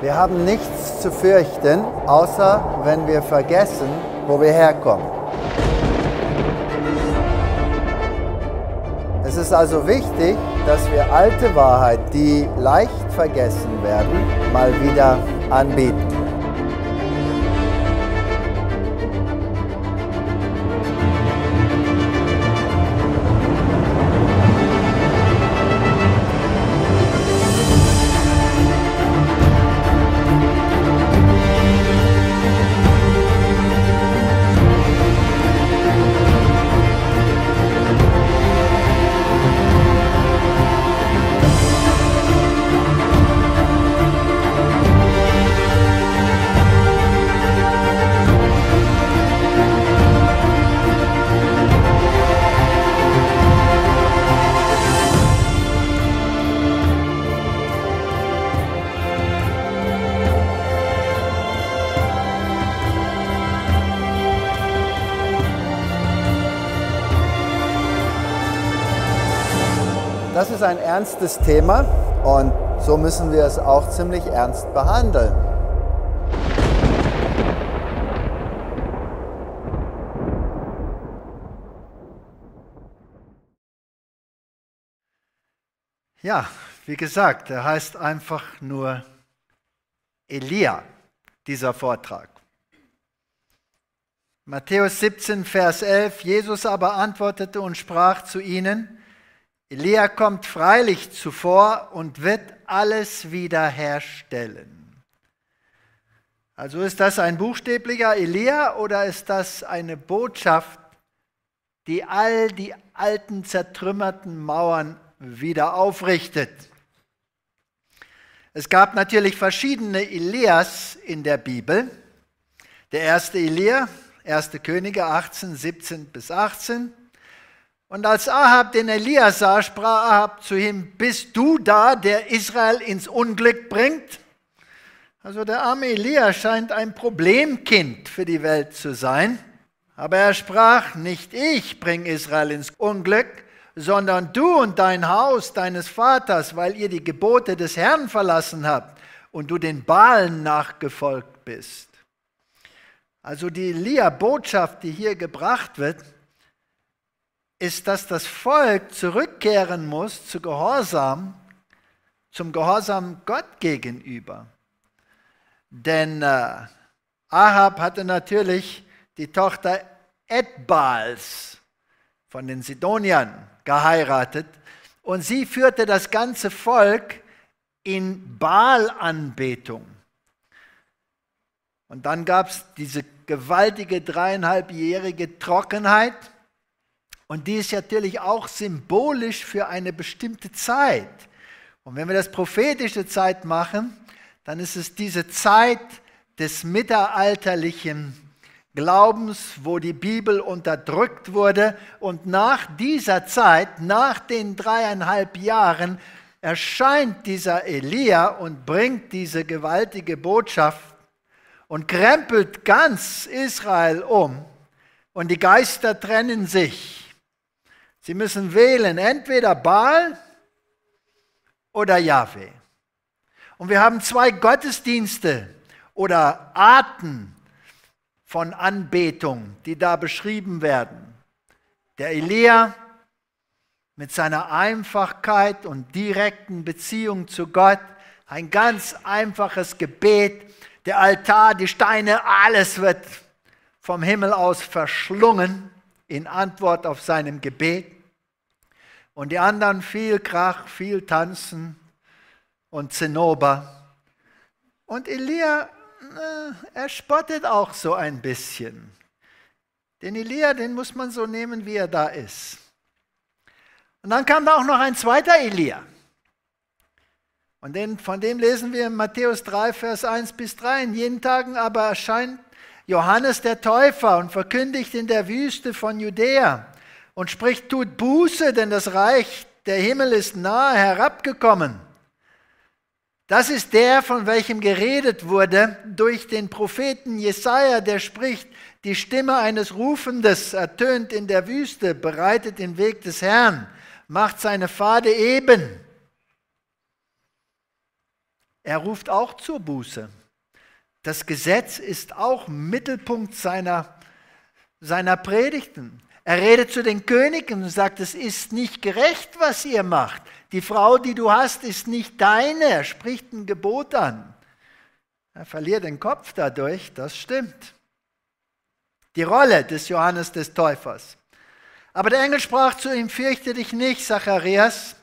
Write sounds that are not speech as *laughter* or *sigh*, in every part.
Wir haben nichts zu fürchten, außer wenn wir vergessen, wo wir herkommen. Es ist also wichtig, dass wir alte Wahrheit, die leicht vergessen werden, mal wieder anbieten. ernstes Thema und so müssen wir es auch ziemlich ernst behandeln. Ja, wie gesagt, er heißt einfach nur Elia, dieser Vortrag. Matthäus 17, Vers 11, Jesus aber antwortete und sprach zu ihnen, Elia kommt freilich zuvor und wird alles wiederherstellen. Also ist das ein buchstäblicher Elia oder ist das eine Botschaft, die all die alten zertrümmerten Mauern wieder aufrichtet? Es gab natürlich verschiedene Elias in der Bibel. Der erste Elia, erste Könige 18, 17 bis 18. Und als Ahab den Elia sah, sprach Ahab zu ihm, bist du da, der Israel ins Unglück bringt? Also der arme Elia scheint ein Problemkind für die Welt zu sein. Aber er sprach, nicht ich bringe Israel ins Unglück, sondern du und dein Haus deines Vaters, weil ihr die Gebote des Herrn verlassen habt und du den Balen nachgefolgt bist. Also die Elia-Botschaft, die hier gebracht wird, ist, dass das Volk zurückkehren muss zu Gehorsam, zum Gehorsam Gott gegenüber. Denn äh, Ahab hatte natürlich die Tochter Edbals von den Sidoniern geheiratet und sie führte das ganze Volk in Baal-Anbetung. Und dann gab es diese gewaltige dreieinhalbjährige Trockenheit und die ist natürlich auch symbolisch für eine bestimmte Zeit. Und wenn wir das prophetische Zeit machen, dann ist es diese Zeit des mittelalterlichen Glaubens, wo die Bibel unterdrückt wurde. Und nach dieser Zeit, nach den dreieinhalb Jahren, erscheint dieser Elia und bringt diese gewaltige Botschaft und krempelt ganz Israel um. Und die Geister trennen sich. Sie müssen wählen, entweder Baal oder Jahwe. Und wir haben zwei Gottesdienste oder Arten von Anbetung, die da beschrieben werden. Der Elia mit seiner Einfachkeit und direkten Beziehung zu Gott, ein ganz einfaches Gebet, der Altar, die Steine, alles wird vom Himmel aus verschlungen in Antwort auf seinem Gebet und die anderen viel Krach, viel Tanzen und Zinnober. Und Elia, äh, er spottet auch so ein bisschen. Den Elia, den muss man so nehmen, wie er da ist. Und dann kam da auch noch ein zweiter Elia. Und den, von dem lesen wir in Matthäus 3, Vers 1 bis 3. In jenen Tagen aber erscheint Johannes der Täufer und verkündigt in der Wüste von Judäa und spricht, tut Buße, denn das Reich der Himmel ist nahe herabgekommen. Das ist der, von welchem geredet wurde durch den Propheten Jesaja, der spricht: Die Stimme eines Rufendes ertönt in der Wüste, bereitet den Weg des Herrn, macht seine Pfade eben. Er ruft auch zur Buße. Das Gesetz ist auch Mittelpunkt seiner, seiner Predigten. Er redet zu den Königen und sagt, es ist nicht gerecht, was ihr macht. Die Frau, die du hast, ist nicht deine. Er spricht ein Gebot an. Er verliert den Kopf dadurch, das stimmt. Die Rolle des Johannes des Täufers. Aber der Engel sprach zu ihm, fürchte dich nicht, Zacharias,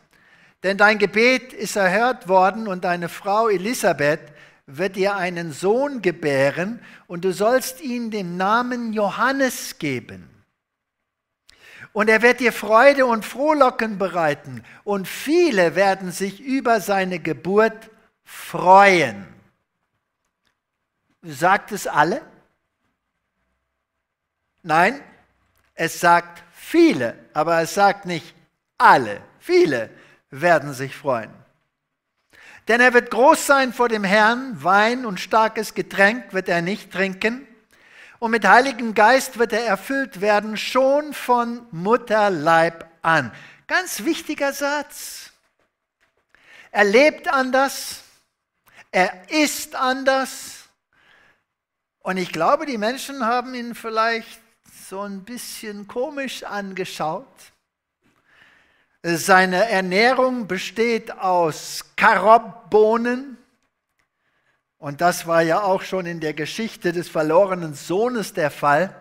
denn dein Gebet ist erhört worden und deine Frau Elisabeth wird dir einen Sohn gebären und du sollst ihn dem Namen Johannes geben. Und er wird dir Freude und Frohlocken bereiten. Und viele werden sich über seine Geburt freuen. Sagt es alle? Nein, es sagt viele, aber es sagt nicht alle. Viele werden sich freuen. Denn er wird groß sein vor dem Herrn, Wein und starkes Getränk wird er nicht trinken und mit Heiligem Geist wird er erfüllt werden, schon von Mutterleib an. Ganz wichtiger Satz. Er lebt anders, er ist anders. Und ich glaube, die Menschen haben ihn vielleicht so ein bisschen komisch angeschaut. Seine Ernährung besteht aus Karobbohnen. Und das war ja auch schon in der Geschichte des verlorenen Sohnes der Fall.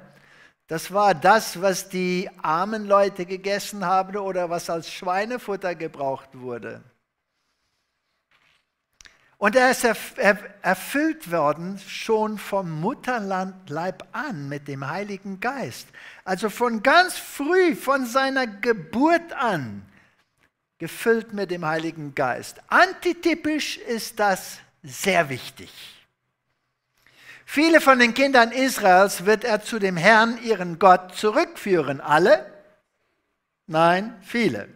Das war das, was die armen Leute gegessen haben oder was als Schweinefutter gebraucht wurde. Und er ist erfüllt worden schon vom Mutterleib an mit dem Heiligen Geist. Also von ganz früh, von seiner Geburt an, gefüllt mit dem Heiligen Geist. Antitypisch ist das sehr wichtig. Viele von den Kindern Israels wird er zu dem Herrn, ihren Gott, zurückführen. Alle? Nein, viele.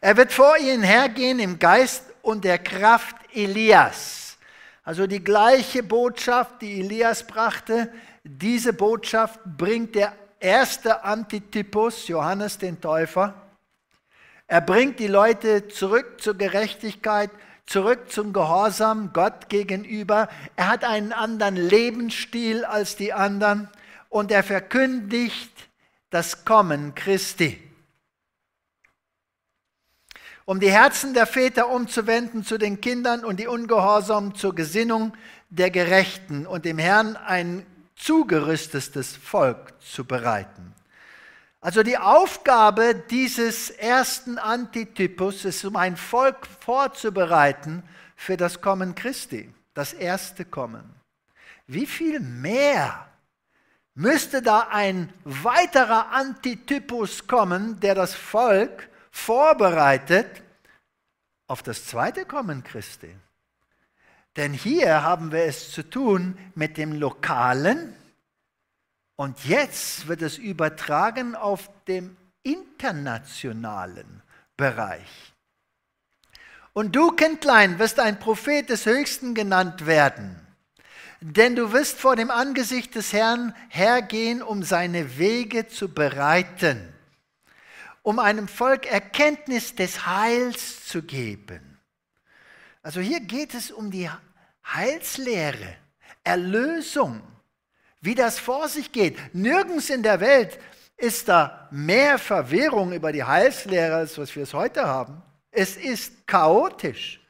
Er wird vor ihnen hergehen im Geist und der Kraft Elias. Also die gleiche Botschaft, die Elias brachte, diese Botschaft bringt der erste Antitypus, Johannes den Täufer. Er bringt die Leute zurück zur Gerechtigkeit, zurück zum Gehorsam Gott gegenüber. Er hat einen anderen Lebensstil als die anderen und er verkündigt das Kommen Christi. Um die Herzen der Väter umzuwenden zu den Kindern und die Ungehorsam zur Gesinnung der Gerechten und dem Herrn ein zugerüstetes Volk zu bereiten. Also die Aufgabe dieses ersten Antitypus ist, um ein Volk vorzubereiten für das Kommen Christi, das erste Kommen. Wie viel mehr müsste da ein weiterer Antitypus kommen, der das Volk vorbereitet auf das zweite Kommen Christi? Denn hier haben wir es zu tun mit dem lokalen und jetzt wird es übertragen auf dem internationalen Bereich. Und du, Kindlein, wirst ein Prophet des Höchsten genannt werden, denn du wirst vor dem Angesicht des Herrn hergehen, um seine Wege zu bereiten, um einem Volk Erkenntnis des Heils zu geben. Also hier geht es um die Heilslehre, Erlösung wie das vor sich geht. Nirgends in der Welt ist da mehr Verwirrung über die Heilslehre, als was wir es heute haben. Es ist chaotisch.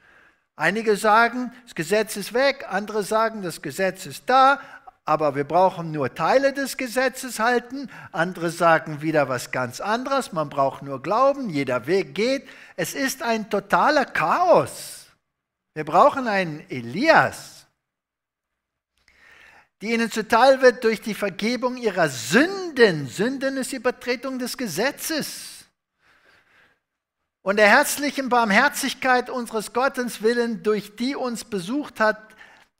Einige sagen, das Gesetz ist weg, andere sagen, das Gesetz ist da, aber wir brauchen nur Teile des Gesetzes halten. Andere sagen wieder was ganz anderes, man braucht nur Glauben, jeder Weg geht. Es ist ein totaler Chaos. Wir brauchen einen Elias, die ihnen zuteil wird durch die Vergebung ihrer Sünden. Sünden ist Übertretung des Gesetzes. Und der herzlichen Barmherzigkeit unseres Gottes willen, durch die uns besucht hat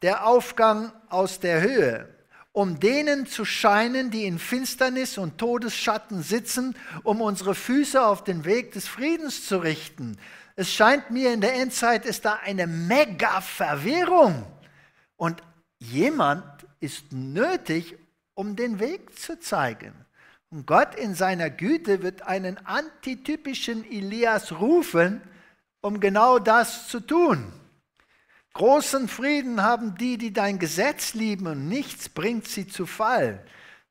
der Aufgang aus der Höhe, um denen zu scheinen, die in Finsternis und Todesschatten sitzen, um unsere Füße auf den Weg des Friedens zu richten. Es scheint mir, in der Endzeit ist da eine Mega-Verwirrung. Und jemand ist nötig, um den Weg zu zeigen. Und Gott in seiner Güte wird einen antitypischen Elias rufen, um genau das zu tun. Großen Frieden haben die, die dein Gesetz lieben und nichts bringt sie zu Fall.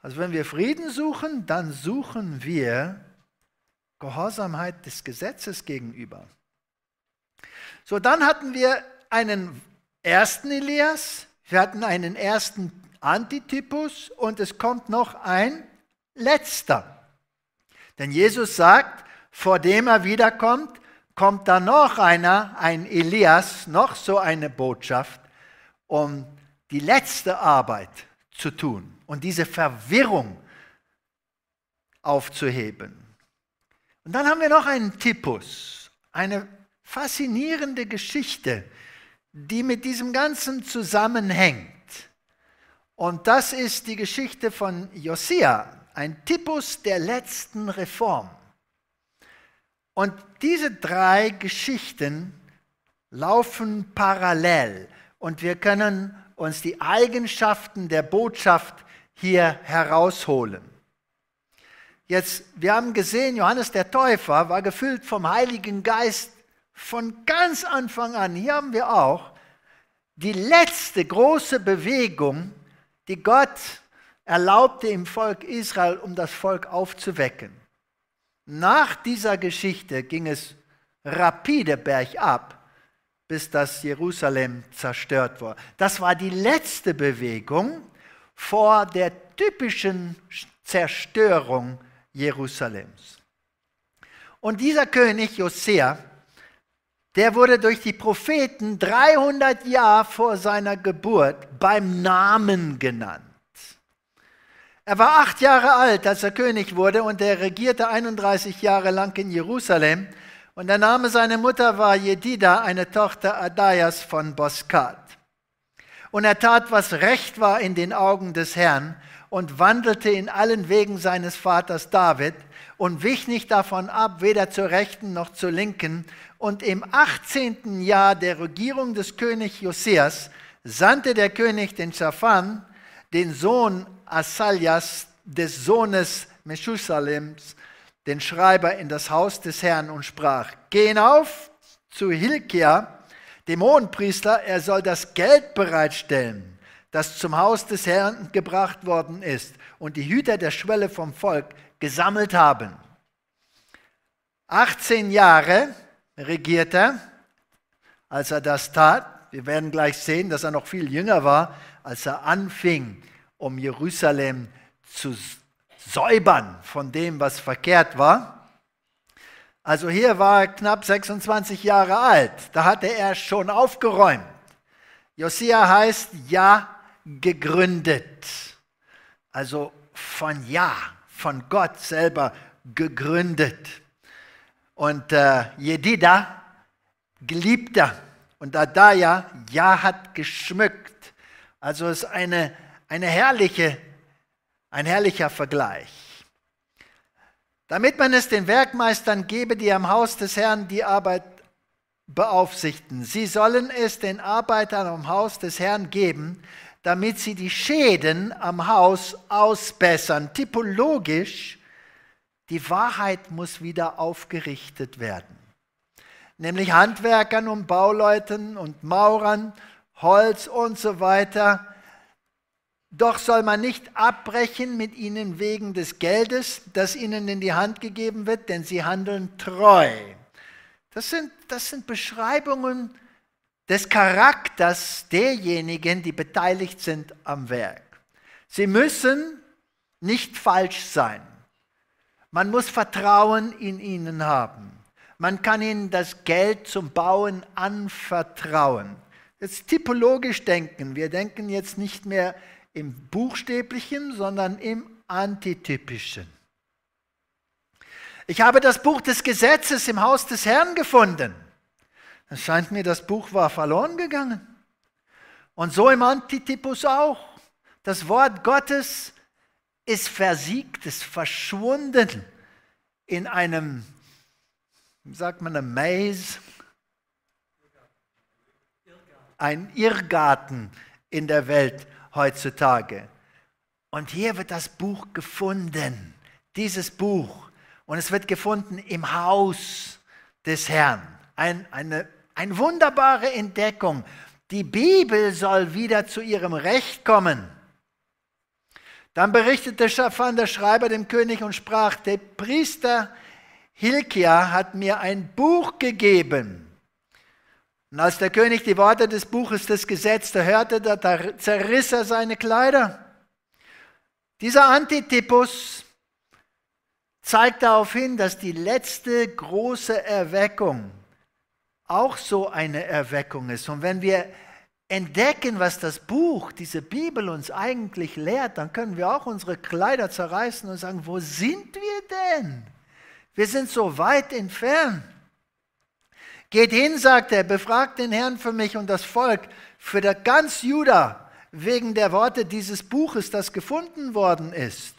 Also wenn wir Frieden suchen, dann suchen wir Gehorsamheit des Gesetzes gegenüber. So, dann hatten wir einen ersten Elias, wir hatten einen ersten Antitypus und es kommt noch ein letzter. Denn Jesus sagt, vor dem er wiederkommt, kommt da noch einer, ein Elias, noch so eine Botschaft, um die letzte Arbeit zu tun und diese Verwirrung aufzuheben. Und dann haben wir noch einen Typus, eine faszinierende Geschichte, die mit diesem Ganzen zusammenhängt. Und das ist die Geschichte von Josia, ein Typus der letzten Reform. Und diese drei Geschichten laufen parallel und wir können uns die Eigenschaften der Botschaft hier herausholen. Jetzt, wir haben gesehen, Johannes der Täufer war gefüllt vom Heiligen Geist von ganz Anfang an. Hier haben wir auch die letzte große Bewegung die Gott erlaubte im Volk Israel, um das Volk aufzuwecken. Nach dieser Geschichte ging es rapide bergab, bis das Jerusalem zerstört wurde. Das war die letzte Bewegung vor der typischen Zerstörung Jerusalems. Und dieser König Josea der wurde durch die Propheten 300 Jahre vor seiner Geburt beim Namen genannt. Er war acht Jahre alt, als er König wurde, und er regierte 31 Jahre lang in Jerusalem. Und der Name seiner Mutter war Jedida, eine Tochter Adaias von Boskat. Und er tat, was recht war in den Augen des Herrn, und wandelte in allen Wegen seines Vaters David, und wich nicht davon ab, weder zur Rechten noch zur Linken. Und im 18. Jahr der Regierung des Königs Josias sandte der König den Schafan, den Sohn Asaljas, des Sohnes Meshusalems, den Schreiber in das Haus des Herrn und sprach, geh hinauf zu Hilkia, dem Hohenpriester, er soll das Geld bereitstellen, das zum Haus des Herrn gebracht worden ist, und die Hüter der Schwelle vom Volk gesammelt haben. 18 Jahre regierte er, als er das tat. Wir werden gleich sehen, dass er noch viel jünger war, als er anfing, um Jerusalem zu säubern von dem, was verkehrt war. Also hier war er knapp 26 Jahre alt. Da hatte er schon aufgeräumt. Josia heißt Ja gegründet. Also von Ja von Gott selber gegründet. Und äh, Jedida, Geliebter, und Adaya, Ja hat geschmückt. Also ist eine, eine herrliche, ein herrlicher Vergleich. Damit man es den Werkmeistern gebe, die am Haus des Herrn die Arbeit beaufsichten. Sie sollen es den Arbeitern am Haus des Herrn geben, damit sie die Schäden am Haus ausbessern. Typologisch, die Wahrheit muss wieder aufgerichtet werden. Nämlich Handwerkern und Bauleuten und Maurern, Holz und so weiter. Doch soll man nicht abbrechen mit ihnen wegen des Geldes, das ihnen in die Hand gegeben wird, denn sie handeln treu. Das sind, das sind Beschreibungen des Charakters derjenigen, die beteiligt sind am Werk. Sie müssen nicht falsch sein. Man muss Vertrauen in ihnen haben. Man kann ihnen das Geld zum Bauen anvertrauen. Jetzt typologisch denken. Wir denken jetzt nicht mehr im Buchstäblichen, sondern im Antitypischen. Ich habe das Buch des Gesetzes im Haus des Herrn gefunden. Es scheint mir, das Buch war verloren gegangen. Und so im Antitypus auch. Das Wort Gottes ist versiegt, ist verschwunden in einem, wie sagt man, einem Maze, ein Irrgarten in der Welt heutzutage. Und hier wird das Buch gefunden, dieses Buch. Und es wird gefunden im Haus des Herrn. Ein, eine eine wunderbare Entdeckung. Die Bibel soll wieder zu ihrem Recht kommen. Dann berichtete Schafan der Schreiber dem König und sprach, der Priester Hilkia hat mir ein Buch gegeben. Und als der König die Worte des Buches des Gesetzes hörte, da zerriss er seine Kleider. Dieser Antitypus zeigt darauf hin, dass die letzte große Erweckung auch so eine Erweckung ist. Und wenn wir entdecken, was das Buch, diese Bibel uns eigentlich lehrt, dann können wir auch unsere Kleider zerreißen und sagen, wo sind wir denn? Wir sind so weit entfernt. Geht hin, sagt er, befragt den Herrn für mich und das Volk, für das ganz Juda, wegen der Worte dieses Buches, das gefunden worden ist.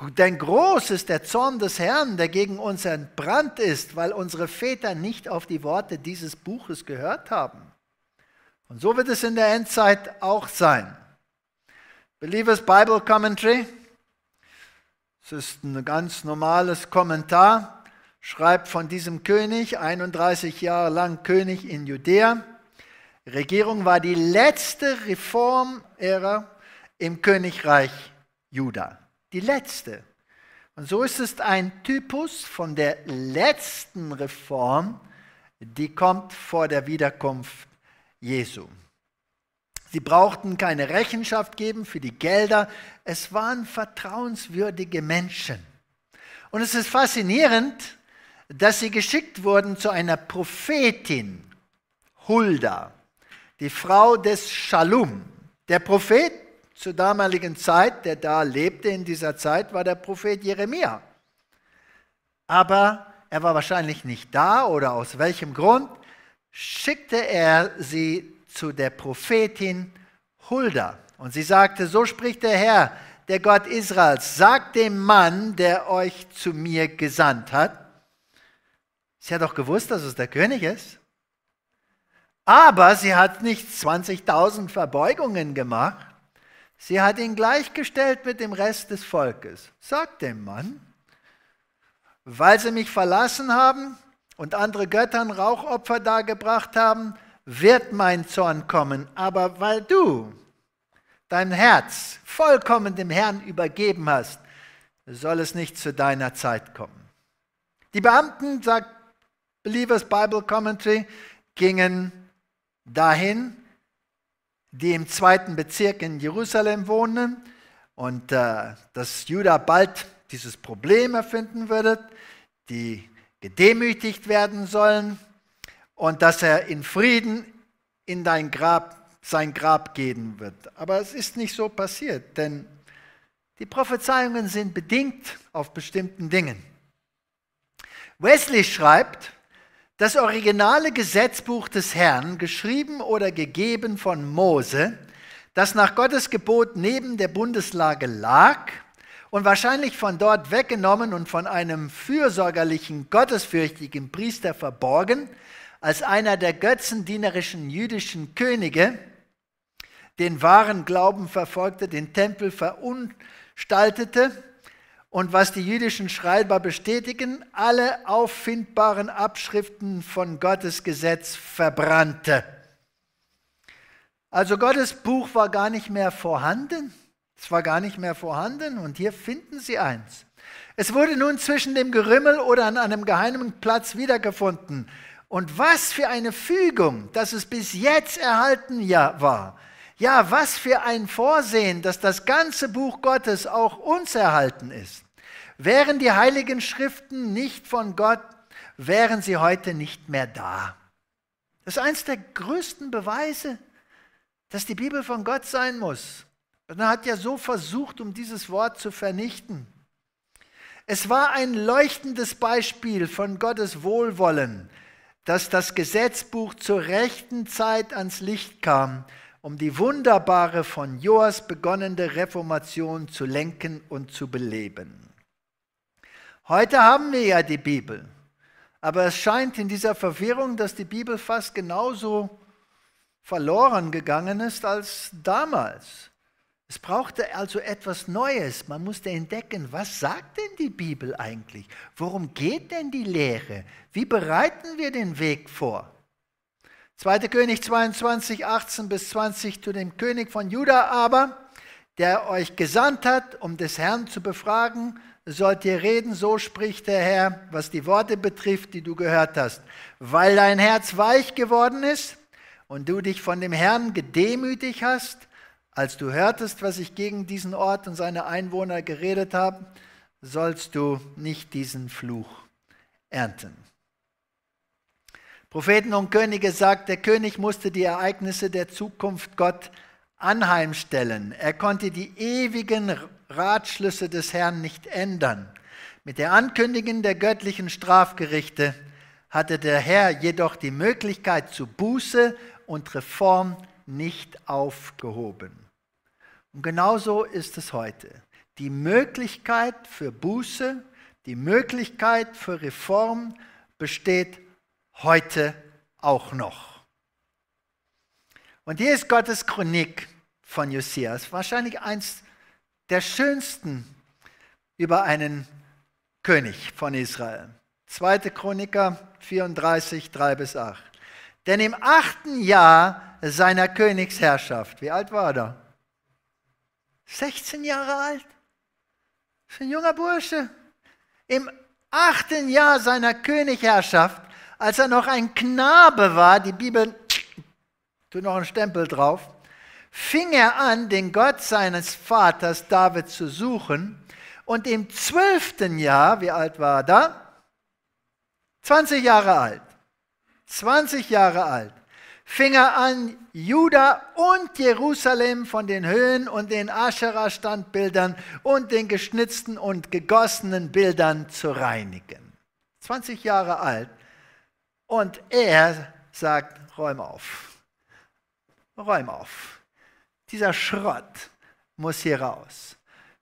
Denn groß ist der Zorn des Herrn, der gegen uns entbrannt ist, weil unsere Väter nicht auf die Worte dieses Buches gehört haben. Und so wird es in der Endzeit auch sein. Believers Bible Commentary, es ist ein ganz normales Kommentar, schreibt von diesem König, 31 Jahre lang König in Judäa. Regierung war die letzte Reformära im Königreich Juda die letzte. Und so ist es ein Typus von der letzten Reform, die kommt vor der Wiederkunft Jesu. Sie brauchten keine Rechenschaft geben für die Gelder. Es waren vertrauenswürdige Menschen. Und es ist faszinierend, dass sie geschickt wurden zu einer Prophetin, Hulda, die Frau des Shalom. Der Prophet zur damaligen Zeit, der da lebte in dieser Zeit, war der Prophet Jeremia. Aber er war wahrscheinlich nicht da oder aus welchem Grund schickte er sie zu der Prophetin Hulda. Und sie sagte, so spricht der Herr, der Gott Israels, sagt dem Mann, der euch zu mir gesandt hat. Sie hat doch gewusst, dass es der König ist. Aber sie hat nicht 20.000 Verbeugungen gemacht. Sie hat ihn gleichgestellt mit dem Rest des Volkes. Sagt dem Mann, weil sie mich verlassen haben und andere Göttern Rauchopfer dargebracht haben, wird mein Zorn kommen. Aber weil du dein Herz vollkommen dem Herrn übergeben hast, soll es nicht zu deiner Zeit kommen. Die Beamten, sagt Believers Bible Commentary, gingen dahin die im zweiten Bezirk in Jerusalem wohnen und äh, dass Judah bald dieses Problem erfinden würde, die gedemütigt werden sollen und dass er in Frieden in dein Grab, sein Grab gehen wird. Aber es ist nicht so passiert, denn die Prophezeiungen sind bedingt auf bestimmten Dingen. Wesley schreibt, das originale Gesetzbuch des Herrn, geschrieben oder gegeben von Mose, das nach Gottes Gebot neben der Bundeslage lag und wahrscheinlich von dort weggenommen und von einem fürsorgerlichen, gottesfürchtigen Priester verborgen, als einer der götzendienerischen jüdischen Könige, den wahren Glauben verfolgte, den Tempel verunstaltete und was die jüdischen Schreiber bestätigen, alle auffindbaren Abschriften von Gottes Gesetz verbrannte. Also Gottes Buch war gar nicht mehr vorhanden. Es war gar nicht mehr vorhanden und hier finden Sie eins. Es wurde nun zwischen dem Gerümmel oder an einem geheimen Platz wiedergefunden. Und was für eine Fügung, dass es bis jetzt erhalten war. Ja, was für ein Vorsehen, dass das ganze Buch Gottes auch uns erhalten ist. Wären die heiligen Schriften nicht von Gott, wären sie heute nicht mehr da. Das ist eines der größten Beweise, dass die Bibel von Gott sein muss. Und er hat ja so versucht, um dieses Wort zu vernichten. Es war ein leuchtendes Beispiel von Gottes Wohlwollen, dass das Gesetzbuch zur rechten Zeit ans Licht kam, um die wunderbare von Joas begonnene Reformation zu lenken und zu beleben. Heute haben wir ja die Bibel, aber es scheint in dieser Verwirrung, dass die Bibel fast genauso verloren gegangen ist als damals. Es brauchte also etwas Neues. Man musste entdecken, was sagt denn die Bibel eigentlich? Worum geht denn die Lehre? Wie bereiten wir den Weg vor? 2. König 22, 18 bis 20 zu dem König von Juda aber, der euch gesandt hat, um des Herrn zu befragen, sollt ihr reden, so spricht der Herr, was die Worte betrifft, die du gehört hast. Weil dein Herz weich geworden ist und du dich von dem Herrn gedemütigt hast, als du hörtest, was ich gegen diesen Ort und seine Einwohner geredet habe, sollst du nicht diesen Fluch ernten. Propheten und Könige sagt, der König musste die Ereignisse der Zukunft Gott anheimstellen. Er konnte die ewigen Ratschlüsse des Herrn nicht ändern. Mit der Ankündigung der göttlichen Strafgerichte hatte der Herr jedoch die Möglichkeit zu Buße und Reform nicht aufgehoben. Und genauso ist es heute. Die Möglichkeit für Buße, die Möglichkeit für Reform besteht heute heute auch noch. Und hier ist Gottes Chronik von Josias, wahrscheinlich eins der schönsten über einen König von Israel. Zweite Chroniker 34, 3 bis 8. Denn im achten Jahr seiner Königsherrschaft, wie alt war er 16 Jahre alt? ein junger Bursche. Im achten Jahr seiner Königsherrschaft als er noch ein Knabe war, die Bibel, tu noch einen Stempel drauf, fing er an, den Gott seines Vaters David zu suchen. Und im zwölften Jahr, wie alt war er da? 20 Jahre alt. 20 Jahre alt. Fing er an, Juda und Jerusalem von den Höhen und den asherah standbildern und den geschnitzten und gegossenen Bildern zu reinigen. 20 Jahre alt und er sagt, räum auf. Räum auf. Dieser Schrott muss hier raus.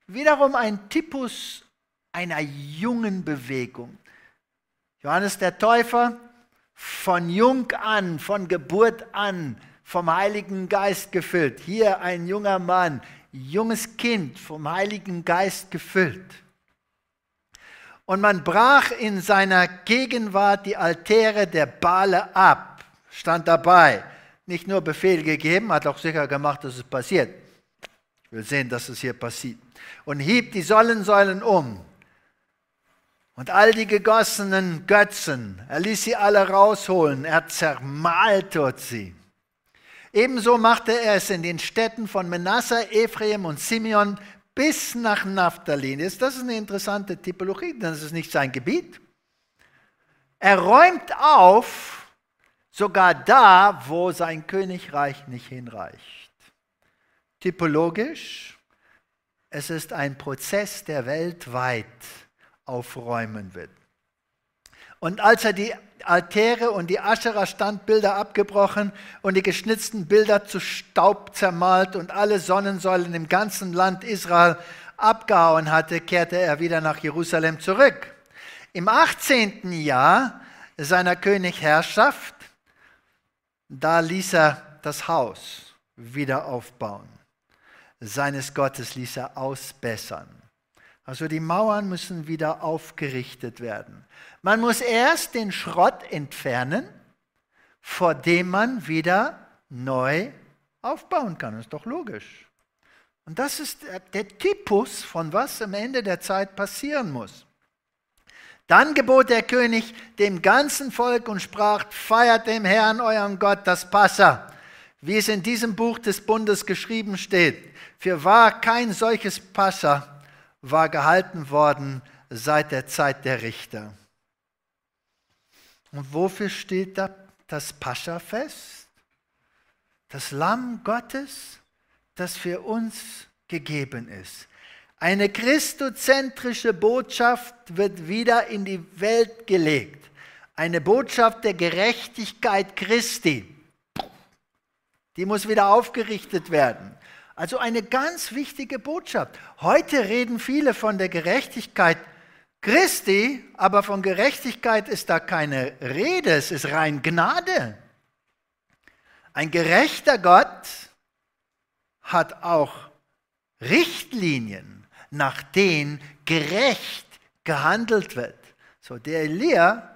Wiederum ein Typus einer jungen Bewegung. Johannes der Täufer, von jung an, von Geburt an, vom Heiligen Geist gefüllt. Hier ein junger Mann, junges Kind, vom Heiligen Geist gefüllt und man brach in seiner Gegenwart die Altäre der Bale ab. Stand dabei. Nicht nur Befehl gegeben, hat auch sicher gemacht, dass es passiert. Ich will sehen, dass es hier passiert. Und hieb die Sonnensäulen um. Und all die gegossenen Götzen, er ließ sie alle rausholen, er zermalte sie. Ebenso machte er es in den Städten von Manasseh, Ephraim und Simeon bis nach Naphtali. Jetzt, das ist eine interessante Typologie, denn es ist nicht sein Gebiet. Er räumt auf, sogar da, wo sein Königreich nicht hinreicht. Typologisch, es ist ein Prozess, der weltweit aufräumen wird. Und als er die Altäre und die Aschera-Standbilder abgebrochen und die geschnitzten Bilder zu Staub zermalt und alle Sonnensäulen im ganzen Land Israel abgehauen hatte, kehrte er wieder nach Jerusalem zurück. Im 18. Jahr seiner Königherrschaft, da ließ er das Haus wieder aufbauen. Seines Gottes ließ er ausbessern. Also die Mauern müssen wieder aufgerichtet werden. Man muss erst den Schrott entfernen, vor dem man wieder neu aufbauen kann. Das ist doch logisch. Und das ist der Typus, von was am Ende der Zeit passieren muss. Dann gebot der König dem ganzen Volk und sprach, feiert dem Herrn, eurem Gott, das Passa, wie es in diesem Buch des Bundes geschrieben steht. Für wahr, kein solches Passa war gehalten worden seit der Zeit der Richter. Und wofür steht da das Pascha-Fest? Das Lamm Gottes, das für uns gegeben ist. Eine christozentrische Botschaft wird wieder in die Welt gelegt. Eine Botschaft der Gerechtigkeit Christi. Die muss wieder aufgerichtet werden. Also eine ganz wichtige Botschaft. Heute reden viele von der Gerechtigkeit Christi Christi, aber von Gerechtigkeit ist da keine Rede, es ist rein Gnade. Ein gerechter Gott hat auch Richtlinien, nach denen gerecht gehandelt wird. So, der Elia,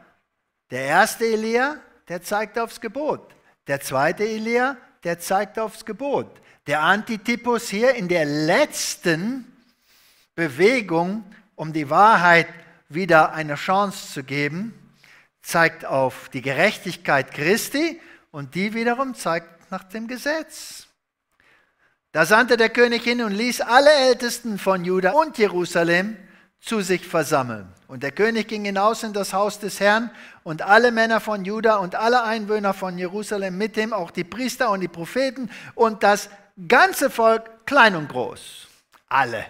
der erste Elia, der zeigt aufs Gebot. Der zweite Elia, der zeigt aufs Gebot. Der Antitypus hier in der letzten Bewegung um die Wahrheit wieder eine Chance zu geben, zeigt auf die Gerechtigkeit Christi und die wiederum zeigt nach dem Gesetz. Da sandte der König hin und ließ alle Ältesten von Juda und Jerusalem zu sich versammeln. Und der König ging hinaus in das Haus des Herrn und alle Männer von Juda und alle Einwohner von Jerusalem, mit ihm, auch die Priester und die Propheten und das ganze Volk, klein und groß, alle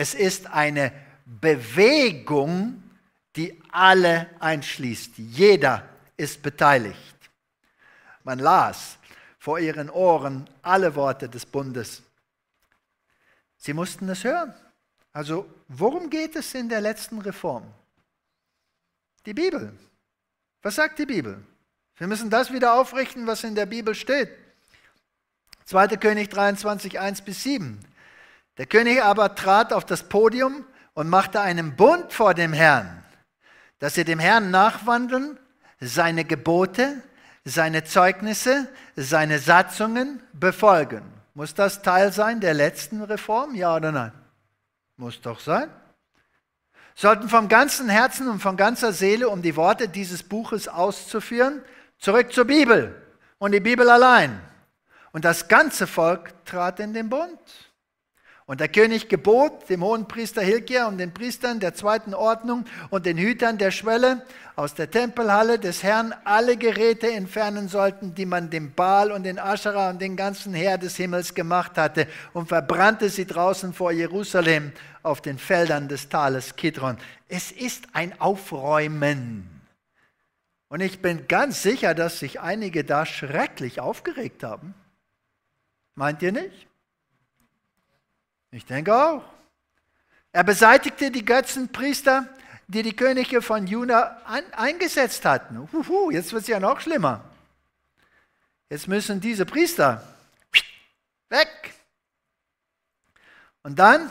es ist eine Bewegung, die alle einschließt. Jeder ist beteiligt. Man las vor ihren Ohren alle Worte des Bundes. Sie mussten es hören. Also worum geht es in der letzten Reform? Die Bibel. Was sagt die Bibel? Wir müssen das wieder aufrichten, was in der Bibel steht. 2. König 23, 1 bis 7. Der König aber trat auf das Podium und machte einen Bund vor dem Herrn, dass sie dem Herrn nachwandeln, seine Gebote, seine Zeugnisse, seine Satzungen befolgen. Muss das Teil sein der letzten Reform, ja oder nein? Muss doch sein. Sollten vom ganzen Herzen und von ganzer Seele, um die Worte dieses Buches auszuführen, zurück zur Bibel und die Bibel allein. Und das ganze Volk trat in den Bund. Und der König gebot dem hohen Priester Hilkia und den Priestern der zweiten Ordnung und den Hütern der Schwelle aus der Tempelhalle des Herrn alle Geräte entfernen sollten, die man dem Baal und den Aschera und den ganzen Heer des Himmels gemacht hatte und verbrannte sie draußen vor Jerusalem auf den Feldern des Tales Kidron. Es ist ein Aufräumen. Und ich bin ganz sicher, dass sich einige da schrecklich aufgeregt haben. Meint ihr nicht? Ich denke auch. Er beseitigte die Götzenpriester, die die Könige von Juda eingesetzt hatten. Uhuhu, jetzt wird es ja noch schlimmer. Jetzt müssen diese Priester weg. Und dann,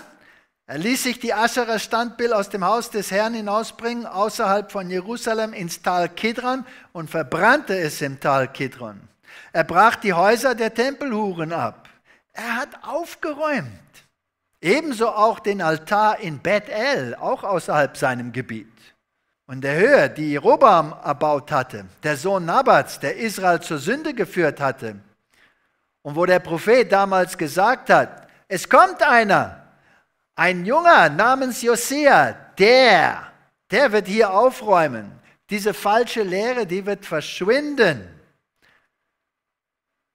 er ließ sich die Ascherer Standbild aus dem Haus des Herrn hinausbringen, außerhalb von Jerusalem ins Tal Kidron und verbrannte es im Tal Kidron. Er brach die Häuser der Tempelhuren ab. Er hat aufgeräumt. Ebenso auch den Altar in Bethel, auch außerhalb seinem Gebiet. Und der Höhe, die Jeroboam erbaut hatte, der Sohn Nabats, der Israel zur Sünde geführt hatte. Und wo der Prophet damals gesagt hat, es kommt einer, ein Junger namens Josia, der, der wird hier aufräumen. Diese falsche Lehre, die wird verschwinden.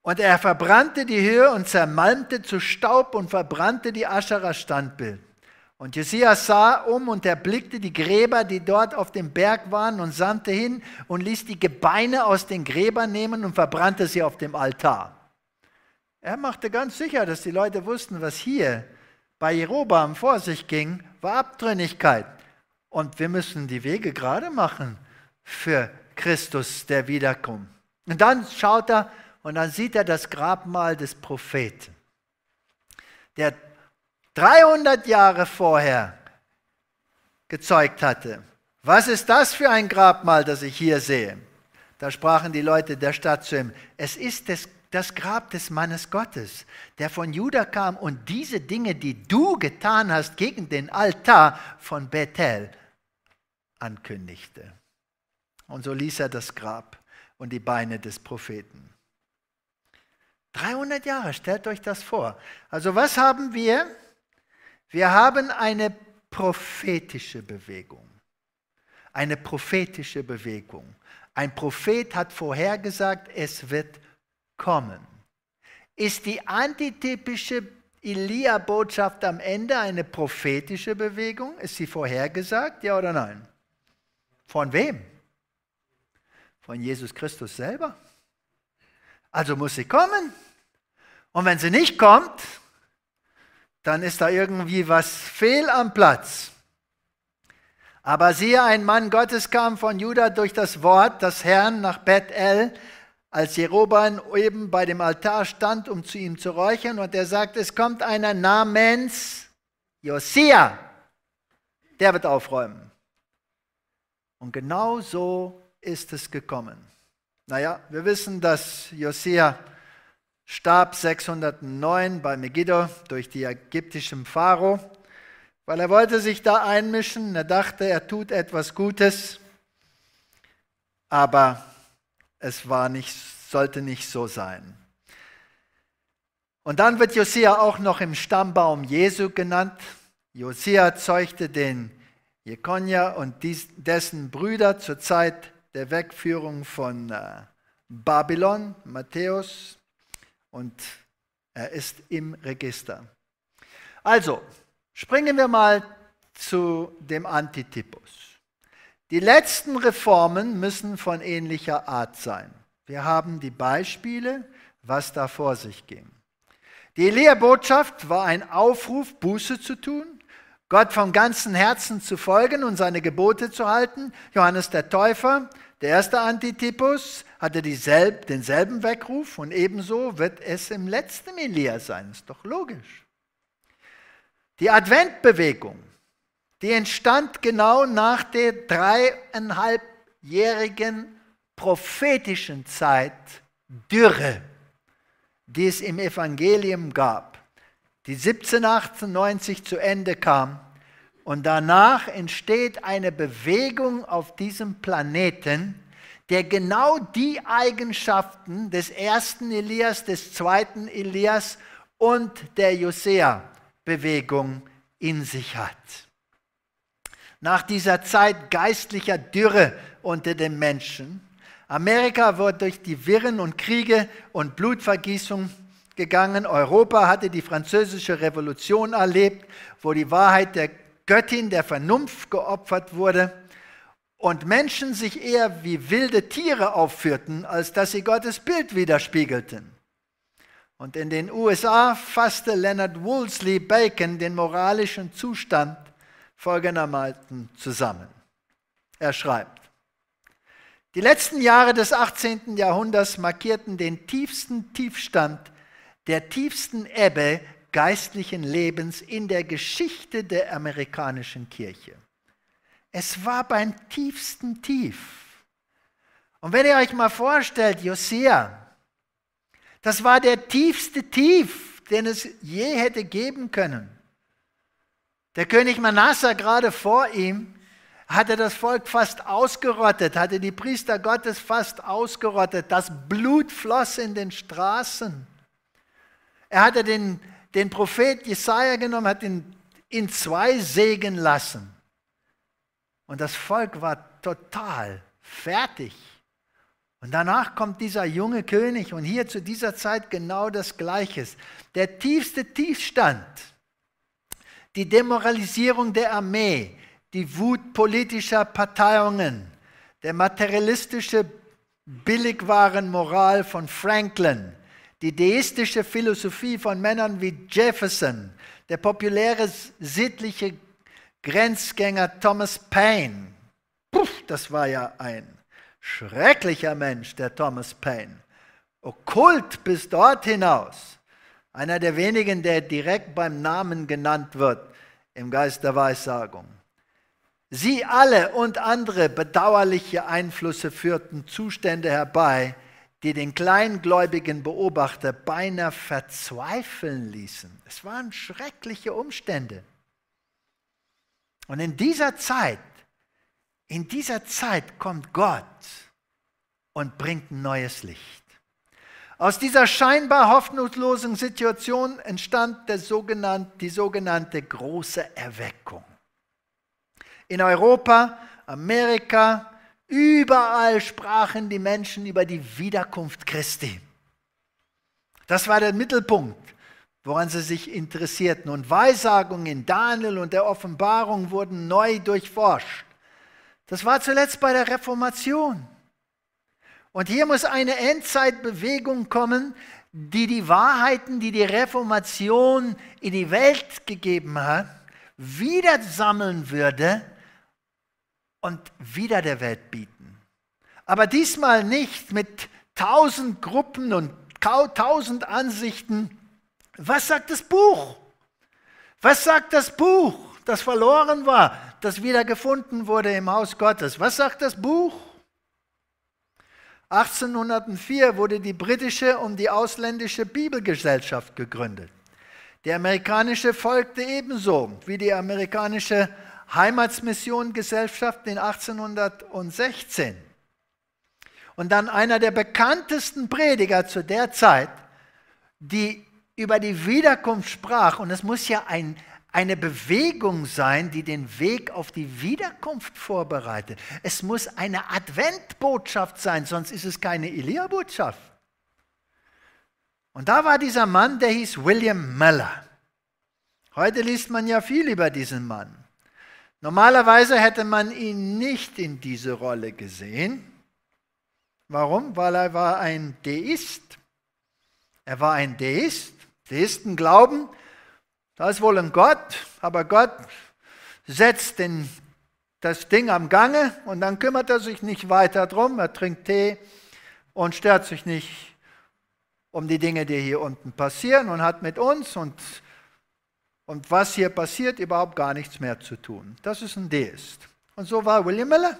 Und er verbrannte die Höhe und zermalmte zu Staub und verbrannte die Ascherer Standbild. Und Josias sah um und erblickte die Gräber, die dort auf dem Berg waren, und sandte hin und ließ die Gebeine aus den Gräbern nehmen und verbrannte sie auf dem Altar. Er machte ganz sicher, dass die Leute wussten, was hier bei Jerobam vor sich ging, war Abtrünnigkeit. Und wir müssen die Wege gerade machen für Christus, der wiederkommt. Und dann schaut er und dann sieht er das Grabmal des Propheten, der 300 Jahre vorher gezeugt hatte. Was ist das für ein Grabmal, das ich hier sehe? Da sprachen die Leute der Stadt zu ihm, es ist das, das Grab des Mannes Gottes, der von Juda kam und diese Dinge, die du getan hast gegen den Altar von Bethel, ankündigte. Und so ließ er das Grab und die Beine des Propheten. 300 Jahre, stellt euch das vor. Also was haben wir? Wir haben eine prophetische Bewegung. Eine prophetische Bewegung. Ein Prophet hat vorhergesagt, es wird kommen. Ist die antitypische Elia-Botschaft am Ende eine prophetische Bewegung? Ist sie vorhergesagt, ja oder nein? Von wem? Von Jesus Christus selber? Also muss sie kommen. Und wenn sie nicht kommt, dann ist da irgendwie was fehl am Platz. Aber siehe, ein Mann Gottes kam von Juda durch das Wort des Herrn nach Bethel, als Jeroboam eben bei dem Altar stand, um zu ihm zu räuchern. Und er sagte, es kommt einer namens Josia, der wird aufräumen. Und genau so ist es gekommen. Naja, wir wissen, dass Josia starb 609 bei Megiddo durch die ägyptischen Pharao, weil er wollte sich da einmischen. Er dachte, er tut etwas Gutes, aber es war nicht, sollte nicht so sein. Und dann wird Josia auch noch im Stammbaum Jesu genannt. Josia zeugte den Jekonia und dessen Brüder zur Zeit der Wegführung von äh, Babylon, Matthäus, und er ist im Register. Also, springen wir mal zu dem Antitypus. Die letzten Reformen müssen von ähnlicher Art sein. Wir haben die Beispiele, was da vor sich ging. Die Lehre Botschaft war ein Aufruf, Buße zu tun, Gott vom ganzen Herzen zu folgen und seine Gebote zu halten. Johannes der Täufer, der erste Antitypus, hatte dieselb, denselben Weckruf und ebenso wird es im letzten Elia sein. Ist doch logisch. Die Adventbewegung, die entstand genau nach der dreieinhalbjährigen prophetischen Zeit Dürre, die es im Evangelium gab die 1798 zu Ende kam. Und danach entsteht eine Bewegung auf diesem Planeten, der genau die Eigenschaften des ersten Elias, des zweiten Elias und der Josea-Bewegung in sich hat. Nach dieser Zeit geistlicher Dürre unter den Menschen, Amerika wird durch die Wirren und Kriege und Blutvergießung gegangen. Europa hatte die französische Revolution erlebt, wo die Wahrheit der Göttin der Vernunft geopfert wurde und Menschen sich eher wie wilde Tiere aufführten, als dass sie Gottes Bild widerspiegelten. Und in den USA fasste Leonard Woolsey Bacon den moralischen Zustand folgendermaßen zusammen. Er schreibt, die letzten Jahre des 18. Jahrhunderts markierten den tiefsten Tiefstand der tiefsten Ebbe geistlichen Lebens in der Geschichte der amerikanischen Kirche. Es war beim tiefsten Tief. Und wenn ihr euch mal vorstellt, Josiah, das war der tiefste Tief, den es je hätte geben können. Der König Manasseh gerade vor ihm hatte das Volk fast ausgerottet, hatte die Priester Gottes fast ausgerottet. Das Blut floss in den Straßen. Er hatte den, den Prophet Jesaja genommen, hat ihn in zwei Segen lassen. Und das Volk war total fertig. Und danach kommt dieser junge König und hier zu dieser Zeit genau das Gleiche. Der tiefste Tiefstand, die Demoralisierung der Armee, die Wut politischer Parteiungen, der materialistische Billigwaren-Moral von Franklin, die deistische Philosophie von Männern wie Jefferson, der populäre sittliche Grenzgänger Thomas Paine. Puff, das war ja ein schrecklicher Mensch, der Thomas Paine. Okkult bis dort hinaus. Einer der wenigen, der direkt beim Namen genannt wird im Geist der Weissagung. Sie alle und andere bedauerliche Einflüsse führten Zustände herbei, die den kleingläubigen Beobachter beinahe verzweifeln ließen. Es waren schreckliche Umstände. Und in dieser Zeit, in dieser Zeit kommt Gott und bringt ein neues Licht. Aus dieser scheinbar hoffnungslosen Situation entstand sogenannte, die sogenannte große Erweckung. In Europa, Amerika, Überall sprachen die Menschen über die Wiederkunft Christi. Das war der Mittelpunkt, woran sie sich interessierten. Und Weissagungen in Daniel und der Offenbarung wurden neu durchforscht. Das war zuletzt bei der Reformation. Und hier muss eine Endzeitbewegung kommen, die die Wahrheiten, die die Reformation in die Welt gegeben hat, wieder sammeln würde und wieder der Welt bieten. Aber diesmal nicht mit tausend Gruppen und tausend Ansichten. Was sagt das Buch? Was sagt das Buch, das verloren war, das wieder gefunden wurde im Haus Gottes? Was sagt das Buch? 1804 wurde die britische und die ausländische Bibelgesellschaft gegründet. Die amerikanische folgte ebenso wie die amerikanische Heimatsmissiongesellschaft in 1816. Und dann einer der bekanntesten Prediger zu der Zeit, die über die Wiederkunft sprach. Und es muss ja ein, eine Bewegung sein, die den Weg auf die Wiederkunft vorbereitet. Es muss eine Adventbotschaft sein, sonst ist es keine Elia-Botschaft. Und da war dieser Mann, der hieß William Meller. Heute liest man ja viel über diesen Mann. Normalerweise hätte man ihn nicht in diese Rolle gesehen. Warum? Weil er war ein Deist. Er war ein Deist. Deisten glauben, da ist wohl ein Gott, aber Gott setzt den, das Ding am Gange und dann kümmert er sich nicht weiter drum. Er trinkt Tee und stört sich nicht um die Dinge, die hier unten passieren und hat mit uns und und was hier passiert, überhaupt gar nichts mehr zu tun. Das ist ein Deist. Und so war William Miller.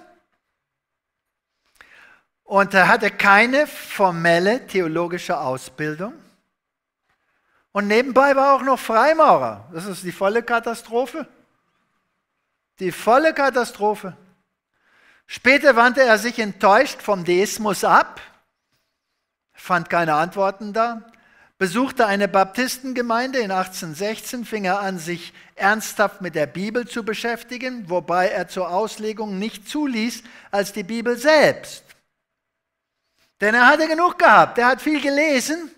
Und er hatte keine formelle theologische Ausbildung. Und nebenbei war er auch noch Freimaurer. Das ist die volle Katastrophe. Die volle Katastrophe. Später wandte er sich enttäuscht vom Deismus ab, fand keine Antworten da, besuchte eine Baptistengemeinde in 1816, fing er an, sich ernsthaft mit der Bibel zu beschäftigen, wobei er zur Auslegung nicht zuließ als die Bibel selbst. Denn er hatte genug gehabt, er hat viel gelesen,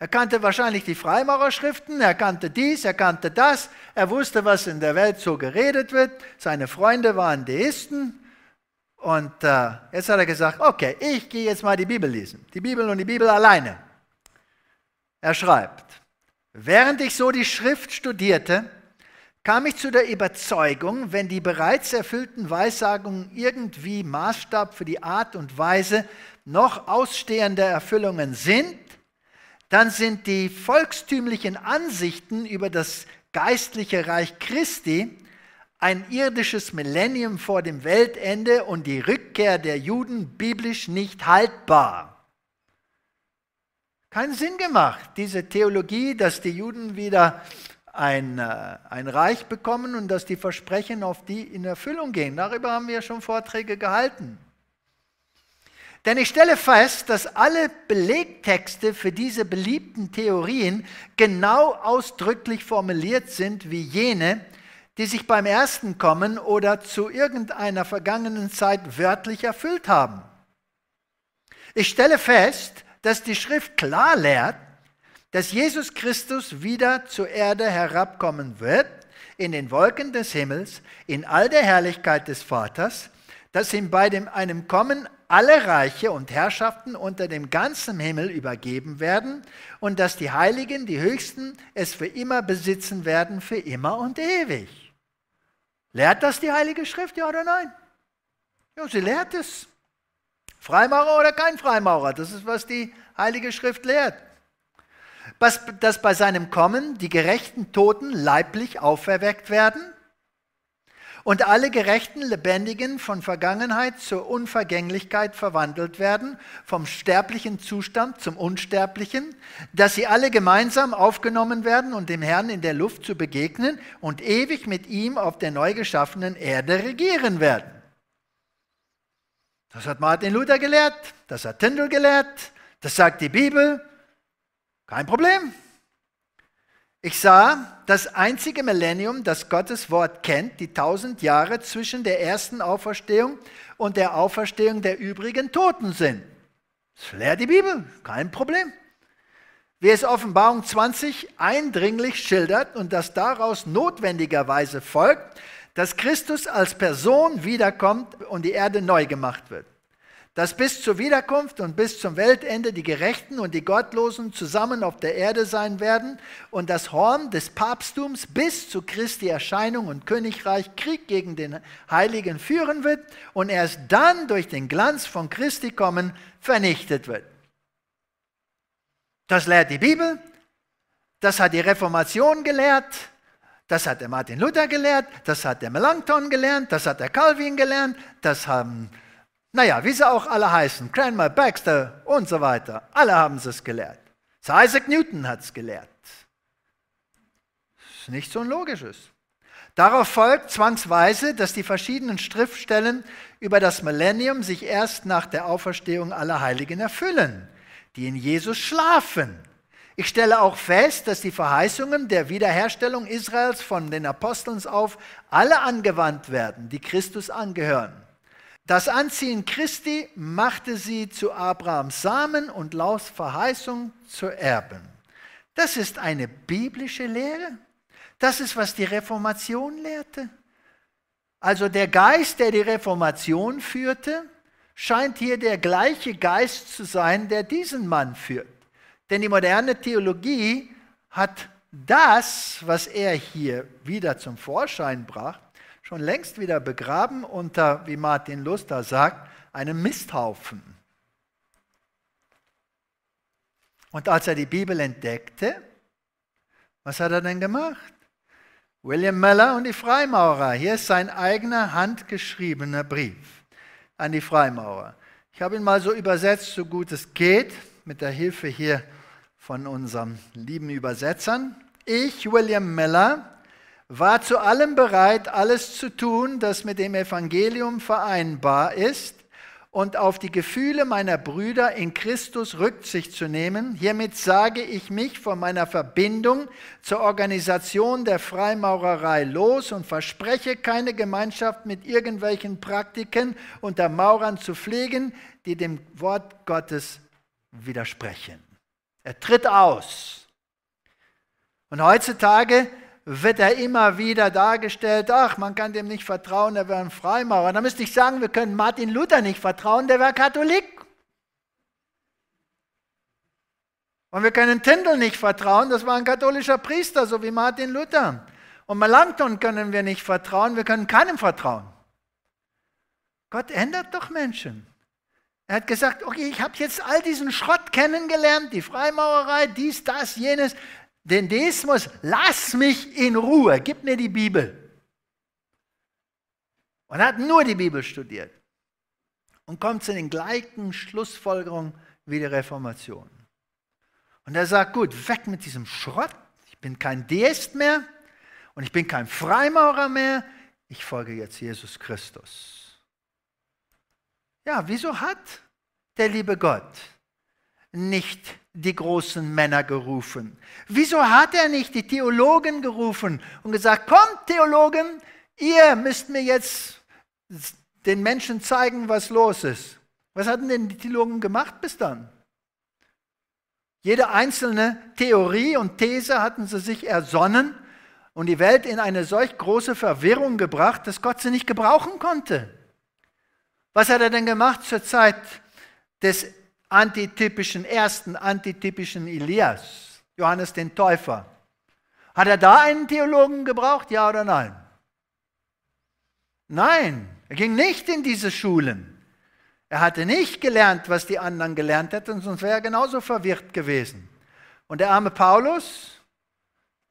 er kannte wahrscheinlich die Freimaurerschriften, er kannte dies, er kannte das, er wusste, was in der Welt so geredet wird, seine Freunde waren Deisten, und äh, jetzt hat er gesagt, okay, ich gehe jetzt mal die Bibel lesen. Die Bibel und die Bibel alleine. Er schreibt, während ich so die Schrift studierte, kam ich zu der Überzeugung, wenn die bereits erfüllten Weissagungen irgendwie Maßstab für die Art und Weise noch ausstehender Erfüllungen sind, dann sind die volkstümlichen Ansichten über das geistliche Reich Christi, ein irdisches Millennium vor dem Weltende und die Rückkehr der Juden biblisch nicht haltbar keinen Sinn gemacht, diese Theologie, dass die Juden wieder ein, äh, ein Reich bekommen und dass die Versprechen auf die in Erfüllung gehen. Darüber haben wir schon Vorträge gehalten. Denn ich stelle fest, dass alle Belegtexte für diese beliebten Theorien genau ausdrücklich formuliert sind wie jene, die sich beim ersten kommen oder zu irgendeiner vergangenen Zeit wörtlich erfüllt haben. Ich stelle fest, dass die Schrift klar lehrt, dass Jesus Christus wieder zur Erde herabkommen wird, in den Wolken des Himmels, in all der Herrlichkeit des Vaters, dass ihm bei dem, einem Kommen alle Reiche und Herrschaften unter dem ganzen Himmel übergeben werden und dass die Heiligen, die Höchsten, es für immer besitzen werden, für immer und ewig. Lehrt das die Heilige Schrift, ja oder nein? Ja, sie lehrt es. Freimaurer oder kein Freimaurer, das ist, was die Heilige Schrift lehrt. Was, dass bei seinem Kommen die gerechten Toten leiblich auferweckt werden und alle gerechten Lebendigen von Vergangenheit zur Unvergänglichkeit verwandelt werden, vom sterblichen Zustand zum unsterblichen, dass sie alle gemeinsam aufgenommen werden und dem Herrn in der Luft zu begegnen und ewig mit ihm auf der neu geschaffenen Erde regieren werden. Das hat Martin Luther gelehrt, das hat Tyndall gelehrt, das sagt die Bibel. Kein Problem. Ich sah das einzige Millennium, das Gottes Wort kennt, die tausend Jahre zwischen der ersten Auferstehung und der Auferstehung der übrigen Toten sind. Das lehrt die Bibel, kein Problem. Wie es Offenbarung 20 eindringlich schildert und das daraus notwendigerweise folgt, dass Christus als Person wiederkommt und die Erde neu gemacht wird. Dass bis zur Wiederkunft und bis zum Weltende die Gerechten und die Gottlosen zusammen auf der Erde sein werden und das Horn des Papsttums bis zu Christi Erscheinung und Königreich Krieg gegen den Heiligen führen wird und erst dann durch den Glanz von Christi kommen vernichtet wird. Das lehrt die Bibel, das hat die Reformation gelehrt, das hat der Martin Luther gelehrt, das hat der Melanchthon gelernt, das hat der Calvin gelernt, das haben, naja, wie sie auch alle heißen, Cranmer, Baxter und so weiter. Alle haben es gelehrt. Sir Isaac Newton hat es gelehrt. Das Ist nichts Unlogisches. Darauf folgt zwangsweise, dass die verschiedenen Schriftstellen über das Millennium sich erst nach der Auferstehung aller Heiligen erfüllen, die in Jesus schlafen. Ich stelle auch fest, dass die Verheißungen der Wiederherstellung Israels von den Aposteln auf alle angewandt werden, die Christus angehören. Das Anziehen Christi machte sie zu Abrahams Samen und Laus Verheißung zu Erben. Das ist eine biblische Lehre. Das ist, was die Reformation lehrte. Also der Geist, der die Reformation führte, scheint hier der gleiche Geist zu sein, der diesen Mann führt. Denn die moderne Theologie hat das, was er hier wieder zum Vorschein brachte, schon längst wieder begraben unter, wie Martin Luther sagt, einem Misthaufen. Und als er die Bibel entdeckte, was hat er denn gemacht? William Meller und die Freimaurer. Hier ist sein eigener handgeschriebener Brief an die Freimaurer. Ich habe ihn mal so übersetzt, so gut es geht mit der Hilfe hier von unseren lieben Übersetzern. Ich, William Miller, war zu allem bereit, alles zu tun, das mit dem Evangelium vereinbar ist und auf die Gefühle meiner Brüder in Christus Rücksicht zu nehmen. Hiermit sage ich mich von meiner Verbindung zur Organisation der Freimaurerei los und verspreche keine Gemeinschaft mit irgendwelchen Praktiken unter Maurern zu pflegen, die dem Wort Gottes widersprechen. Er tritt aus. Und heutzutage wird er immer wieder dargestellt, ach, man kann dem nicht vertrauen, er wäre ein Freimaurer. Da müsste ich sagen, wir können Martin Luther nicht vertrauen, der wäre Katholik. Und wir können Tyndall nicht vertrauen, das war ein katholischer Priester, so wie Martin Luther. Und Melanchthon können wir nicht vertrauen, wir können keinem vertrauen. Gott ändert doch Menschen. Er hat gesagt, okay, ich habe jetzt all diesen Schrott kennengelernt, die Freimaurerei, dies, das, jenes, den Deismus, lass mich in Ruhe, gib mir die Bibel. Und hat nur die Bibel studiert und kommt zu den gleichen Schlussfolgerungen wie die Reformation. Und er sagt, gut, weg mit diesem Schrott, ich bin kein Deist mehr und ich bin kein Freimaurer mehr, ich folge jetzt Jesus Christus. Ja, wieso hat der liebe Gott nicht die großen Männer gerufen? Wieso hat er nicht die Theologen gerufen und gesagt, kommt Theologen, ihr müsst mir jetzt den Menschen zeigen, was los ist? Was hatten denn die Theologen gemacht bis dann? Jede einzelne Theorie und These hatten sie sich ersonnen und die Welt in eine solch große Verwirrung gebracht, dass Gott sie nicht gebrauchen konnte. Was hat er denn gemacht zur Zeit des antitypischen, ersten antitypischen Elias, Johannes den Täufer? Hat er da einen Theologen gebraucht, ja oder nein? Nein, er ging nicht in diese Schulen. Er hatte nicht gelernt, was die anderen gelernt hätten, sonst wäre er genauso verwirrt gewesen. Und der arme Paulus,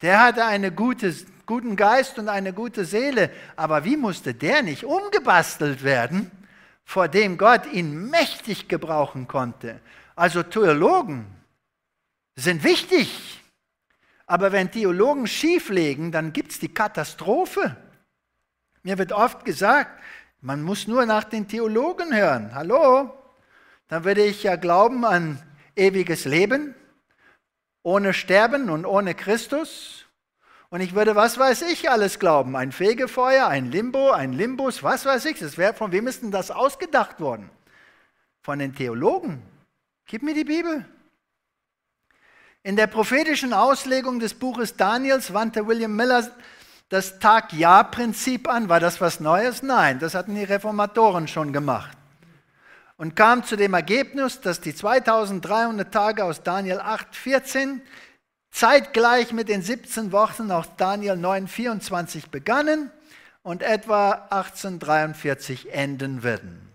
der hatte einen gute, guten Geist und eine gute Seele, aber wie musste der nicht umgebastelt werden, vor dem Gott ihn mächtig gebrauchen konnte. Also Theologen sind wichtig. Aber wenn Theologen schieflegen, dann gibt es die Katastrophe. Mir wird oft gesagt, man muss nur nach den Theologen hören. Hallo? Dann würde ich ja glauben an ewiges Leben, ohne Sterben und ohne Christus. Und ich würde, was weiß ich, alles glauben. Ein Fegefeuer, ein Limbo, ein Limbus, was weiß ich. Das wär, von wem ist denn das ausgedacht worden? Von den Theologen. Gib mir die Bibel. In der prophetischen Auslegung des Buches Daniels wandte William Miller das Tag-Jahr-Prinzip an. War das was Neues? Nein, das hatten die Reformatoren schon gemacht. Und kam zu dem Ergebnis, dass die 2300 Tage aus Daniel 8, 14 zeitgleich mit den 17 Wochen aus Daniel 9,24 begannen und etwa 1843 enden werden.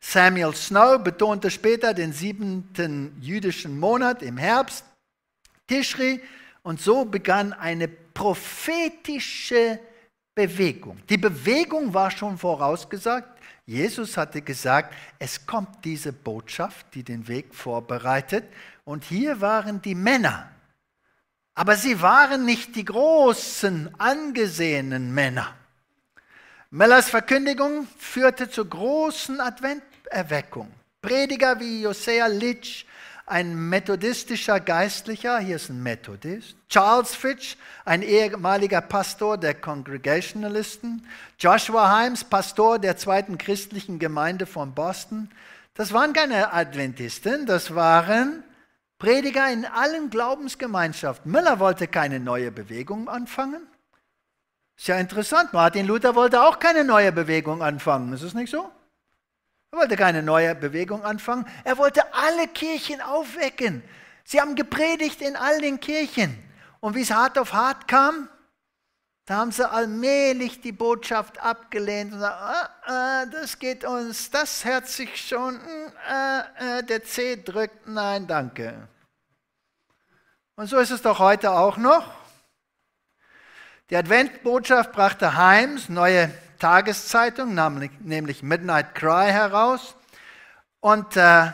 Samuel Snow betonte später den siebten jüdischen Monat im Herbst, Tischri, und so begann eine prophetische Bewegung. Die Bewegung war schon vorausgesagt, Jesus hatte gesagt, es kommt diese Botschaft, die den Weg vorbereitet. Und hier waren die Männer. Aber sie waren nicht die großen, angesehenen Männer. Mellers Verkündigung führte zur großen Adventerweckung. Prediger wie Josea Litsch, ein methodistischer Geistlicher, hier ist ein Methodist, Charles Fitch, ein ehemaliger Pastor der Congregationalisten, Joshua Himes, Pastor der zweiten christlichen Gemeinde von Boston. Das waren keine Adventisten, das waren Prediger in allen Glaubensgemeinschaften. Müller wollte keine neue Bewegung anfangen. Ist ja interessant, Martin Luther wollte auch keine neue Bewegung anfangen, ist es nicht so? Er wollte keine neue Bewegung anfangen. Er wollte alle Kirchen aufwecken. Sie haben gepredigt in all den Kirchen. Und wie es hart auf hart kam, da haben sie allmählich die Botschaft abgelehnt und gesagt, ah, ah, das geht uns, das hört sich schon, hm, ah, ah, der C drückt, nein, danke. Und so ist es doch heute auch noch. Die Adventbotschaft brachte Heims neue Tageszeitung, nämlich, nämlich Midnight Cry, heraus. Und äh,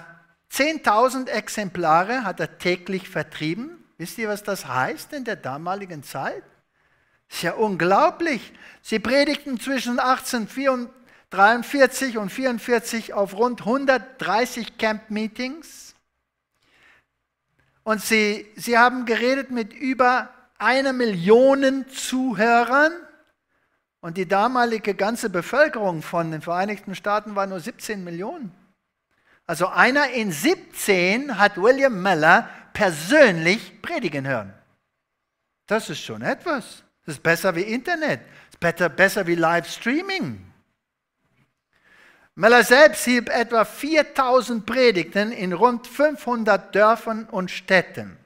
10.000 Exemplare hat er täglich vertrieben. Wisst ihr, was das heißt in der damaligen Zeit? Ist ja unglaublich. Sie predigten zwischen 1843 und 44 auf rund 130 Camp-Meetings. Und sie, sie haben geredet mit über einer Million Zuhörern und die damalige ganze Bevölkerung von den Vereinigten Staaten war nur 17 Millionen. Also einer in 17 hat William Miller persönlich predigen hören. Das ist schon etwas. Das ist besser wie Internet. Das ist besser, besser wie Livestreaming. Miller selbst hielt etwa 4000 Predigten in rund 500 Dörfern und Städten.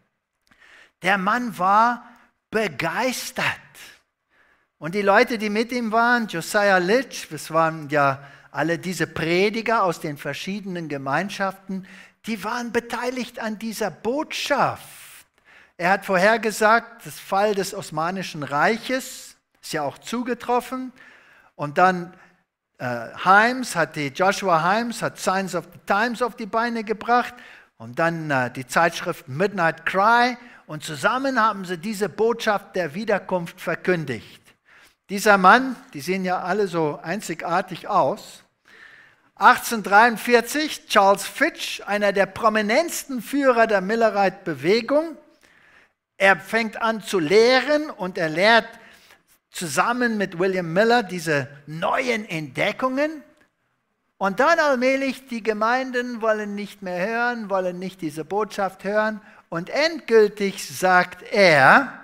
Der Mann war begeistert. Und die Leute, die mit ihm waren, Josiah Litch, das waren ja alle diese Prediger aus den verschiedenen Gemeinschaften, die waren beteiligt an dieser Botschaft. Er hat vorhergesagt, das Fall des Osmanischen Reiches ist ja auch zugetroffen. Und dann äh, Himes hat die, Joshua Himes hat Signs of the Times auf die Beine gebracht und dann äh, die Zeitschrift Midnight Cry. Und zusammen haben sie diese Botschaft der Wiederkunft verkündigt. Dieser Mann, die sehen ja alle so einzigartig aus, 1843 Charles Fitch, einer der prominentesten Führer der Millerite-Bewegung. Er fängt an zu lehren und er lehrt zusammen mit William Miller diese neuen Entdeckungen. Und dann allmählich, die Gemeinden wollen nicht mehr hören, wollen nicht diese Botschaft hören. Und endgültig sagt er,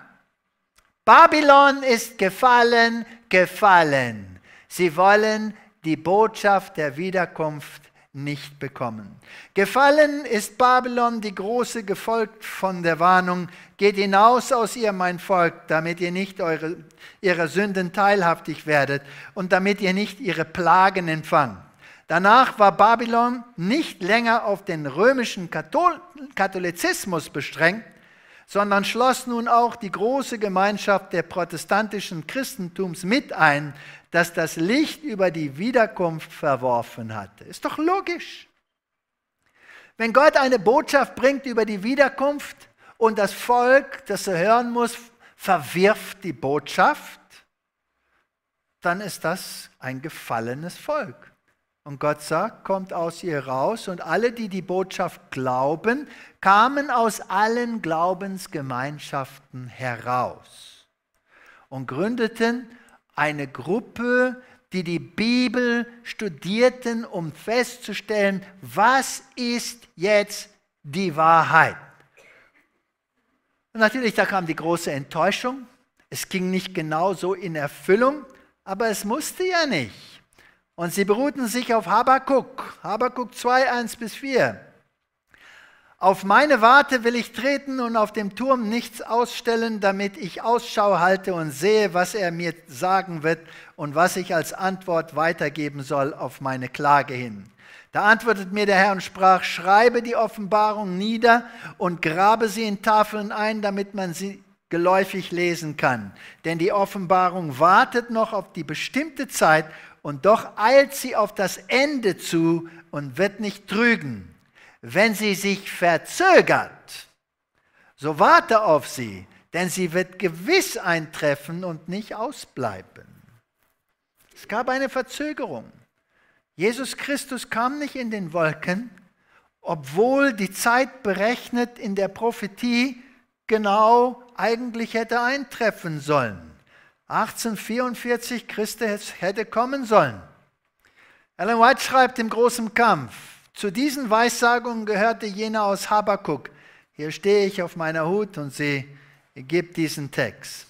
Babylon ist gefallen, gefallen. Sie wollen die Botschaft der Wiederkunft nicht bekommen. Gefallen ist Babylon, die große, gefolgt von der Warnung, geht hinaus aus ihr, mein Volk, damit ihr nicht eure, ihrer Sünden teilhaftig werdet und damit ihr nicht ihre Plagen empfangt. Danach war Babylon nicht länger auf den römischen Kathol Katholizismus beschränkt, sondern schloss nun auch die große Gemeinschaft der protestantischen Christentums mit ein, das das Licht über die Wiederkunft verworfen hatte. Ist doch logisch. Wenn Gott eine Botschaft bringt über die Wiederkunft und das Volk, das er hören muss, verwirft die Botschaft, dann ist das ein gefallenes Volk. Und Gott sagt, kommt aus ihr raus. Und alle, die die Botschaft glauben, kamen aus allen Glaubensgemeinschaften heraus und gründeten eine Gruppe, die die Bibel studierten, um festzustellen, was ist jetzt die Wahrheit. Und natürlich, da kam die große Enttäuschung. Es ging nicht genau so in Erfüllung, aber es musste ja nicht. Und sie beruhten sich auf Habakuk, Habakuk 2, 1 bis 4. Auf meine Warte will ich treten und auf dem Turm nichts ausstellen, damit ich Ausschau halte und sehe, was er mir sagen wird und was ich als Antwort weitergeben soll auf meine Klage hin. Da antwortet mir der Herr und sprach, schreibe die Offenbarung nieder und grabe sie in Tafeln ein, damit man sie geläufig lesen kann. Denn die Offenbarung wartet noch auf die bestimmte Zeit und doch eilt sie auf das Ende zu und wird nicht trügen. Wenn sie sich verzögert, so warte auf sie, denn sie wird gewiss eintreffen und nicht ausbleiben. Es gab eine Verzögerung. Jesus Christus kam nicht in den Wolken, obwohl die Zeit berechnet in der Prophetie genau eigentlich hätte eintreffen sollen. 1844 Christus hätte kommen sollen. Ellen White schreibt im großen Kampf, zu diesen Weissagungen gehörte jener aus Habakkuk. Hier stehe ich auf meiner Hut und sie gibt diesen Text.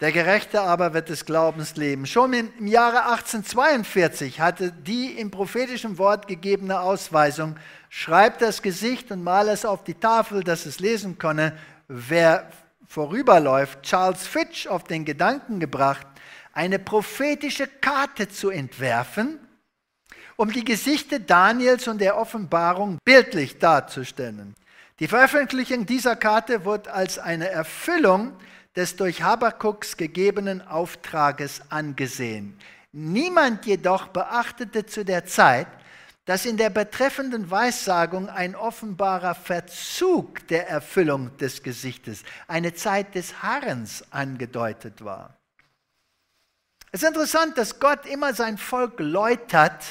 Der Gerechte aber wird des Glaubens leben. Schon im Jahre 1842 hatte die im prophetischen Wort gegebene Ausweisung, schreibt das Gesicht und male es auf die Tafel, dass es lesen könne, wer vorüberläuft, Charles Fitch auf den Gedanken gebracht, eine prophetische Karte zu entwerfen, um die Gesichter Daniels und der Offenbarung bildlich darzustellen. Die Veröffentlichung dieser Karte wird als eine Erfüllung des durch Habakkuk gegebenen Auftrages angesehen. Niemand jedoch beachtete zu der Zeit, dass in der betreffenden Weissagung ein offenbarer Verzug der Erfüllung des Gesichtes, eine Zeit des Harrens angedeutet war. Es ist interessant, dass Gott immer sein Volk läutert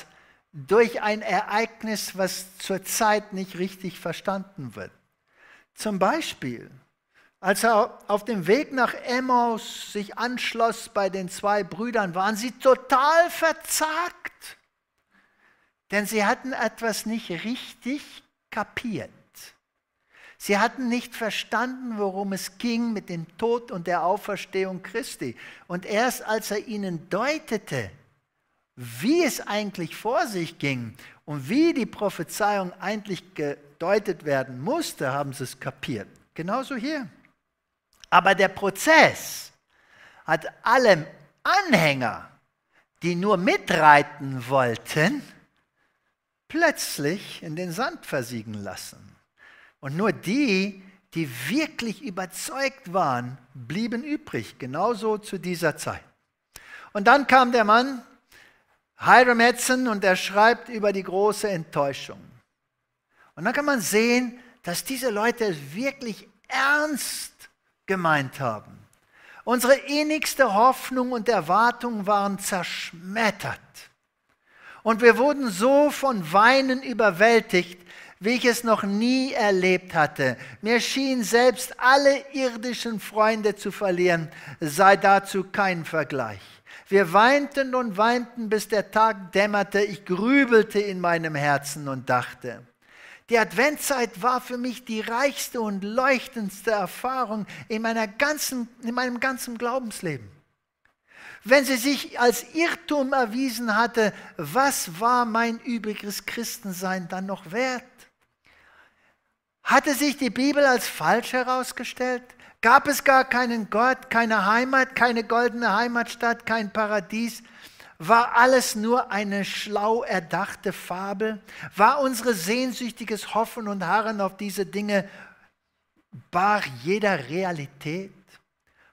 durch ein Ereignis, was zur Zeit nicht richtig verstanden wird. Zum Beispiel, als er auf dem Weg nach Emmaus sich anschloss bei den zwei Brüdern, waren sie total verzagt. Denn sie hatten etwas nicht richtig kapiert. Sie hatten nicht verstanden, worum es ging mit dem Tod und der Auferstehung Christi. Und erst als er ihnen deutete, wie es eigentlich vor sich ging und wie die Prophezeiung eigentlich gedeutet werden musste, haben sie es kapiert. Genauso hier. Aber der Prozess hat allem Anhänger, die nur mitreiten wollten, plötzlich in den Sand versiegen lassen. Und nur die, die wirklich überzeugt waren, blieben übrig, genauso zu dieser Zeit. Und dann kam der Mann, Hiram Edson, und er schreibt über die große Enttäuschung. Und dann kann man sehen, dass diese Leute es wirklich ernst gemeint haben. Unsere innigste Hoffnung und Erwartung waren zerschmettert. Und wir wurden so von Weinen überwältigt, wie ich es noch nie erlebt hatte. Mir schien selbst alle irdischen Freunde zu verlieren, sei dazu kein Vergleich. Wir weinten und weinten, bis der Tag dämmerte. Ich grübelte in meinem Herzen und dachte, die Adventszeit war für mich die reichste und leuchtendste Erfahrung in, meiner ganzen, in meinem ganzen Glaubensleben wenn sie sich als Irrtum erwiesen hatte, was war mein übriges Christensein dann noch wert? Hatte sich die Bibel als falsch herausgestellt? Gab es gar keinen Gott, keine Heimat, keine goldene Heimatstadt, kein Paradies? War alles nur eine schlau erdachte Fabel? War unsere sehnsüchtiges Hoffen und Harren auf diese Dinge bar jeder Realität?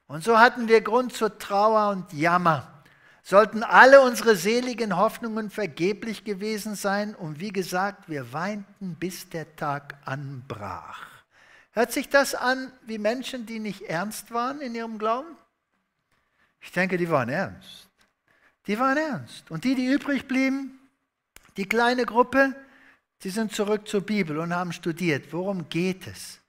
Und so hatten wir Grund zur Trauer und Jammer. Sollten alle unsere seligen Hoffnungen vergeblich gewesen sein, und wie gesagt, wir weinten, bis der Tag anbrach. Hört sich das an wie Menschen, die nicht ernst waren in ihrem Glauben? Ich denke, die waren ernst. Die waren ernst. Und die, die übrig blieben, die kleine Gruppe, sie sind zurück zur Bibel und haben studiert. Worum geht es?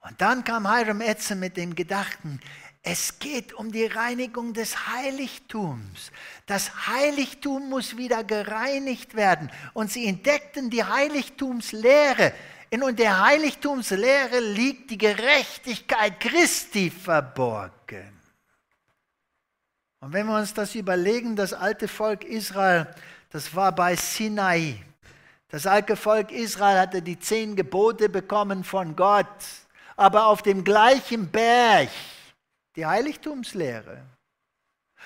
Und dann kam Hiram Etze mit dem Gedanken, es geht um die Reinigung des Heiligtums. Das Heiligtum muss wieder gereinigt werden. Und sie entdeckten die Heiligtumslehre. In der Heiligtumslehre liegt die Gerechtigkeit Christi verborgen. Und wenn wir uns das überlegen, das alte Volk Israel, das war bei Sinai. Das alte Volk Israel hatte die zehn Gebote bekommen von Gott. Aber auf dem gleichen Berg die Heiligtumslehre.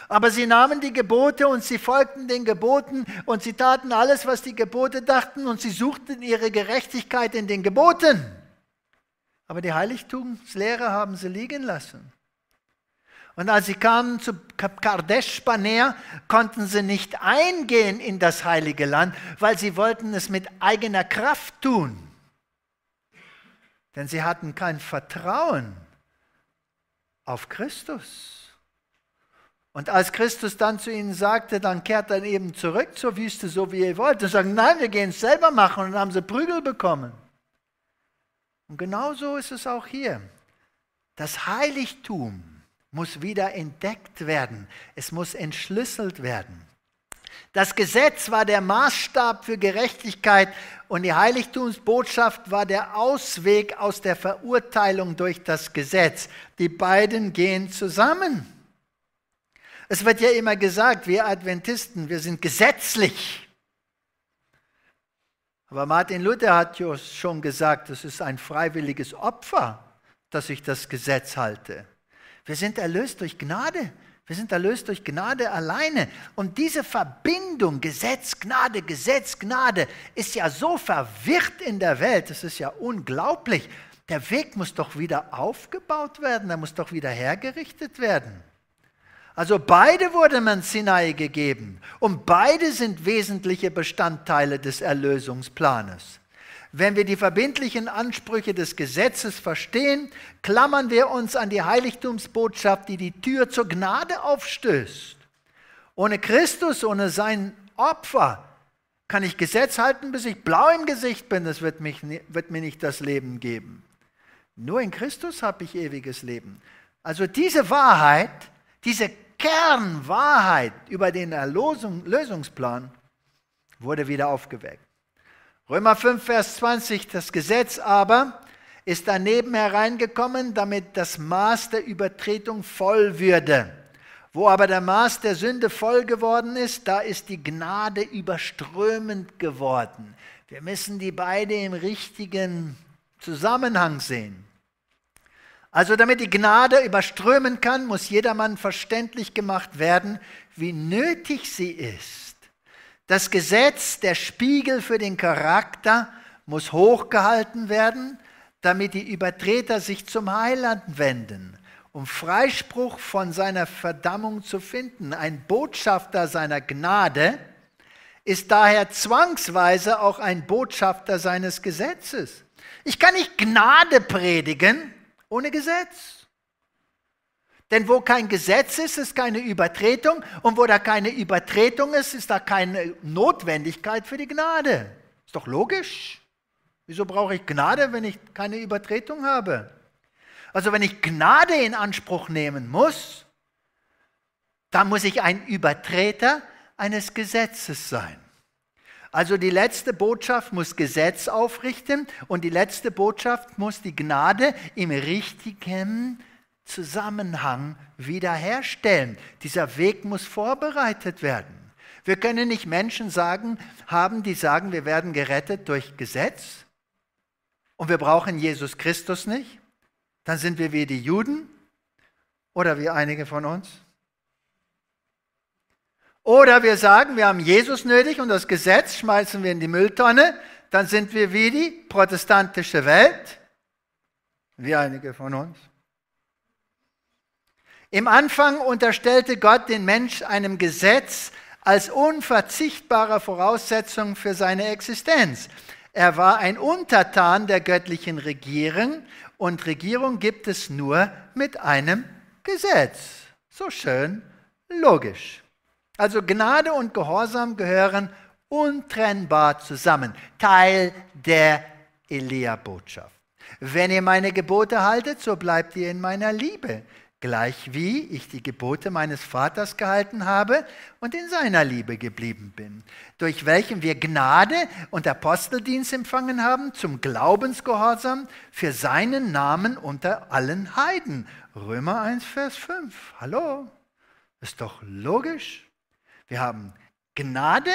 Aber sie nahmen die Gebote und sie folgten den Geboten und sie taten alles, was die Gebote dachten und sie suchten ihre Gerechtigkeit in den Geboten. Aber die Heiligtumslehre haben sie liegen lassen. Und als sie kamen zu Kardesh Barnea, konnten sie nicht eingehen in das heilige Land, weil sie wollten es mit eigener Kraft tun. Denn sie hatten kein Vertrauen auf Christus. Und als Christus dann zu ihnen sagte, dann kehrt dann eben zurück zur Wüste, so wie ihr wollt, und sagen, nein, wir gehen es selber machen. Und dann haben sie Prügel bekommen. Und genau so ist es auch hier. Das Heiligtum muss wieder entdeckt werden. Es muss entschlüsselt werden. Das Gesetz war der Maßstab für Gerechtigkeit und die Heiligtumsbotschaft war der Ausweg aus der Verurteilung durch das Gesetz. Die beiden gehen zusammen. Es wird ja immer gesagt, wir Adventisten, wir sind gesetzlich. Aber Martin Luther hat ja schon gesagt, es ist ein freiwilliges Opfer, dass ich das Gesetz halte. Wir sind erlöst durch Gnade. Wir sind erlöst durch Gnade alleine. Und diese Verbindung Gesetz, Gnade, Gesetz, Gnade ist ja so verwirrt in der Welt. Das ist ja unglaublich. Der Weg muss doch wieder aufgebaut werden, der muss doch wieder hergerichtet werden. Also beide wurde man Sinai gegeben und beide sind wesentliche Bestandteile des Erlösungsplanes. Wenn wir die verbindlichen Ansprüche des Gesetzes verstehen, klammern wir uns an die Heiligtumsbotschaft, die die Tür zur Gnade aufstößt. Ohne Christus, ohne sein Opfer kann ich Gesetz halten, bis ich blau im Gesicht bin. Das wird, wird mir nicht das Leben geben. Nur in Christus habe ich ewiges Leben. Also diese Wahrheit, diese Kernwahrheit über den Erlösungsplan wurde wieder aufgeweckt. Römer 5, Vers 20, das Gesetz aber ist daneben hereingekommen, damit das Maß der Übertretung voll würde. Wo aber der Maß der Sünde voll geworden ist, da ist die Gnade überströmend geworden. Wir müssen die beide im richtigen Zusammenhang sehen. Also damit die Gnade überströmen kann, muss jedermann verständlich gemacht werden, wie nötig sie ist. Das Gesetz, der Spiegel für den Charakter, muss hochgehalten werden, damit die Übertreter sich zum Heiland wenden, um Freispruch von seiner Verdammung zu finden. Ein Botschafter seiner Gnade ist daher zwangsweise auch ein Botschafter seines Gesetzes. Ich kann nicht Gnade predigen ohne Gesetz. Denn wo kein Gesetz ist, ist keine Übertretung. Und wo da keine Übertretung ist, ist da keine Notwendigkeit für die Gnade. Ist doch logisch. Wieso brauche ich Gnade, wenn ich keine Übertretung habe? Also wenn ich Gnade in Anspruch nehmen muss, dann muss ich ein Übertreter eines Gesetzes sein. Also die letzte Botschaft muss Gesetz aufrichten und die letzte Botschaft muss die Gnade im richtigen Zusammenhang wiederherstellen. Dieser Weg muss vorbereitet werden. Wir können nicht Menschen sagen, haben, die sagen, wir werden gerettet durch Gesetz und wir brauchen Jesus Christus nicht. Dann sind wir wie die Juden oder wie einige von uns. Oder wir sagen, wir haben Jesus nötig und das Gesetz schmeißen wir in die Mülltonne. Dann sind wir wie die protestantische Welt, wie einige von uns. Im Anfang unterstellte Gott den Mensch einem Gesetz als unverzichtbare Voraussetzung für seine Existenz. Er war ein Untertan der göttlichen Regierung und Regierung gibt es nur mit einem Gesetz. So schön logisch. Also Gnade und Gehorsam gehören untrennbar zusammen. Teil der Elia-Botschaft. Wenn ihr meine Gebote haltet, so bleibt ihr in meiner Liebe gleich wie ich die Gebote meines Vaters gehalten habe und in seiner Liebe geblieben bin, durch welchen wir Gnade und Aposteldienst empfangen haben zum Glaubensgehorsam für seinen Namen unter allen Heiden. Römer 1, Vers 5. Hallo, ist doch logisch. Wir haben Gnade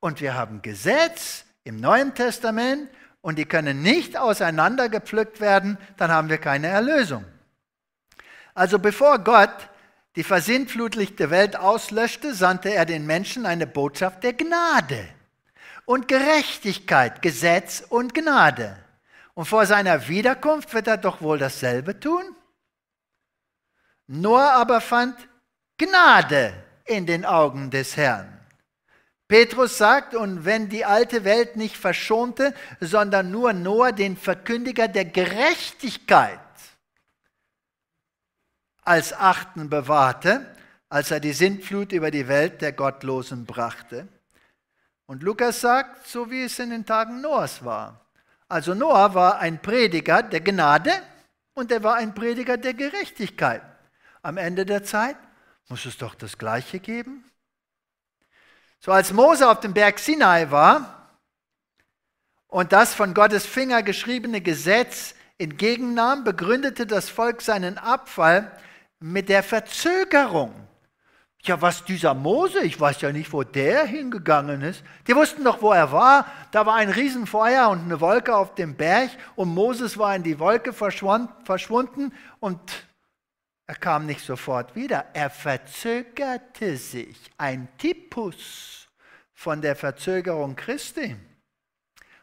und wir haben Gesetz im Neuen Testament und die können nicht auseinandergepflückt werden, dann haben wir keine Erlösung. Also bevor Gott die versinnflutlichte Welt auslöschte, sandte er den Menschen eine Botschaft der Gnade und Gerechtigkeit, Gesetz und Gnade. Und vor seiner Wiederkunft wird er doch wohl dasselbe tun? Noah aber fand Gnade in den Augen des Herrn. Petrus sagt, und wenn die alte Welt nicht verschonte, sondern nur Noah, den Verkündiger der Gerechtigkeit, als Achten bewahrte, als er die Sintflut über die Welt der Gottlosen brachte. Und Lukas sagt, so wie es in den Tagen Noahs war. Also Noah war ein Prediger der Gnade und er war ein Prediger der Gerechtigkeit. Am Ende der Zeit muss es doch das Gleiche geben. So als Mose auf dem Berg Sinai war und das von Gottes Finger geschriebene Gesetz entgegennahm, begründete das Volk seinen Abfall mit der Verzögerung. Ja, was dieser Mose, ich weiß ja nicht, wo der hingegangen ist. Die wussten doch, wo er war. Da war ein Riesenfeuer und eine Wolke auf dem Berg und Moses war in die Wolke verschwunden und er kam nicht sofort wieder. Er verzögerte sich. Ein Typus von der Verzögerung Christi.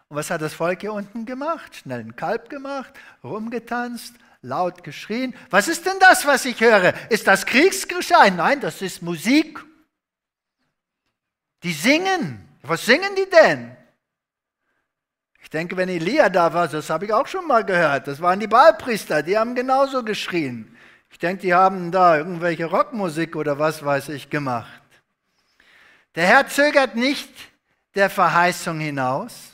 Und was hat das Volk hier unten gemacht? Schnell einen Kalb gemacht, rumgetanzt, laut geschrien, was ist denn das, was ich höre? Ist das Kriegsgeschrei? Nein, das ist Musik. Die singen. Was singen die denn? Ich denke, wenn Elia da war, das habe ich auch schon mal gehört, das waren die Baalpriester, die haben genauso geschrien. Ich denke, die haben da irgendwelche Rockmusik oder was weiß ich gemacht. Der Herr zögert nicht der Verheißung hinaus.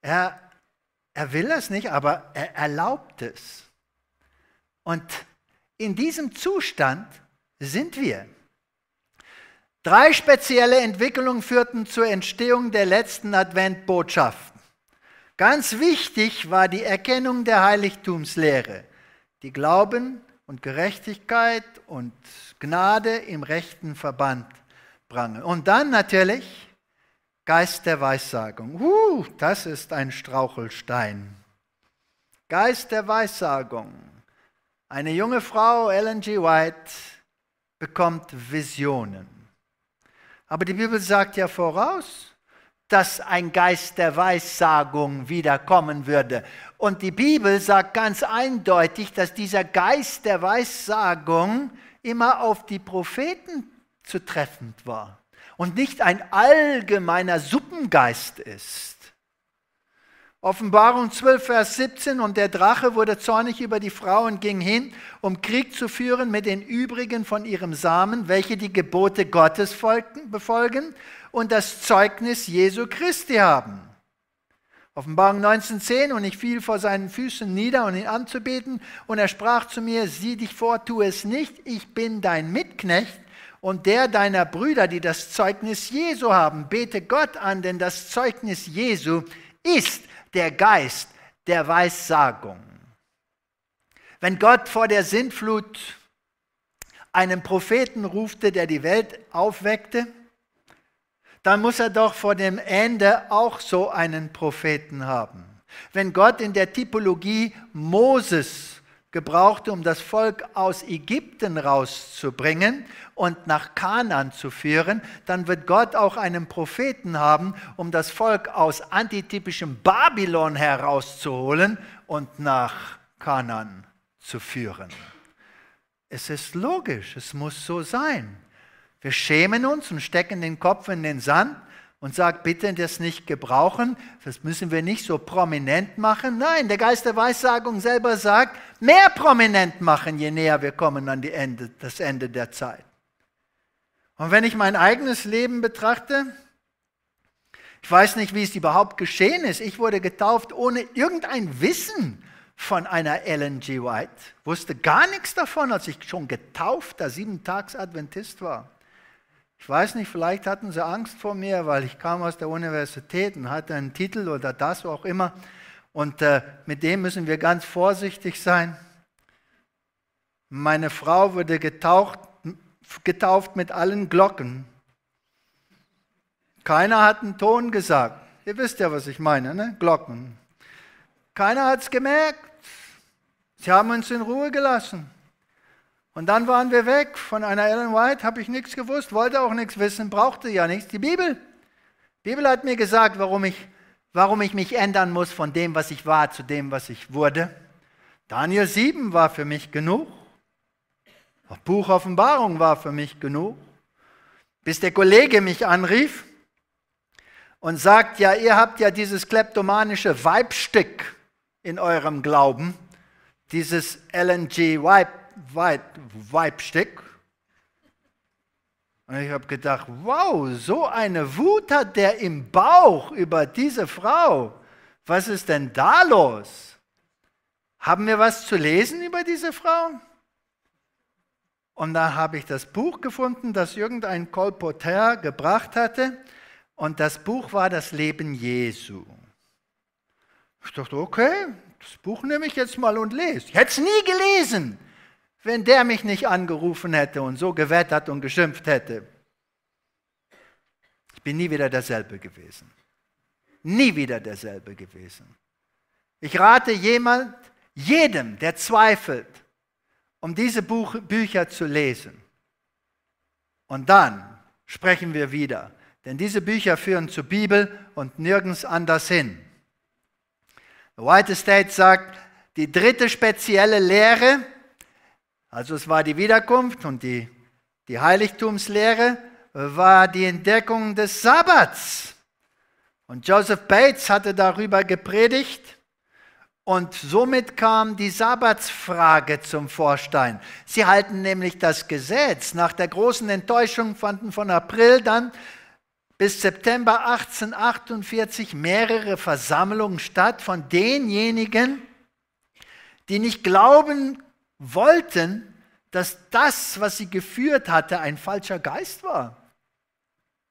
Er, er will es nicht, aber er erlaubt es. Und in diesem Zustand sind wir. Drei spezielle Entwicklungen führten zur Entstehung der letzten Adventbotschaften. Ganz wichtig war die Erkennung der Heiligtumslehre, die Glauben und Gerechtigkeit und Gnade im rechten Verband prangen. Und dann natürlich Geist der Weissagung. Uh, das ist ein Strauchelstein. Geist der Weissagung. Eine junge Frau, Ellen G. White, bekommt Visionen. Aber die Bibel sagt ja voraus, dass ein Geist der Weissagung wiederkommen würde. Und die Bibel sagt ganz eindeutig, dass dieser Geist der Weissagung immer auf die Propheten zu treffend war und nicht ein allgemeiner Suppengeist ist. Offenbarung 12, Vers 17, und der Drache wurde zornig über die Frau und ging hin, um Krieg zu führen mit den übrigen von ihrem Samen, welche die Gebote Gottes folgen, befolgen und das Zeugnis Jesu Christi haben. Offenbarung 19, 10, und ich fiel vor seinen Füßen nieder, um ihn anzubeten. Und er sprach zu mir: Sieh dich vor, tu es nicht. Ich bin dein Mitknecht und der deiner Brüder, die das Zeugnis Jesu haben. Bete Gott an, denn das Zeugnis Jesu ist der Geist der Weissagung. Wenn Gott vor der Sintflut einen Propheten rufte, der die Welt aufweckte, dann muss er doch vor dem Ende auch so einen Propheten haben. Wenn Gott in der Typologie Moses gebrauchte, um das Volk aus Ägypten rauszubringen und nach Kanaan zu führen, dann wird Gott auch einen Propheten haben, um das Volk aus antitypischem Babylon herauszuholen und nach Kanaan zu führen. Es ist logisch, es muss so sein. Wir schämen uns und stecken den Kopf in den Sand und sagt, bitte das nicht gebrauchen, das müssen wir nicht so prominent machen. Nein, der Geist der Weissagung selber sagt, mehr prominent machen, je näher wir kommen an Ende, das Ende der Zeit. Und wenn ich mein eigenes Leben betrachte, ich weiß nicht, wie es überhaupt geschehen ist. Ich wurde getauft ohne irgendein Wissen von einer Ellen G. White, wusste gar nichts davon, als ich schon getauft, da Sieben-Tags-Adventist war. Ich weiß nicht, vielleicht hatten sie Angst vor mir, weil ich kam aus der Universität und hatte einen Titel oder das auch immer. Und äh, mit dem müssen wir ganz vorsichtig sein. Meine Frau wurde getaucht, getauft mit allen Glocken. Keiner hat einen Ton gesagt. Ihr wisst ja, was ich meine, ne? Glocken. Keiner hat es gemerkt. Sie haben uns in Ruhe gelassen. Und dann waren wir weg. Von einer Ellen White habe ich nichts gewusst, wollte auch nichts wissen, brauchte ja nichts. Die Bibel. Die Bibel hat mir gesagt, warum ich, warum ich mich ändern muss von dem, was ich war, zu dem, was ich wurde. Daniel 7 war für mich genug. Auch Buch Offenbarung war für mich genug. Bis der Kollege mich anrief und sagt, ja, ihr habt ja dieses kleptomanische Weibstück in eurem Glauben, dieses LNG-Weib. Weib, Weibstück. Und ich habe gedacht, wow, so eine Wut hat der im Bauch über diese Frau. Was ist denn da los? Haben wir was zu lesen über diese Frau? Und da habe ich das Buch gefunden, das irgendein Kolporteur gebracht hatte. Und das Buch war Das Leben Jesu. Ich dachte, okay, das Buch nehme ich jetzt mal und lese. Ich hätte es nie gelesen wenn der mich nicht angerufen hätte und so gewettert und geschimpft hätte. Ich bin nie wieder derselbe gewesen. Nie wieder derselbe gewesen. Ich rate jemand, jedem, der zweifelt, um diese Buch, Bücher zu lesen. Und dann sprechen wir wieder. Denn diese Bücher führen zur Bibel und nirgends anders hin. The White Estate sagt, die dritte spezielle Lehre, also es war die Wiederkunft und die, die Heiligtumslehre war die Entdeckung des Sabbats. Und Joseph Bates hatte darüber gepredigt. Und somit kam die Sabbatsfrage zum Vorstein. Sie halten nämlich das Gesetz. Nach der großen Enttäuschung fanden von April dann bis September 1848 mehrere Versammlungen statt von denjenigen, die nicht glauben wollten, dass das, was sie geführt hatte, ein falscher Geist war.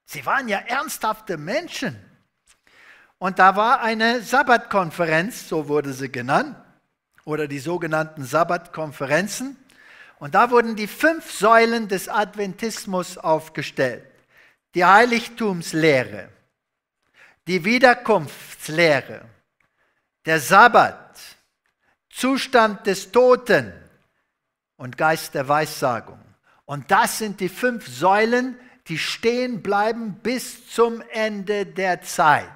Sie waren ja ernsthafte Menschen. Und da war eine Sabbatkonferenz, so wurde sie genannt, oder die sogenannten Sabbatkonferenzen. Und da wurden die fünf Säulen des Adventismus aufgestellt. Die Heiligtumslehre, die Wiederkunftslehre, der Sabbat, Zustand des Toten, und Geist der Weissagung. Und das sind die fünf Säulen, die stehen bleiben bis zum Ende der Zeit.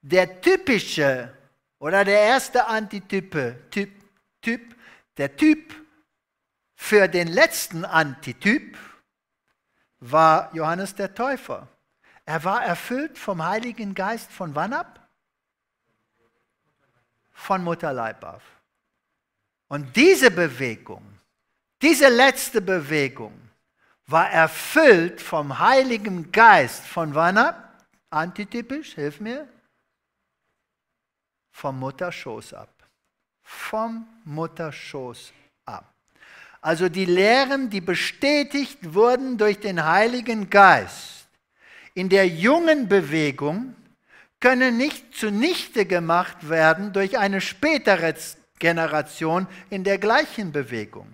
Der typische oder der erste Antitype, Typ, Typ, der Typ für den letzten Antityp war Johannes der Täufer. Er war erfüllt vom Heiligen Geist von wann ab? Von Mutterleib auf. Und diese Bewegung, diese letzte Bewegung war erfüllt vom Heiligen Geist. Von wann ab? Antitypisch, hilf mir. Vom Mutterschoß ab. Vom Mutterschoß ab. Also die Lehren, die bestätigt wurden durch den Heiligen Geist. In der jungen Bewegung können nicht zunichte gemacht werden durch eine spätere Generation in der gleichen Bewegung.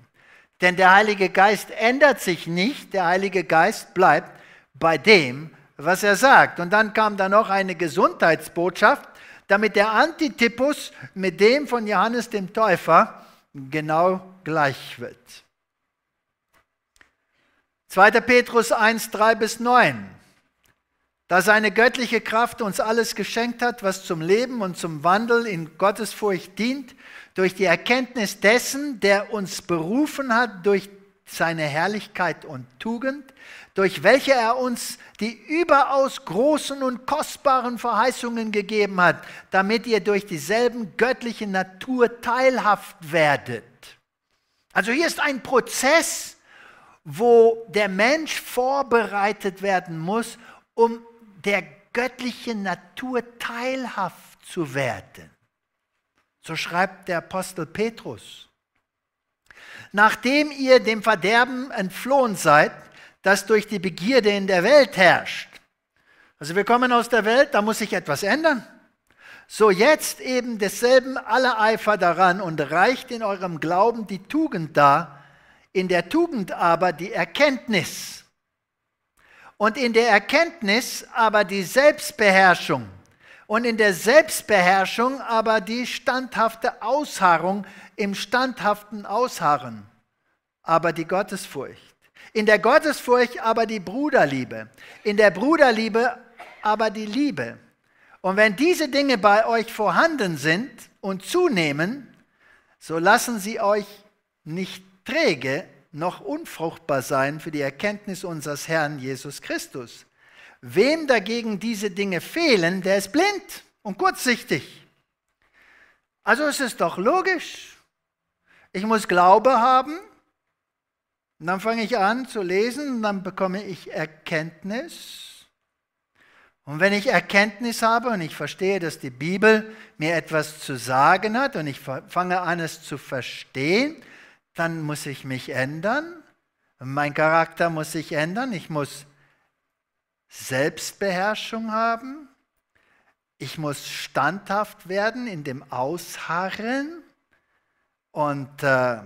Denn der Heilige Geist ändert sich nicht, der Heilige Geist bleibt bei dem, was er sagt. Und dann kam da noch eine Gesundheitsbotschaft, damit der Antitypus mit dem von Johannes dem Täufer genau gleich wird. 2. Petrus 1, 3 bis 9. Da seine göttliche Kraft uns alles geschenkt hat, was zum Leben und zum Wandel in Gottesfurcht dient, durch die Erkenntnis dessen, der uns berufen hat, durch seine Herrlichkeit und Tugend, durch welche er uns die überaus großen und kostbaren Verheißungen gegeben hat, damit ihr durch dieselben göttliche Natur teilhaft werdet. Also hier ist ein Prozess, wo der Mensch vorbereitet werden muss, um der göttlichen Natur teilhaft zu werden. So schreibt der Apostel Petrus. Nachdem ihr dem Verderben entflohen seid, das durch die Begierde in der Welt herrscht. Also wir kommen aus der Welt, da muss sich etwas ändern. So jetzt eben desselben alle Eifer daran und reicht in eurem Glauben die Tugend dar, in der Tugend aber die Erkenntnis. Und in der Erkenntnis aber die Selbstbeherrschung und in der Selbstbeherrschung aber die standhafte Ausharrung im standhaften Ausharren, aber die Gottesfurcht. In der Gottesfurcht aber die Bruderliebe, in der Bruderliebe aber die Liebe. Und wenn diese Dinge bei euch vorhanden sind und zunehmen, so lassen sie euch nicht träge noch unfruchtbar sein für die Erkenntnis unseres Herrn Jesus Christus. Wem dagegen diese Dinge fehlen, der ist blind und kurzsichtig. Also ist es doch logisch. Ich muss Glaube haben, und dann fange ich an zu lesen, und dann bekomme ich Erkenntnis. Und wenn ich Erkenntnis habe und ich verstehe, dass die Bibel mir etwas zu sagen hat und ich fange an, es zu verstehen, dann muss ich mich ändern. Mein Charakter muss sich ändern. Ich muss Selbstbeherrschung haben. Ich muss standhaft werden in dem Ausharren. Und äh,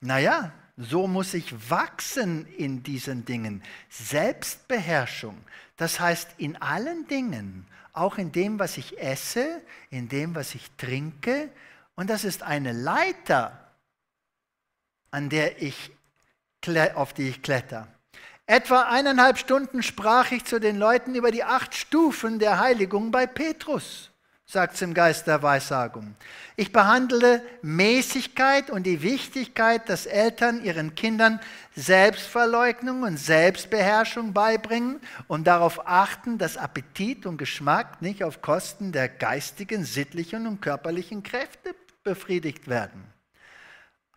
naja, so muss ich wachsen in diesen Dingen. Selbstbeherrschung, das heißt in allen Dingen, auch in dem, was ich esse, in dem, was ich trinke. Und das ist eine Leiter, an der ich, auf die ich kletter. Etwa eineinhalb Stunden sprach ich zu den Leuten über die acht Stufen der Heiligung bei Petrus, sagt es im Geist der Weissagung. Ich behandle Mäßigkeit und die Wichtigkeit, dass Eltern ihren Kindern Selbstverleugnung und Selbstbeherrschung beibringen und darauf achten, dass Appetit und Geschmack nicht auf Kosten der geistigen, sittlichen und körperlichen Kräfte befriedigt werden.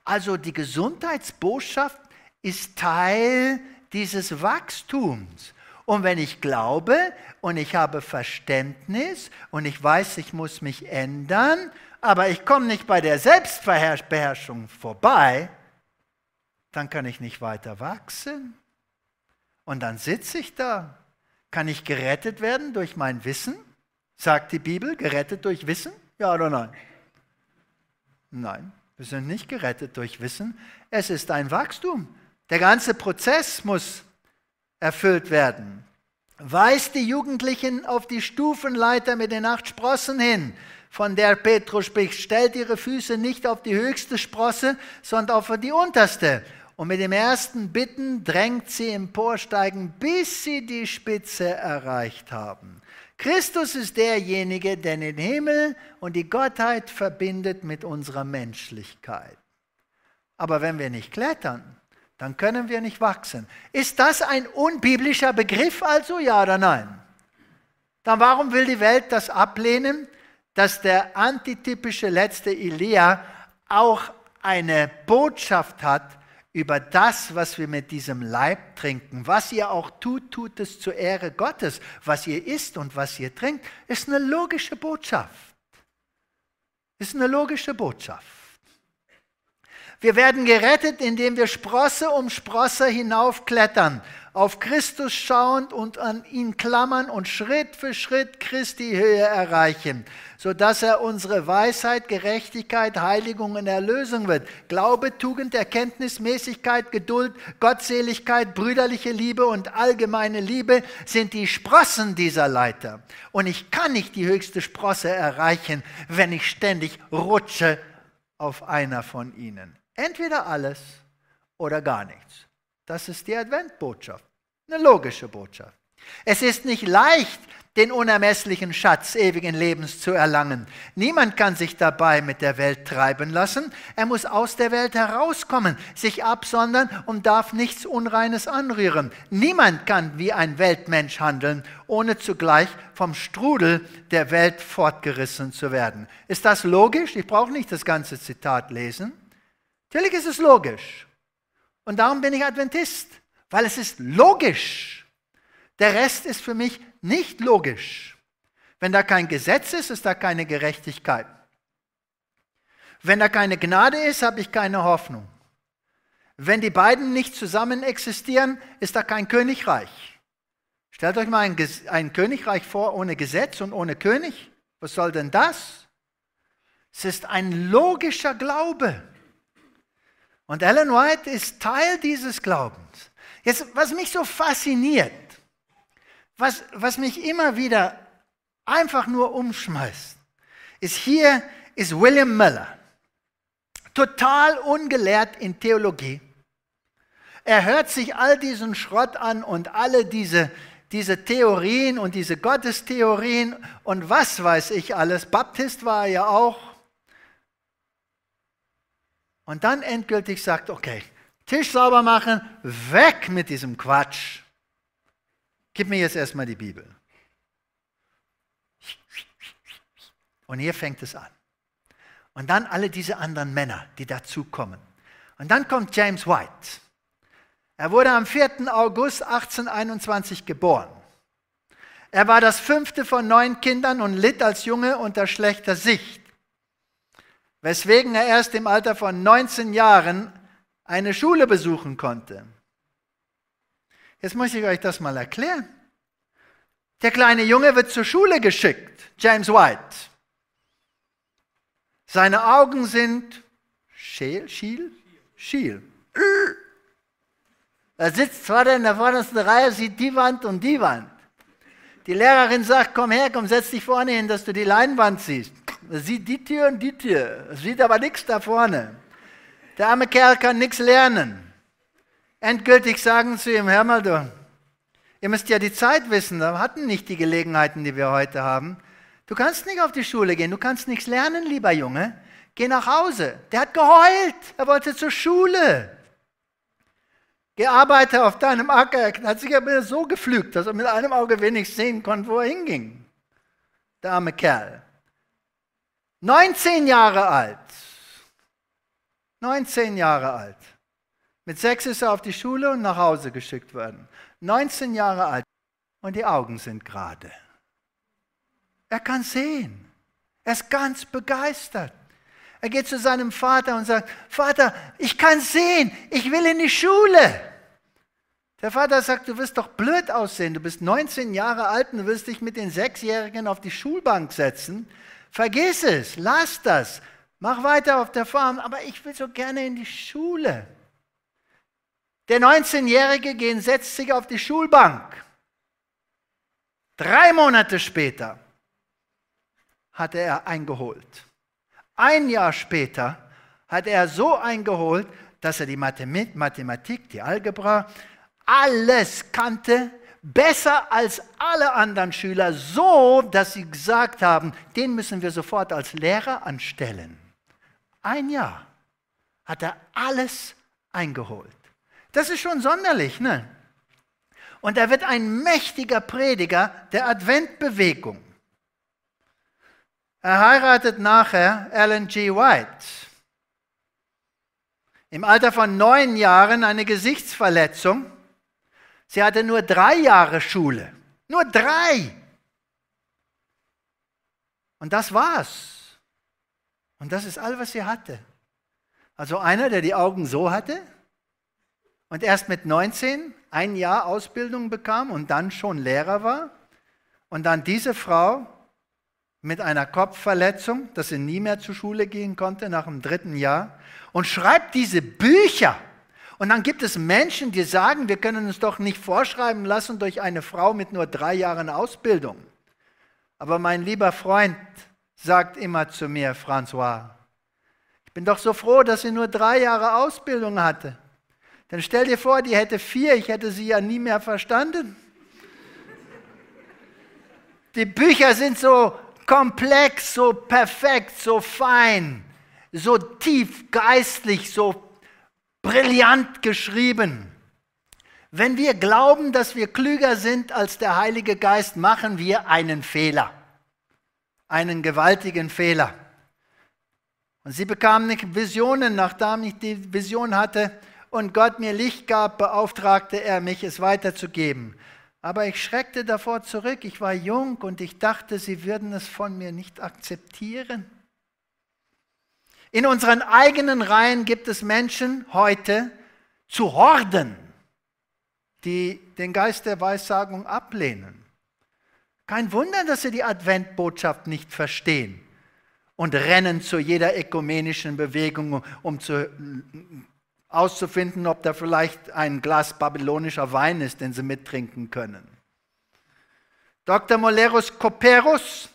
Also die Gesundheitsbotschaft ist Teil dieses Wachstums. Und wenn ich glaube und ich habe Verständnis und ich weiß, ich muss mich ändern, aber ich komme nicht bei der Selbstbeherrschung vorbei, dann kann ich nicht weiter wachsen. Und dann sitze ich da. Kann ich gerettet werden durch mein Wissen? Sagt die Bibel, gerettet durch Wissen? Ja oder nein? Nein, wir sind nicht gerettet durch Wissen. Es ist ein Wachstum. Der ganze Prozess muss erfüllt werden. Weist die Jugendlichen auf die Stufenleiter mit den acht Sprossen hin, von der Petrus spricht. Stellt ihre Füße nicht auf die höchste Sprosse, sondern auf die unterste. Und mit dem ersten Bitten drängt sie emporsteigen, bis sie die Spitze erreicht haben. Christus ist derjenige, der den Himmel und die Gottheit verbindet mit unserer Menschlichkeit. Aber wenn wir nicht klettern, dann können wir nicht wachsen. Ist das ein unbiblischer Begriff also, ja oder nein? Dann warum will die Welt das ablehnen, dass der antitypische letzte Elia auch eine Botschaft hat über das, was wir mit diesem Leib trinken? Was ihr auch tut, tut es zur Ehre Gottes. Was ihr isst und was ihr trinkt, ist eine logische Botschaft. Ist eine logische Botschaft. Wir werden gerettet, indem wir Sprosse um Sprosse hinaufklettern, auf Christus schauend und an ihn klammern und Schritt für Schritt Christi Höhe erreichen, sodass er unsere Weisheit, Gerechtigkeit, Heiligung und Erlösung wird. Glaube, Tugend, Erkenntnis, Mäßigkeit, Geduld, Gottseligkeit, brüderliche Liebe und allgemeine Liebe sind die Sprossen dieser Leiter. Und ich kann nicht die höchste Sprosse erreichen, wenn ich ständig rutsche auf einer von ihnen. Entweder alles oder gar nichts. Das ist die Adventbotschaft. Eine logische Botschaft. Es ist nicht leicht, den unermesslichen Schatz ewigen Lebens zu erlangen. Niemand kann sich dabei mit der Welt treiben lassen. Er muss aus der Welt herauskommen, sich absondern und darf nichts Unreines anrühren. Niemand kann wie ein Weltmensch handeln, ohne zugleich vom Strudel der Welt fortgerissen zu werden. Ist das logisch? Ich brauche nicht das ganze Zitat lesen. Natürlich ist es logisch. Und darum bin ich Adventist, weil es ist logisch. Der Rest ist für mich nicht logisch. Wenn da kein Gesetz ist, ist da keine Gerechtigkeit. Wenn da keine Gnade ist, habe ich keine Hoffnung. Wenn die beiden nicht zusammen existieren, ist da kein Königreich. Stellt euch mal ein, ein Königreich vor ohne Gesetz und ohne König. Was soll denn das? Es ist ein logischer Glaube. Und Ellen White ist Teil dieses Glaubens. Jetzt, was mich so fasziniert, was, was mich immer wieder einfach nur umschmeißt, ist hier ist William Miller. Total ungelehrt in Theologie. Er hört sich all diesen Schrott an und alle diese, diese Theorien und diese Gottestheorien und was weiß ich alles. Baptist war er ja auch und dann endgültig sagt, okay, Tisch sauber machen, weg mit diesem Quatsch. Gib mir jetzt erstmal die Bibel. Und hier fängt es an. Und dann alle diese anderen Männer, die dazukommen. Und dann kommt James White. Er wurde am 4. August 1821 geboren. Er war das fünfte von neun Kindern und litt als Junge unter schlechter Sicht weswegen er erst im Alter von 19 Jahren eine Schule besuchen konnte. Jetzt muss ich euch das mal erklären. Der kleine Junge wird zur Schule geschickt, James White. Seine Augen sind scheel, schiel, schiel. Er sitzt zwar in der vordersten Reihe, sieht die Wand und die Wand. Die Lehrerin sagt, komm her, komm, setz dich vorne hin, dass du die Leinwand siehst. Sieht die Tür und die Tür, sieht aber nichts da vorne. Der arme Kerl kann nichts lernen. Endgültig sagen sie ihm, hör mal du, ihr müsst ja die Zeit wissen, wir hatten nicht die Gelegenheiten, die wir heute haben. Du kannst nicht auf die Schule gehen, du kannst nichts lernen, lieber Junge. Geh nach Hause. Der hat geheult, er wollte zur Schule. Geh arbeite auf deinem Acker. Er Hat sich aber so gepflügt, dass er mit einem Auge wenig sehen konnte, wo er hinging. Der arme Kerl. 19 Jahre alt. 19 Jahre alt. Mit sechs ist er auf die Schule und nach Hause geschickt worden. 19 Jahre alt. Und die Augen sind gerade. Er kann sehen. Er ist ganz begeistert. Er geht zu seinem Vater und sagt, Vater, ich kann sehen, ich will in die Schule. Der Vater sagt, du wirst doch blöd aussehen, du bist 19 Jahre alt und du wirst dich mit den Sechsjährigen auf die Schulbank setzen. Vergiss es, lass das, mach weiter auf der Farm, aber ich will so gerne in die Schule. Der 19-Jährige gehen, setzt sich auf die Schulbank. Drei Monate später hatte er eingeholt. Ein Jahr später hat er so eingeholt, dass er die Mathematik, die Algebra, alles kannte, besser als alle anderen Schüler, so dass sie gesagt haben, den müssen wir sofort als Lehrer anstellen. Ein Jahr hat er alles eingeholt. Das ist schon sonderlich, ne? Und er wird ein mächtiger Prediger der Adventbewegung. Er heiratet nachher Ellen G. White. Im Alter von neun Jahren eine Gesichtsverletzung. Sie hatte nur drei Jahre Schule. Nur drei. Und das war's. Und das ist all, was sie hatte. Also einer, der die Augen so hatte und erst mit 19 ein Jahr Ausbildung bekam und dann schon Lehrer war. Und dann diese Frau, mit einer Kopfverletzung, dass er nie mehr zur Schule gehen konnte nach dem dritten Jahr und schreibt diese Bücher. Und dann gibt es Menschen, die sagen, wir können uns doch nicht vorschreiben lassen durch eine Frau mit nur drei Jahren Ausbildung. Aber mein lieber Freund sagt immer zu mir, François, ich bin doch so froh, dass sie nur drei Jahre Ausbildung hatte. Denn stell dir vor, die hätte vier, ich hätte sie ja nie mehr verstanden. Die Bücher sind so komplex, so perfekt, so fein, so tief geistlich, so brillant geschrieben. Wenn wir glauben, dass wir klüger sind als der Heilige Geist, machen wir einen Fehler, einen gewaltigen Fehler. Und sie bekamen nicht Visionen, nachdem ich die Vision hatte und Gott mir Licht gab, beauftragte er mich, es weiterzugeben. Aber ich schreckte davor zurück. Ich war jung und ich dachte, sie würden es von mir nicht akzeptieren. In unseren eigenen Reihen gibt es Menschen heute zu Horden, die den Geist der Weissagung ablehnen. Kein Wunder, dass sie die Adventbotschaft nicht verstehen und rennen zu jeder ökumenischen Bewegung, um zu auszufinden, ob da vielleicht ein Glas babylonischer Wein ist, den sie mittrinken können. Dr. Moleros Koperus,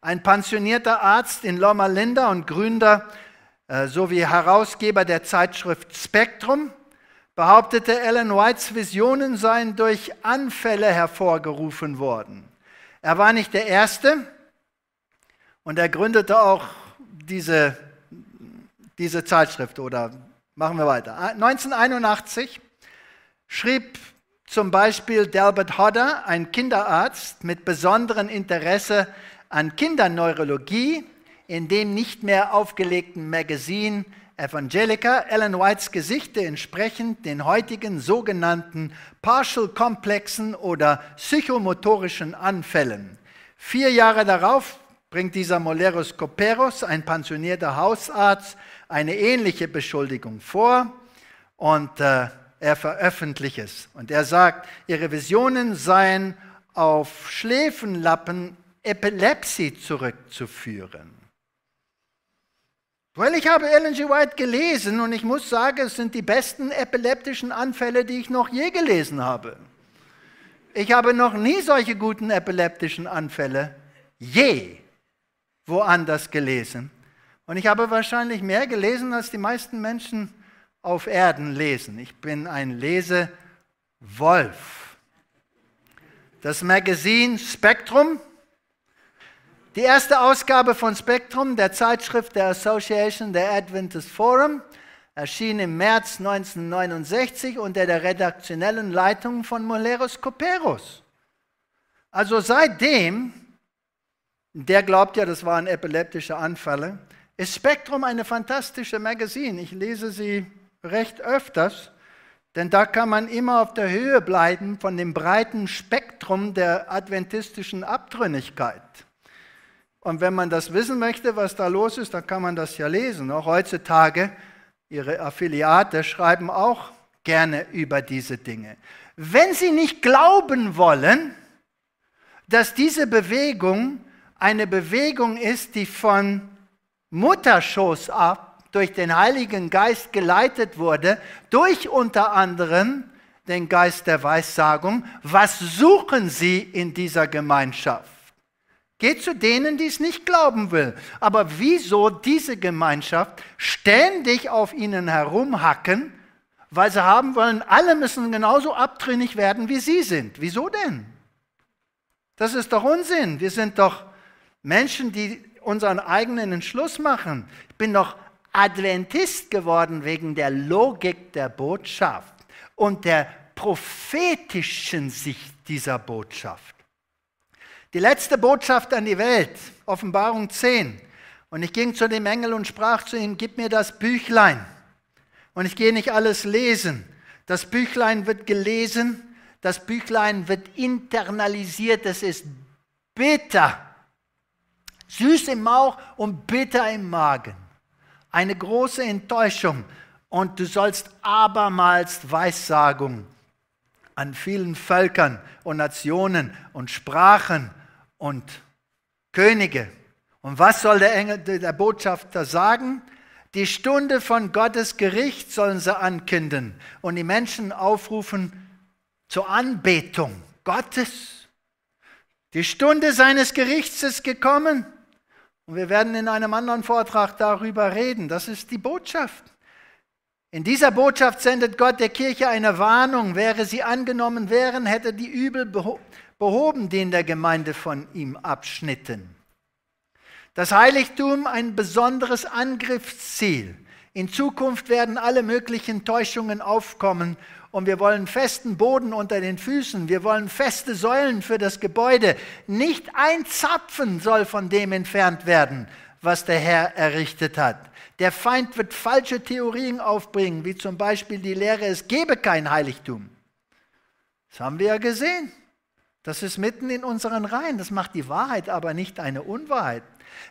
ein pensionierter Arzt in Loma Linda und Gründer äh, sowie Herausgeber der Zeitschrift Spektrum, behauptete, Ellen Whites Visionen seien durch Anfälle hervorgerufen worden. Er war nicht der Erste und er gründete auch diese, diese Zeitschrift oder Machen wir weiter. 1981 ah, schrieb zum Beispiel Delbert Hodder, ein Kinderarzt mit besonderem Interesse an Kinderneurologie, in dem nicht mehr aufgelegten Magazin Evangelica Ellen Whites Gesichte entsprechend den heutigen sogenannten Partial-Komplexen oder psychomotorischen Anfällen. Vier Jahre darauf bringt dieser Moleros Coperos, ein pensionierter Hausarzt, eine ähnliche Beschuldigung vor und äh, er veröffentlicht es. Und er sagt, ihre Visionen seien auf Schläfenlappen Epilepsie zurückzuführen. Weil ich habe Ellen G. White gelesen und ich muss sagen, es sind die besten epileptischen Anfälle, die ich noch je gelesen habe. Ich habe noch nie solche guten epileptischen Anfälle je woanders gelesen und ich habe wahrscheinlich mehr gelesen, als die meisten Menschen auf Erden lesen. Ich bin ein Lesewolf. Das Magazin Spectrum, die erste Ausgabe von Spectrum, der Zeitschrift der Association der Adventist Forum, erschien im März 1969 unter der redaktionellen Leitung von Moleros Koperos. Also seitdem, der glaubt ja, das waren epileptische Anfälle, ist Spektrum eine fantastische Magazine? Ich lese sie recht öfters, denn da kann man immer auf der Höhe bleiben von dem breiten Spektrum der adventistischen Abtrünnigkeit. Und wenn man das wissen möchte, was da los ist, dann kann man das ja lesen. Auch heutzutage, ihre Affiliate schreiben auch gerne über diese Dinge. Wenn Sie nicht glauben wollen, dass diese Bewegung eine Bewegung ist, die von Mutterschoß ab durch den Heiligen Geist geleitet wurde, durch unter anderem den Geist der Weissagung, was suchen sie in dieser Gemeinschaft? Geht zu denen, die es nicht glauben will. Aber wieso diese Gemeinschaft ständig auf ihnen herumhacken, weil sie haben wollen, alle müssen genauso abtrünnig werden, wie sie sind. Wieso denn? Das ist doch Unsinn. Wir sind doch Menschen, die unseren eigenen Entschluss machen. Ich bin doch Adventist geworden wegen der Logik der Botschaft und der prophetischen Sicht dieser Botschaft. Die letzte Botschaft an die Welt, Offenbarung 10. Und ich ging zu dem Engel und sprach zu ihm, gib mir das Büchlein. Und ich gehe nicht alles lesen. Das Büchlein wird gelesen, das Büchlein wird internalisiert, es ist bitter süß im Mauch und bitter im Magen. Eine große Enttäuschung und du sollst abermals Weissagung an vielen Völkern und Nationen und Sprachen und Könige. Und was soll der, Engel, der Botschafter sagen? Die Stunde von Gottes Gericht sollen sie ankünden und die Menschen aufrufen zur Anbetung Gottes. Die Stunde seines Gerichts ist gekommen. Und wir werden in einem anderen Vortrag darüber reden. Das ist die Botschaft. In dieser Botschaft sendet Gott der Kirche eine Warnung. Wäre sie angenommen wären, hätte die Übel behoben, den der Gemeinde von ihm abschnitten. Das Heiligtum ein besonderes Angriffsziel. In Zukunft werden alle möglichen Täuschungen aufkommen und wir wollen festen Boden unter den Füßen, wir wollen feste Säulen für das Gebäude. Nicht ein Zapfen soll von dem entfernt werden, was der Herr errichtet hat. Der Feind wird falsche Theorien aufbringen, wie zum Beispiel die Lehre, es gebe kein Heiligtum. Das haben wir ja gesehen. Das ist mitten in unseren Reihen. Das macht die Wahrheit aber nicht eine Unwahrheit.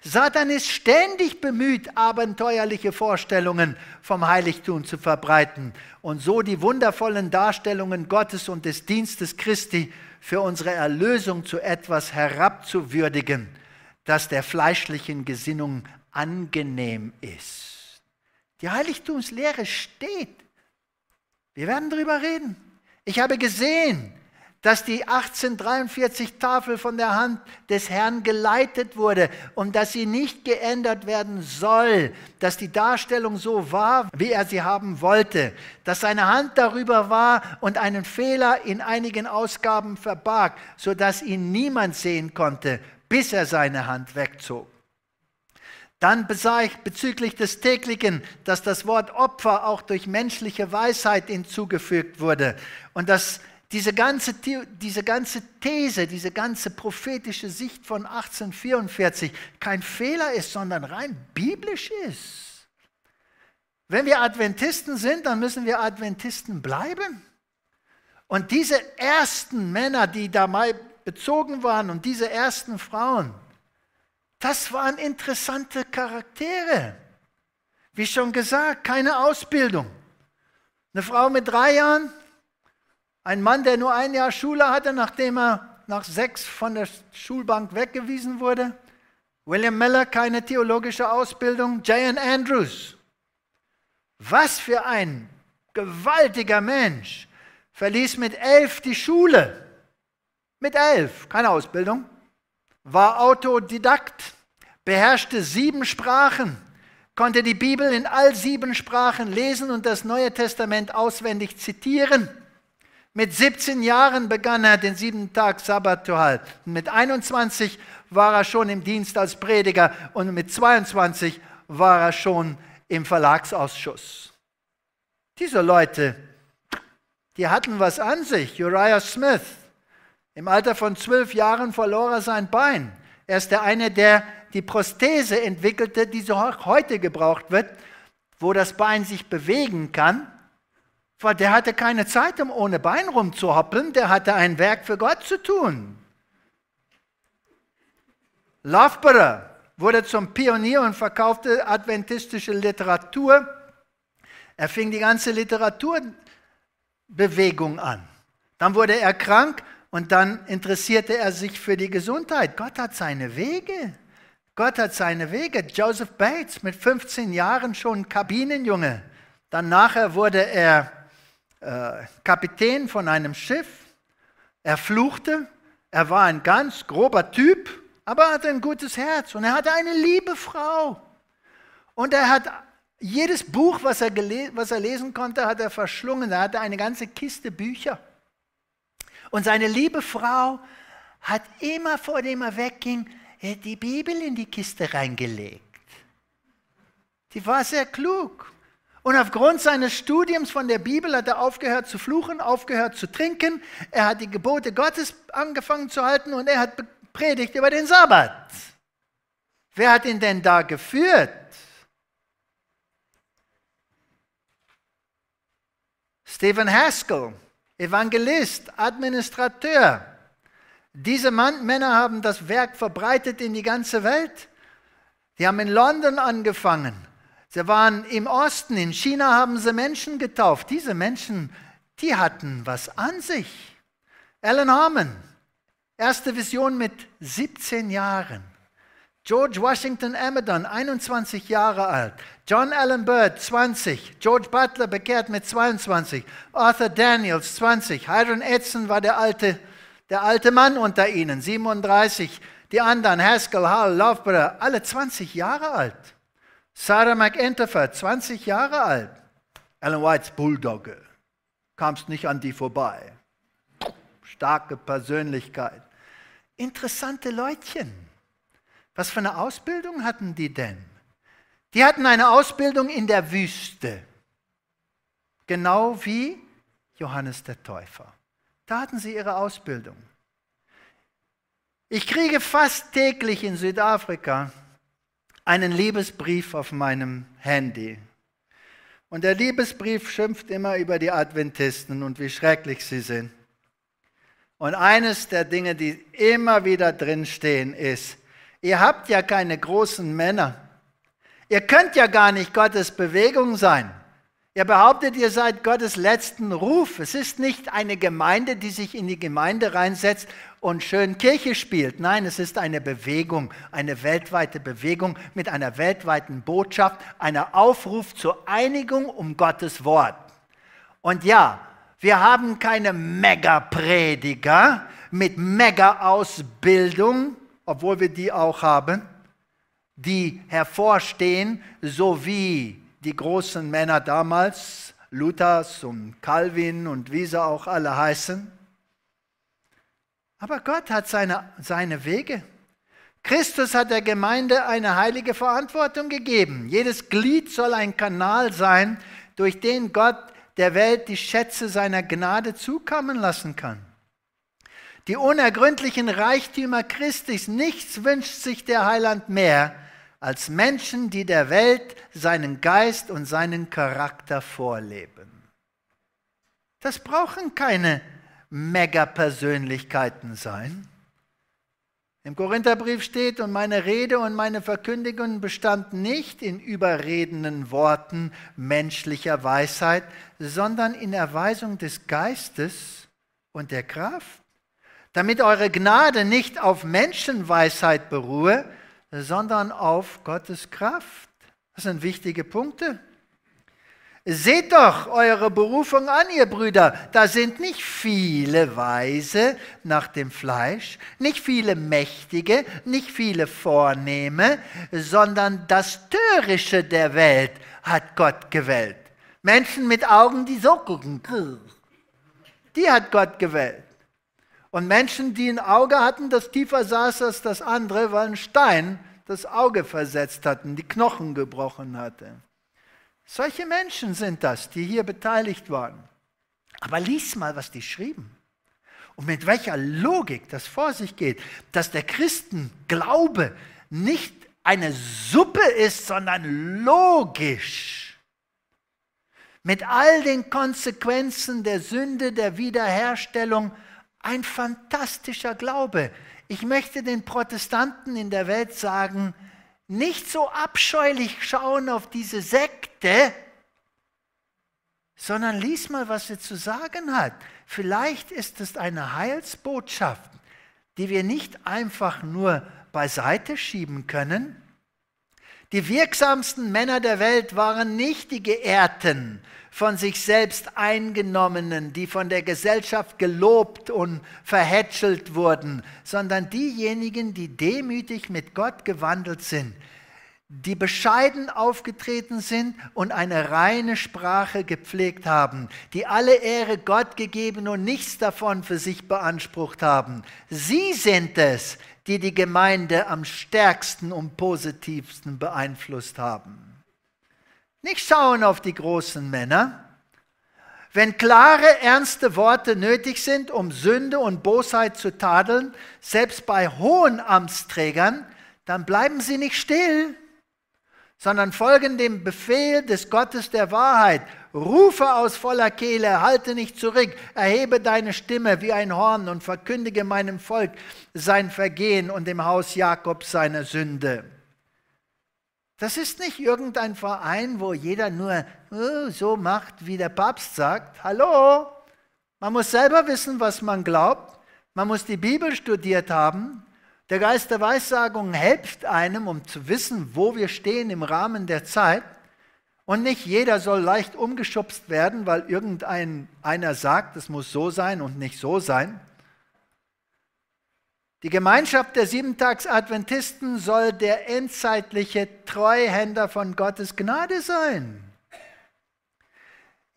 Satan ist ständig bemüht, abenteuerliche Vorstellungen vom Heiligtum zu verbreiten und so die wundervollen Darstellungen Gottes und des Dienstes Christi für unsere Erlösung zu etwas herabzuwürdigen, das der fleischlichen Gesinnung angenehm ist. Die Heiligtumslehre steht. Wir werden darüber reden. Ich habe gesehen, dass die 1843 Tafel von der Hand des Herrn geleitet wurde und dass sie nicht geändert werden soll, dass die Darstellung so war, wie er sie haben wollte, dass seine Hand darüber war und einen Fehler in einigen Ausgaben verbarg, so dass ihn niemand sehen konnte, bis er seine Hand wegzog. Dann besah ich bezüglich des täglichen, dass das Wort Opfer auch durch menschliche Weisheit hinzugefügt wurde und dass diese ganze, diese ganze These, diese ganze prophetische Sicht von 1844 kein Fehler ist, sondern rein biblisch ist. Wenn wir Adventisten sind, dann müssen wir Adventisten bleiben. Und diese ersten Männer, die da mal bezogen waren und diese ersten Frauen, das waren interessante Charaktere. Wie schon gesagt, keine Ausbildung. Eine Frau mit drei Jahren, ein Mann, der nur ein Jahr Schule hatte, nachdem er nach sechs von der Schulbank weggewiesen wurde. William Miller, keine theologische Ausbildung. J.N. Andrews. Was für ein gewaltiger Mensch. Verließ mit elf die Schule. Mit elf, keine Ausbildung. War Autodidakt, beherrschte sieben Sprachen, konnte die Bibel in all sieben Sprachen lesen und das Neue Testament auswendig zitieren. Mit 17 Jahren begann er den siebten Tag Sabbat zu halten. Mit 21 war er schon im Dienst als Prediger und mit 22 war er schon im Verlagsausschuss. Diese Leute, die hatten was an sich. Uriah Smith, im Alter von zwölf Jahren verlor er sein Bein. Er ist der eine, der die Prosthese entwickelte, die so heute gebraucht wird, wo das Bein sich bewegen kann. Weil der hatte keine Zeit, um ohne Bein rumzuhoppeln, der hatte ein Werk für Gott zu tun. Loughborough wurde zum Pionier und verkaufte adventistische Literatur. Er fing die ganze Literaturbewegung an. Dann wurde er krank und dann interessierte er sich für die Gesundheit. Gott hat seine Wege. Gott hat seine Wege. Joseph Bates mit 15 Jahren schon Kabinenjunge. Dann nachher wurde er äh, Kapitän von einem Schiff. Er fluchte, er war ein ganz grober Typ, aber er hatte ein gutes Herz und er hatte eine liebe Frau. Und er hat jedes Buch, was er, was er lesen konnte, hat er verschlungen. Er hatte eine ganze Kiste Bücher. Und seine liebe Frau hat immer, vor dem er wegging, die Bibel in die Kiste reingelegt. Die war sehr klug. Und aufgrund seines Studiums von der Bibel hat er aufgehört zu fluchen, aufgehört zu trinken. Er hat die Gebote Gottes angefangen zu halten und er hat predigt über den Sabbat. Wer hat ihn denn da geführt? Stephen Haskell, Evangelist, Administrateur. Diese Mann, Männer haben das Werk verbreitet in die ganze Welt. Die haben in London angefangen. Sie waren im Osten, in China haben sie Menschen getauft. Diese Menschen, die hatten was an sich. Alan Harmon, erste Vision mit 17 Jahren. George Washington Amadon, 21 Jahre alt. John Allen Byrd, 20. George Butler bekehrt mit 22. Arthur Daniels, 20. Hiram Edson war der alte, der alte Mann unter ihnen, 37. Die anderen, Haskell, Hall, Loveborough, alle 20 Jahre alt. Sarah McEnteford, 20 Jahre alt, Alan Whites Bulldogge, kamst nicht an die vorbei. Starke Persönlichkeit. Interessante Leutchen. Was für eine Ausbildung hatten die denn? Die hatten eine Ausbildung in der Wüste. Genau wie Johannes der Täufer. Da hatten sie ihre Ausbildung. Ich kriege fast täglich in Südafrika einen Liebesbrief auf meinem Handy. Und der Liebesbrief schimpft immer über die Adventisten und wie schrecklich sie sind. Und eines der Dinge, die immer wieder drinstehen, ist, ihr habt ja keine großen Männer. Ihr könnt ja gar nicht Gottes Bewegung sein. Ihr behauptet, ihr seid Gottes letzten Ruf. Es ist nicht eine Gemeinde, die sich in die Gemeinde reinsetzt und schön Kirche spielt. Nein, es ist eine Bewegung, eine weltweite Bewegung mit einer weltweiten Botschaft, einer Aufruf zur Einigung um Gottes Wort. Und ja, wir haben keine Mega-Prediger mit Mega-Ausbildung, obwohl wir die auch haben, die hervorstehen, so wie die großen Männer damals, Luthers und Calvin und wie sie auch alle heißen. Aber Gott hat seine, seine Wege. Christus hat der Gemeinde eine heilige Verantwortung gegeben. Jedes Glied soll ein Kanal sein, durch den Gott der Welt die Schätze seiner Gnade zukommen lassen kann. Die unergründlichen Reichtümer Christis, nichts wünscht sich der Heiland mehr, als Menschen, die der Welt seinen Geist und seinen Charakter vorleben. Das brauchen keine Megapersönlichkeiten sein. Im Korintherbrief steht, und meine Rede und meine Verkündigung bestand nicht in überredenden Worten menschlicher Weisheit, sondern in Erweisung des Geistes und der Kraft, damit eure Gnade nicht auf Menschenweisheit beruhe, sondern auf Gottes Kraft. Das sind wichtige Punkte. Seht doch eure Berufung an, ihr Brüder. Da sind nicht viele Weise nach dem Fleisch, nicht viele Mächtige, nicht viele Vornehme, sondern das Törische der Welt hat Gott gewählt. Menschen mit Augen, die so gucken, die hat Gott gewählt. Und Menschen, die ein Auge hatten, das tiefer saß als das andere, weil ein Stein das Auge versetzt hatten, die Knochen gebrochen hatte. Solche Menschen sind das, die hier beteiligt waren. Aber lies mal, was die schrieben. Und mit welcher Logik das vor sich geht, dass der Christenglaube nicht eine Suppe ist, sondern logisch. Mit all den Konsequenzen der Sünde, der Wiederherstellung, ein fantastischer Glaube. Ich möchte den Protestanten in der Welt sagen, nicht so abscheulich schauen auf diese Sekte, sondern lies mal, was sie zu sagen hat. Vielleicht ist es eine Heilsbotschaft, die wir nicht einfach nur beiseite schieben können. Die wirksamsten Männer der Welt waren nicht die Geehrten, von sich selbst eingenommenen, die von der Gesellschaft gelobt und verhätschelt wurden, sondern diejenigen, die demütig mit Gott gewandelt sind, die bescheiden aufgetreten sind und eine reine Sprache gepflegt haben, die alle Ehre Gott gegeben und nichts davon für sich beansprucht haben. Sie sind es, die die Gemeinde am stärksten und positivsten beeinflusst haben. Nicht schauen auf die großen Männer. Wenn klare, ernste Worte nötig sind, um Sünde und Bosheit zu tadeln, selbst bei hohen Amtsträgern, dann bleiben sie nicht still, sondern folgen dem Befehl des Gottes der Wahrheit. Rufe aus voller Kehle, halte nicht zurück, erhebe deine Stimme wie ein Horn und verkündige meinem Volk sein Vergehen und dem Haus Jakobs seine Sünde. Das ist nicht irgendein Verein, wo jeder nur oh, so macht, wie der Papst sagt. Hallo, man muss selber wissen, was man glaubt. Man muss die Bibel studiert haben. Der Geist der Weissagung hilft einem, um zu wissen, wo wir stehen im Rahmen der Zeit. Und nicht jeder soll leicht umgeschubst werden, weil irgendeiner sagt, es muss so sein und nicht so sein. Die Gemeinschaft der Siebentags-Adventisten soll der endzeitliche Treuhänder von Gottes Gnade sein.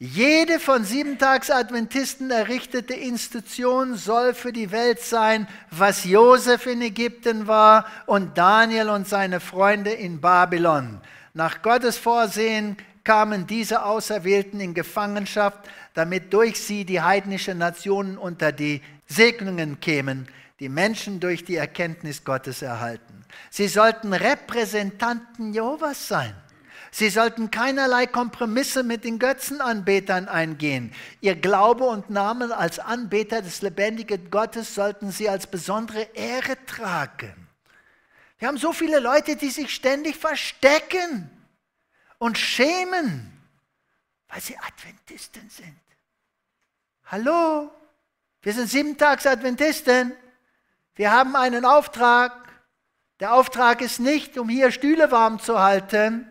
Jede von Siebentags-Adventisten errichtete Institution soll für die Welt sein, was Josef in Ägypten war und Daniel und seine Freunde in Babylon. Nach Gottes Vorsehen kamen diese Auserwählten in Gefangenschaft, damit durch sie die heidnischen Nationen unter die Segnungen kämen die Menschen durch die Erkenntnis Gottes erhalten. Sie sollten Repräsentanten Jehovas sein. Sie sollten keinerlei Kompromisse mit den Götzenanbetern eingehen. Ihr Glaube und Namen als Anbeter des lebendigen Gottes sollten sie als besondere Ehre tragen. Wir haben so viele Leute, die sich ständig verstecken und schämen, weil sie Adventisten sind. Hallo, wir sind Siebentags-Adventisten. Wir haben einen Auftrag. Der Auftrag ist nicht, um hier Stühle warm zu halten.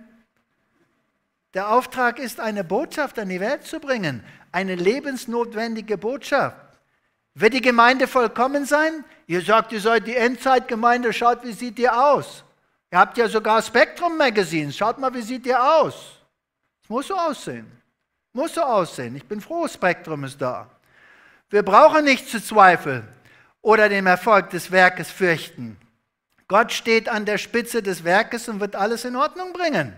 Der Auftrag ist, eine Botschaft an die Welt zu bringen, eine lebensnotwendige Botschaft. Wird die Gemeinde vollkommen sein? Ihr sagt, ihr seid die Endzeitgemeinde, schaut, wie sieht ihr aus? Ihr habt ja sogar Spektrum Magazines, schaut mal, wie sieht ihr aus? Es muss so aussehen. Muss so aussehen. Ich bin froh, Spektrum ist da. Wir brauchen nicht zu zweifeln oder dem Erfolg des Werkes fürchten. Gott steht an der Spitze des Werkes und wird alles in Ordnung bringen.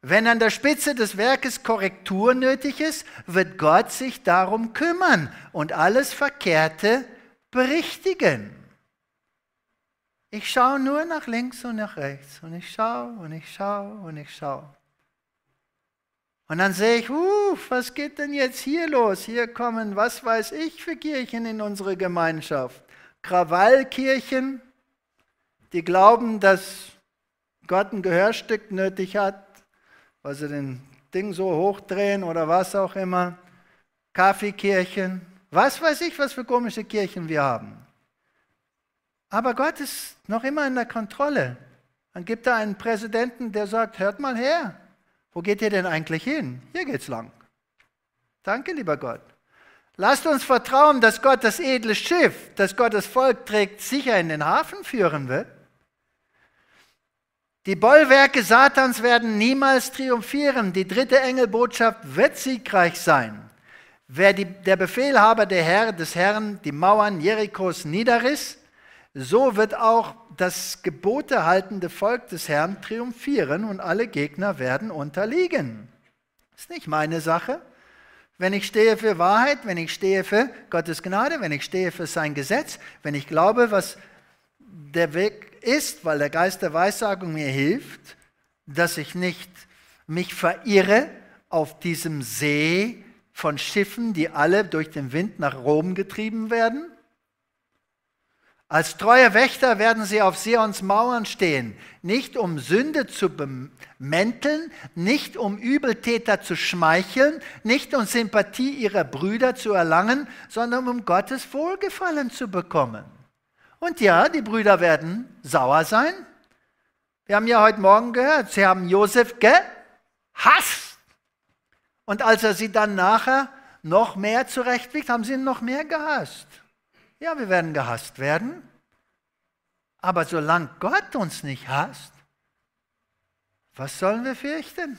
Wenn an der Spitze des Werkes Korrektur nötig ist, wird Gott sich darum kümmern und alles Verkehrte berichtigen. Ich schaue nur nach links und nach rechts und ich schaue und ich schaue und ich schaue. Und dann sehe ich, uh, was geht denn jetzt hier los? Hier kommen, was weiß ich, für Kirchen in unsere Gemeinschaft. Krawallkirchen, die glauben, dass Gott ein Gehörstück nötig hat, weil sie den Ding so hochdrehen oder was auch immer. Kaffeekirchen, was weiß ich, was für komische Kirchen wir haben. Aber Gott ist noch immer in der Kontrolle. Dann gibt er einen Präsidenten, der sagt, hört mal her, wo geht ihr denn eigentlich hin? Hier geht's lang. Danke, lieber Gott. Lasst uns vertrauen, dass Gott das edle Schiff, das Gottes Volk trägt, sicher in den Hafen führen wird. Die Bollwerke Satans werden niemals triumphieren. Die dritte Engelbotschaft wird siegreich sein. Wer die, der Befehlhaber, der Herr des Herrn, die Mauern Jerichos niederriss, so wird auch das Gebot erhaltende Volk des Herrn triumphieren und alle Gegner werden unterliegen. Ist nicht meine Sache. Wenn ich stehe für Wahrheit, wenn ich stehe für Gottes Gnade, wenn ich stehe für sein Gesetz, wenn ich glaube, was der Weg ist, weil der Geist der Weissagung mir hilft, dass ich nicht mich verirre auf diesem See von Schiffen, die alle durch den Wind nach Rom getrieben werden, als treue Wächter werden sie auf Sions Mauern stehen, nicht um Sünde zu bemänteln, nicht um Übeltäter zu schmeicheln, nicht um Sympathie ihrer Brüder zu erlangen, sondern um Gottes Wohlgefallen zu bekommen. Und ja, die Brüder werden sauer sein. Wir haben ja heute Morgen gehört, sie haben Josef gehasst. Und als er sie dann nachher noch mehr zurechtwiegt, haben sie ihn noch mehr gehasst. Ja, wir werden gehasst werden. Aber solange Gott uns nicht hasst, was sollen wir fürchten?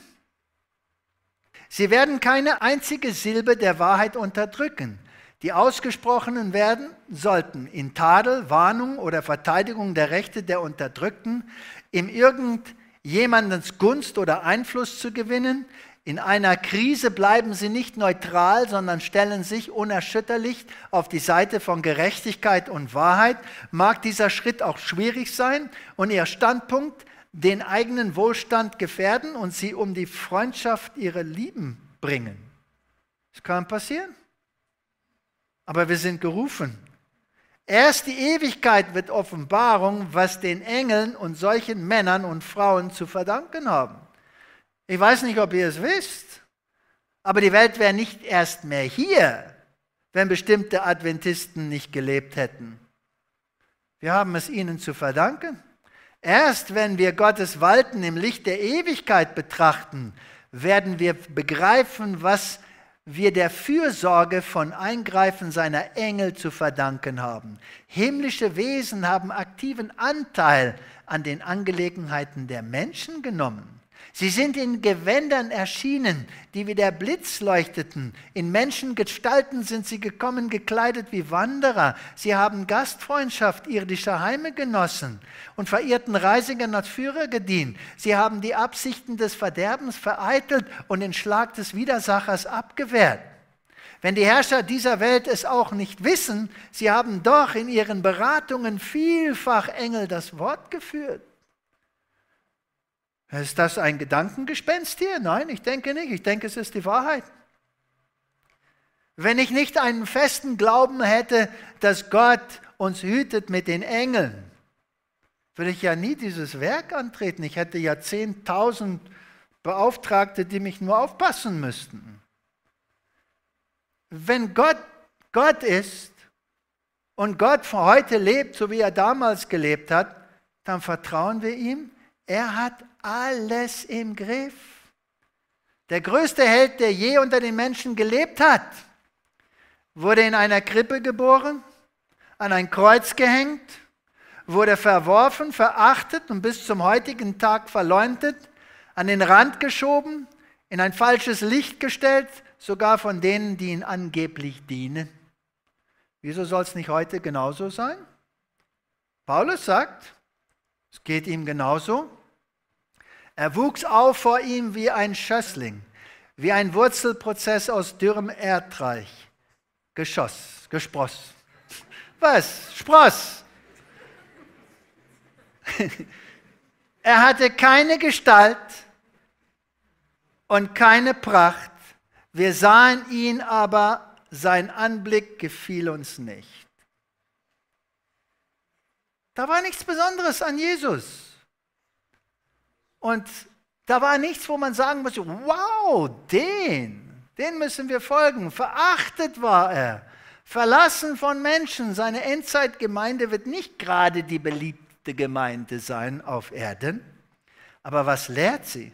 Sie werden keine einzige Silbe der Wahrheit unterdrücken. Die ausgesprochenen werden sollten in Tadel, Warnung oder Verteidigung der Rechte der Unterdrückten, in irgendjemandens Gunst oder Einfluss zu gewinnen, in einer Krise bleiben sie nicht neutral, sondern stellen sich unerschütterlich auf die Seite von Gerechtigkeit und Wahrheit. Mag dieser Schritt auch schwierig sein und ihr Standpunkt den eigenen Wohlstand gefährden und sie um die Freundschaft ihrer Lieben bringen. Das kann passieren. Aber wir sind gerufen. Erst die Ewigkeit wird Offenbarung, was den Engeln und solchen Männern und Frauen zu verdanken haben. Ich weiß nicht, ob ihr es wisst, aber die Welt wäre nicht erst mehr hier, wenn bestimmte Adventisten nicht gelebt hätten. Wir haben es ihnen zu verdanken. Erst wenn wir Gottes Walten im Licht der Ewigkeit betrachten, werden wir begreifen, was wir der Fürsorge von Eingreifen seiner Engel zu verdanken haben. Himmlische Wesen haben aktiven Anteil an den Angelegenheiten der Menschen genommen. Sie sind in Gewändern erschienen, die wie der Blitz leuchteten. In Menschengestalten sind sie gekommen, gekleidet wie Wanderer. Sie haben Gastfreundschaft irdischer Heime genossen und verirrten Reisegern als Führer gedient. Sie haben die Absichten des Verderbens vereitelt und den Schlag des Widersachers abgewehrt. Wenn die Herrscher dieser Welt es auch nicht wissen, sie haben doch in ihren Beratungen vielfach Engel das Wort geführt. Ist das ein Gedankengespenst hier? Nein, ich denke nicht. Ich denke, es ist die Wahrheit. Wenn ich nicht einen festen Glauben hätte, dass Gott uns hütet mit den Engeln, würde ich ja nie dieses Werk antreten. Ich hätte ja 10.000 Beauftragte, die mich nur aufpassen müssten. Wenn Gott Gott ist und Gott von heute lebt, so wie er damals gelebt hat, dann vertrauen wir ihm. Er hat alles im Griff. Der größte Held, der je unter den Menschen gelebt hat, wurde in einer Krippe geboren, an ein Kreuz gehängt, wurde verworfen, verachtet und bis zum heutigen Tag verleumdet, an den Rand geschoben, in ein falsches Licht gestellt, sogar von denen, die ihn angeblich dienen. Wieso soll es nicht heute genauso sein? Paulus sagt, es geht ihm genauso. Er wuchs auf vor ihm wie ein Schössling, wie ein Wurzelprozess aus dürrem Erdreich. Geschoss, gespross. Was? Spross! *laughs* er hatte keine Gestalt und keine Pracht. Wir sahen ihn, aber sein Anblick gefiel uns nicht. Da war nichts Besonderes an Jesus. Und da war nichts, wo man sagen musste, wow, den, den müssen wir folgen. Verachtet war er, verlassen von Menschen. Seine Endzeitgemeinde wird nicht gerade die beliebte Gemeinde sein auf Erden. Aber was lehrt sie?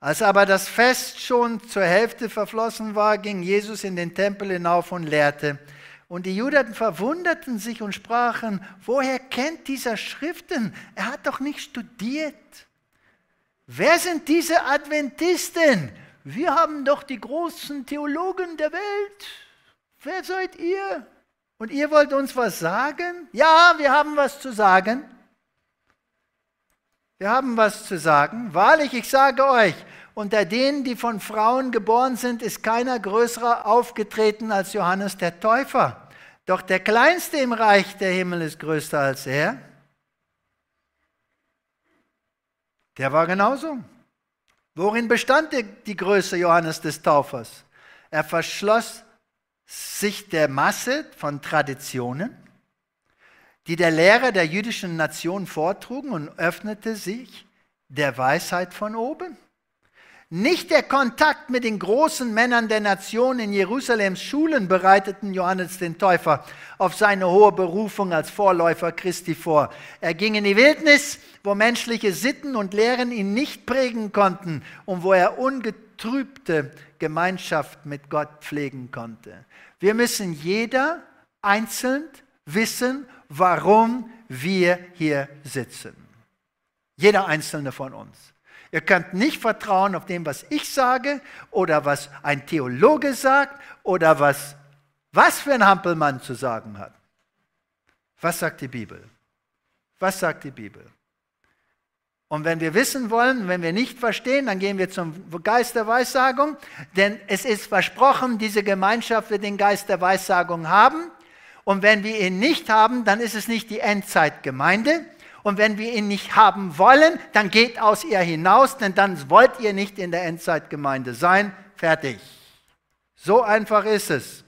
Als aber das Fest schon zur Hälfte verflossen war, ging Jesus in den Tempel hinauf und lehrte. Und die Juden verwunderten sich und sprachen, woher kennt dieser Schriften? Er hat doch nicht studiert Wer sind diese Adventisten? Wir haben doch die großen Theologen der Welt. Wer seid ihr? Und ihr wollt uns was sagen? Ja, wir haben was zu sagen. Wir haben was zu sagen. Wahrlich, ich sage euch, unter denen, die von Frauen geboren sind, ist keiner größerer aufgetreten als Johannes der Täufer. Doch der Kleinste im Reich der Himmel ist größer als er. Der war genauso. Worin bestand die, Größe Johannes des Taufers? Er verschloss sich der Masse von Traditionen, die der Lehrer der jüdischen Nation vortrugen und öffnete sich der Weisheit von oben. Nicht der Kontakt mit den großen Männern der Nation in Jerusalems Schulen bereiteten Johannes den Täufer auf seine hohe Berufung als Vorläufer Christi vor. Er ging in die Wildnis, wo menschliche Sitten und Lehren ihn nicht prägen konnten und wo er ungetrübte Gemeinschaft mit Gott pflegen konnte. Wir müssen jeder einzeln wissen, warum wir hier sitzen. Jeder einzelne von uns. Ihr könnt nicht vertrauen auf dem, was ich sage oder was ein Theologe sagt oder was, was für ein Hampelmann zu sagen hat. Was sagt die Bibel? Was sagt die Bibel? Und wenn wir wissen wollen, wenn wir nicht verstehen, dann gehen wir zum Geist der Weissagung, denn es ist versprochen, diese Gemeinschaft wird den Geist der Weissagung haben. Und wenn wir ihn nicht haben, dann ist es nicht die Endzeitgemeinde, und wenn wir ihn nicht haben wollen, dann geht aus ihr hinaus, denn dann wollt ihr nicht in der Endzeitgemeinde sein. Fertig. So einfach ist es.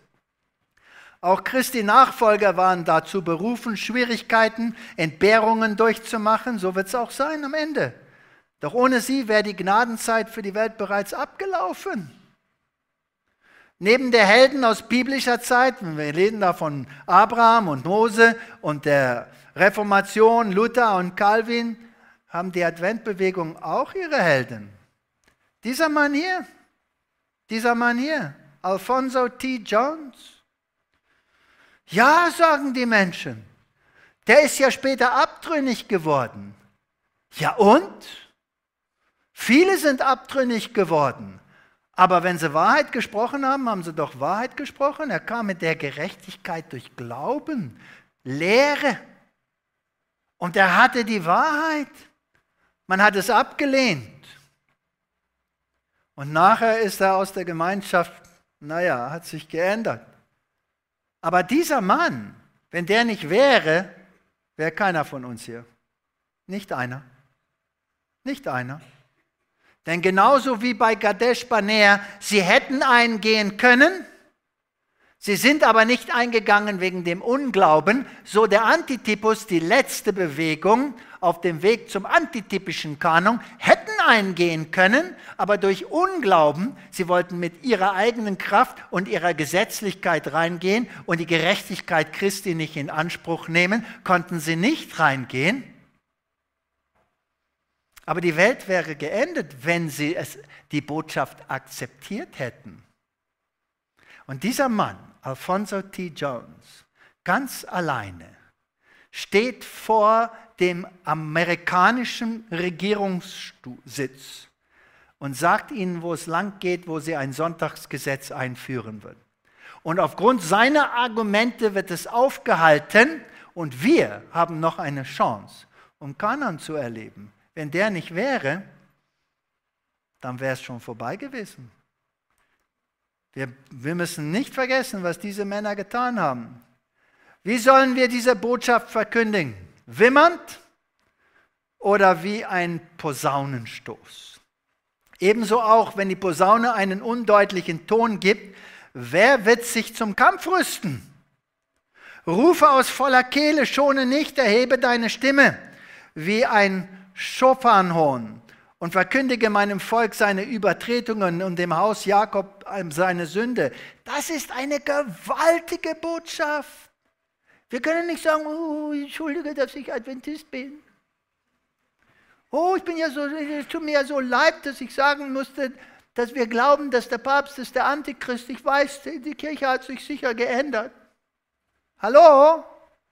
Auch Christi Nachfolger waren dazu berufen, Schwierigkeiten, Entbehrungen durchzumachen. So wird es auch sein am Ende. Doch ohne sie wäre die Gnadenzeit für die Welt bereits abgelaufen. Neben der Helden aus biblischer Zeit, wir reden da von Abraham und Mose und der Reformation, Luther und Calvin haben die Adventbewegung auch ihre Helden. Dieser Mann hier, dieser Mann hier, Alfonso T. Jones. Ja, sagen die Menschen, der ist ja später abtrünnig geworden. Ja und? Viele sind abtrünnig geworden. Aber wenn sie Wahrheit gesprochen haben, haben sie doch Wahrheit gesprochen. Er kam mit der Gerechtigkeit durch Glauben, Lehre, und er hatte die Wahrheit. Man hat es abgelehnt. Und nachher ist er aus der Gemeinschaft, naja, hat sich geändert. Aber dieser Mann, wenn der nicht wäre, wäre keiner von uns hier. Nicht einer. Nicht einer. Denn genauso wie bei Gadesh Barnea, sie hätten eingehen können, Sie sind aber nicht eingegangen wegen dem Unglauben, so der Antitypus, die letzte Bewegung auf dem Weg zum antitypischen Kanon, hätten eingehen können, aber durch Unglauben, sie wollten mit ihrer eigenen Kraft und ihrer Gesetzlichkeit reingehen und die Gerechtigkeit Christi nicht in Anspruch nehmen, konnten sie nicht reingehen. Aber die Welt wäre geendet, wenn sie es, die Botschaft akzeptiert hätten. Und dieser Mann Alfonso T. Jones, ganz alleine, steht vor dem amerikanischen Regierungssitz und sagt ihnen, wo es lang geht, wo sie ein Sonntagsgesetz einführen will. Und aufgrund seiner Argumente wird es aufgehalten und wir haben noch eine Chance, um Kanan zu erleben. Wenn der nicht wäre, dann wäre es schon vorbei gewesen. Wir, wir müssen nicht vergessen, was diese Männer getan haben. Wie sollen wir diese Botschaft verkündigen? Wimmernd oder wie ein Posaunenstoß? Ebenso auch, wenn die Posaune einen undeutlichen Ton gibt, wer wird sich zum Kampf rüsten? Rufe aus voller Kehle, schone nicht, erhebe deine Stimme wie ein Schopanhorn und verkündige meinem Volk seine Übertretungen und dem Haus Jakob ähm, seine Sünde. Das ist eine gewaltige Botschaft. Wir können nicht sagen, oh, entschuldige, dass ich Adventist bin. Oh, ich bin ja so, es tut mir ja so leid, dass ich sagen musste, dass wir glauben, dass der Papst ist der Antichrist. Ich weiß, die Kirche hat sich sicher geändert. Hallo?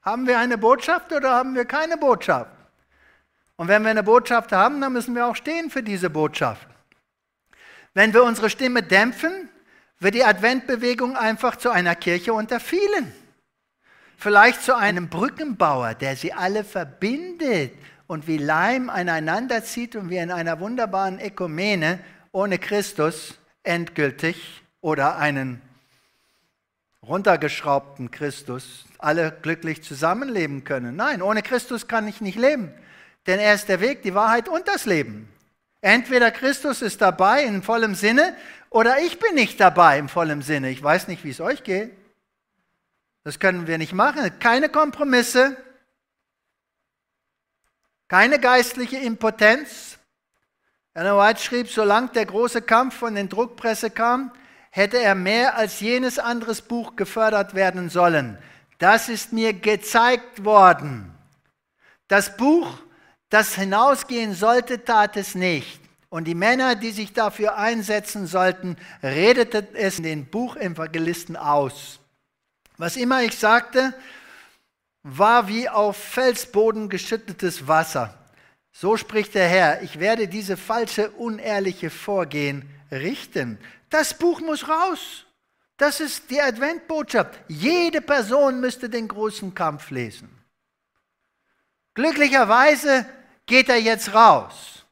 Haben wir eine Botschaft oder haben wir keine Botschaft? Und wenn wir eine Botschaft haben, dann müssen wir auch stehen für diese Botschaft. Wenn wir unsere Stimme dämpfen, wird die Adventbewegung einfach zu einer Kirche unter vielen. Vielleicht zu einem Brückenbauer, der sie alle verbindet und wie Leim aneinander zieht und wir in einer wunderbaren Ökumene ohne Christus endgültig oder einen runtergeschraubten Christus alle glücklich zusammenleben können. Nein, ohne Christus kann ich nicht leben. Denn er ist der Weg, die Wahrheit und das Leben. Entweder Christus ist dabei in vollem Sinne oder ich bin nicht dabei im vollen Sinne. Ich weiß nicht, wie es euch geht. Das können wir nicht machen. Keine Kompromisse, keine geistliche Impotenz. Anna White schrieb, solange der große Kampf von den Druckpresse kam, hätte er mehr als jenes anderes Buch gefördert werden sollen. Das ist mir gezeigt worden. Das Buch das hinausgehen sollte, tat es nicht. Und die Männer, die sich dafür einsetzen sollten, redeten es in den Buchevangelisten aus. Was immer ich sagte, war wie auf Felsboden geschüttetes Wasser. So spricht der Herr, ich werde diese falsche, unehrliche Vorgehen richten. Das Buch muss raus. Das ist die Adventbotschaft. Jede Person müsste den großen Kampf lesen. Glücklicherweise geht er jetzt raus.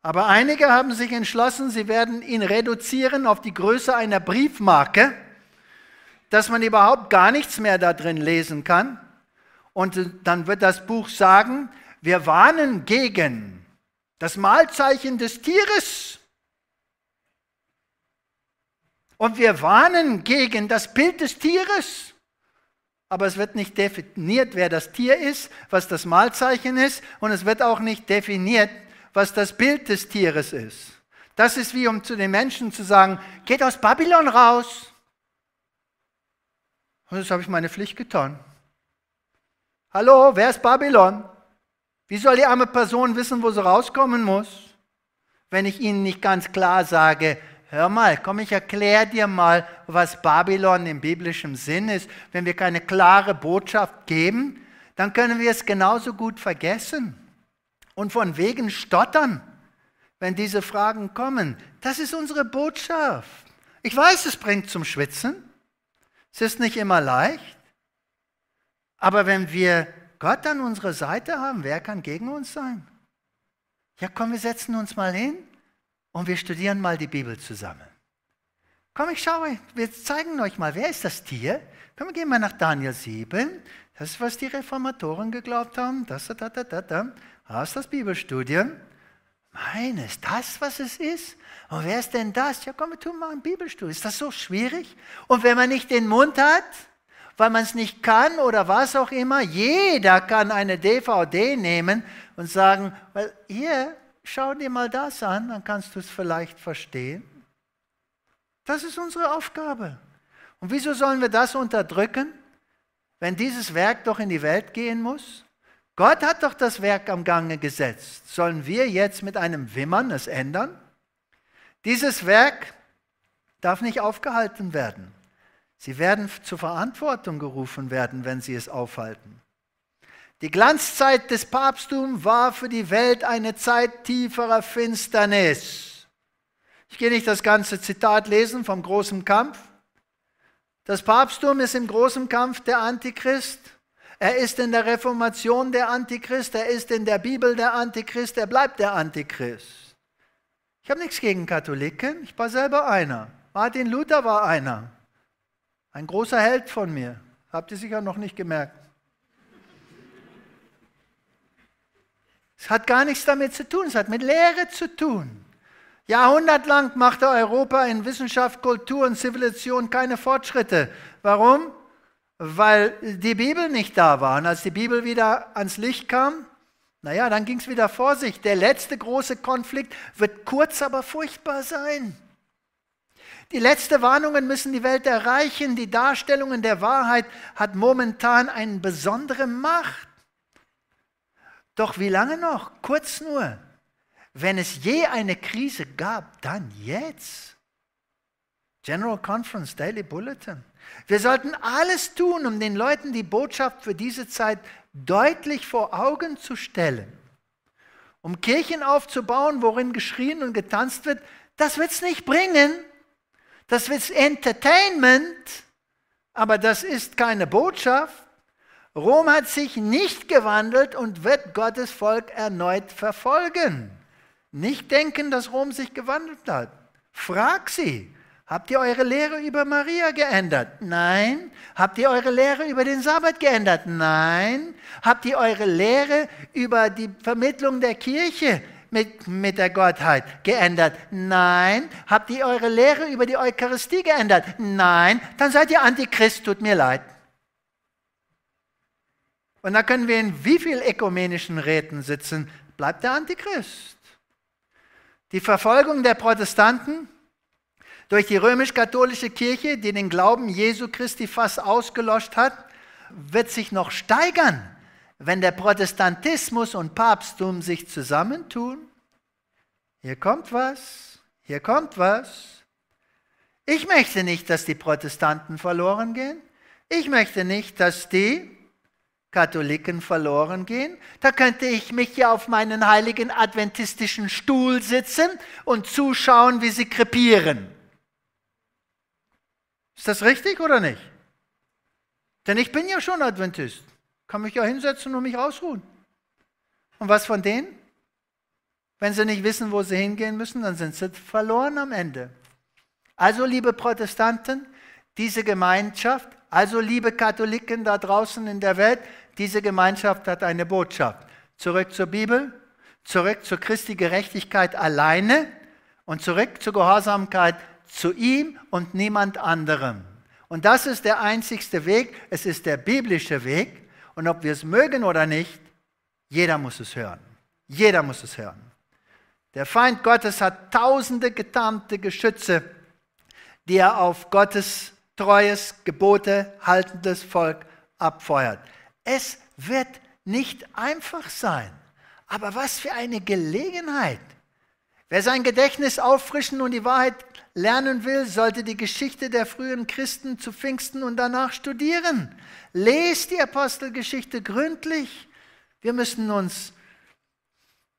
Aber einige haben sich entschlossen, sie werden ihn reduzieren auf die Größe einer Briefmarke, dass man überhaupt gar nichts mehr da drin lesen kann. Und dann wird das Buch sagen, wir warnen gegen das Mahlzeichen des Tieres. Und wir warnen gegen das Bild des Tieres aber es wird nicht definiert, wer das Tier ist, was das Malzeichen ist und es wird auch nicht definiert, was das Bild des Tieres ist. Das ist wie um zu den Menschen zu sagen, geht aus Babylon raus. Und jetzt habe ich meine Pflicht getan. Hallo, wer ist Babylon? Wie soll die arme Person wissen, wo sie rauskommen muss, wenn ich ihnen nicht ganz klar sage, hör mal, komm, ich erkläre dir mal, was Babylon im biblischen Sinn ist. Wenn wir keine klare Botschaft geben, dann können wir es genauso gut vergessen und von wegen stottern, wenn diese Fragen kommen. Das ist unsere Botschaft. Ich weiß, es bringt zum Schwitzen. Es ist nicht immer leicht. Aber wenn wir Gott an unserer Seite haben, wer kann gegen uns sein? Ja, komm, wir setzen uns mal hin und wir studieren mal die Bibel zusammen. Komm, ich schaue, wir zeigen euch mal, wer ist das Tier? Komm, wir gehen mal nach Daniel 7. Das ist, was die Reformatoren geglaubt haben. Das, da, da, da, da. Hast das Bibelstudium? Meines, das, was es ist? Und wer ist denn das? Ja, komm, wir tun mal ein Bibelstudium. Ist das so schwierig? Und wenn man nicht den Mund hat, weil man es nicht kann oder was auch immer, jeder kann eine DVD nehmen und sagen, weil hier Schau dir mal das an, dann kannst du es vielleicht verstehen. Das ist unsere Aufgabe. Und wieso sollen wir das unterdrücken, wenn dieses Werk doch in die Welt gehen muss? Gott hat doch das Werk am Gange gesetzt. Sollen wir jetzt mit einem Wimmern es ändern? Dieses Werk darf nicht aufgehalten werden. Sie werden zur Verantwortung gerufen werden, wenn sie es aufhalten. Die Glanzzeit des Papsttums war für die Welt eine Zeit tieferer Finsternis. Ich gehe nicht das ganze Zitat lesen vom großen Kampf. Das Papsttum ist im großen Kampf der Antichrist. Er ist in der Reformation der Antichrist, er ist in der Bibel der Antichrist, er bleibt der Antichrist. Ich habe nichts gegen Katholiken, ich war selber einer. Martin Luther war einer. Ein großer Held von mir. Habt ihr sicher noch nicht gemerkt. Es hat gar nichts damit zu tun, es hat mit Lehre zu tun. Jahrhundertlang machte Europa in Wissenschaft, Kultur und Zivilisation keine Fortschritte. Warum? Weil die Bibel nicht da war. Und als die Bibel wieder ans Licht kam, naja, dann ging es wieder vor sich. Der letzte große Konflikt wird kurz, aber furchtbar sein. Die letzten Warnungen müssen die Welt erreichen. Die Darstellungen der Wahrheit hat momentan eine besondere Macht. Doch wie lange noch? Kurz nur. Wenn es je eine Krise gab, dann jetzt. General Conference, Daily Bulletin. Wir sollten alles tun, um den Leuten die Botschaft für diese Zeit deutlich vor Augen zu stellen. Um Kirchen aufzubauen, worin geschrien und getanzt wird, das wird es nicht bringen. Das wird Entertainment, aber das ist keine Botschaft. Rom hat sich nicht gewandelt und wird Gottes Volk erneut verfolgen. Nicht denken, dass Rom sich gewandelt hat. Frag sie. Habt ihr eure Lehre über Maria geändert? Nein. Habt ihr eure Lehre über den Sabbat geändert? Nein. Habt ihr eure Lehre über die Vermittlung der Kirche mit, mit der Gottheit geändert? Nein. Habt ihr eure Lehre über die Eucharistie geändert? Nein. Dann seid ihr Antichrist, tut mir leid. Und da können wir in wie vielen ökumenischen Räten sitzen, bleibt der Antichrist. Die Verfolgung der Protestanten durch die römisch-katholische Kirche, die den Glauben Jesu Christi fast ausgelöscht hat, wird sich noch steigern, wenn der Protestantismus und Papsttum sich zusammentun. Hier kommt was, hier kommt was. Ich möchte nicht, dass die Protestanten verloren gehen. Ich möchte nicht, dass die Katholiken verloren gehen, da könnte ich mich ja auf meinen heiligen adventistischen Stuhl sitzen und zuschauen, wie sie krepieren. Ist das richtig oder nicht? Denn ich bin ja schon Adventist. Kann mich ja hinsetzen und mich ausruhen. Und was von denen? Wenn sie nicht wissen, wo sie hingehen müssen, dann sind sie verloren am Ende. Also, liebe Protestanten, diese Gemeinschaft also liebe Katholiken da draußen in der Welt, diese Gemeinschaft hat eine Botschaft. Zurück zur Bibel, zurück zur Christi Gerechtigkeit alleine und zurück zur Gehorsamkeit zu ihm und niemand anderem. Und das ist der einzigste Weg, es ist der biblische Weg. Und ob wir es mögen oder nicht, jeder muss es hören. Jeder muss es hören. Der Feind Gottes hat tausende getarnte Geschütze, die er auf Gottes treues, Gebote haltendes Volk abfeuert. Es wird nicht einfach sein, aber was für eine Gelegenheit. Wer sein Gedächtnis auffrischen und die Wahrheit lernen will, sollte die Geschichte der frühen Christen zu Pfingsten und danach studieren. Lest die Apostelgeschichte gründlich. Wir müssen uns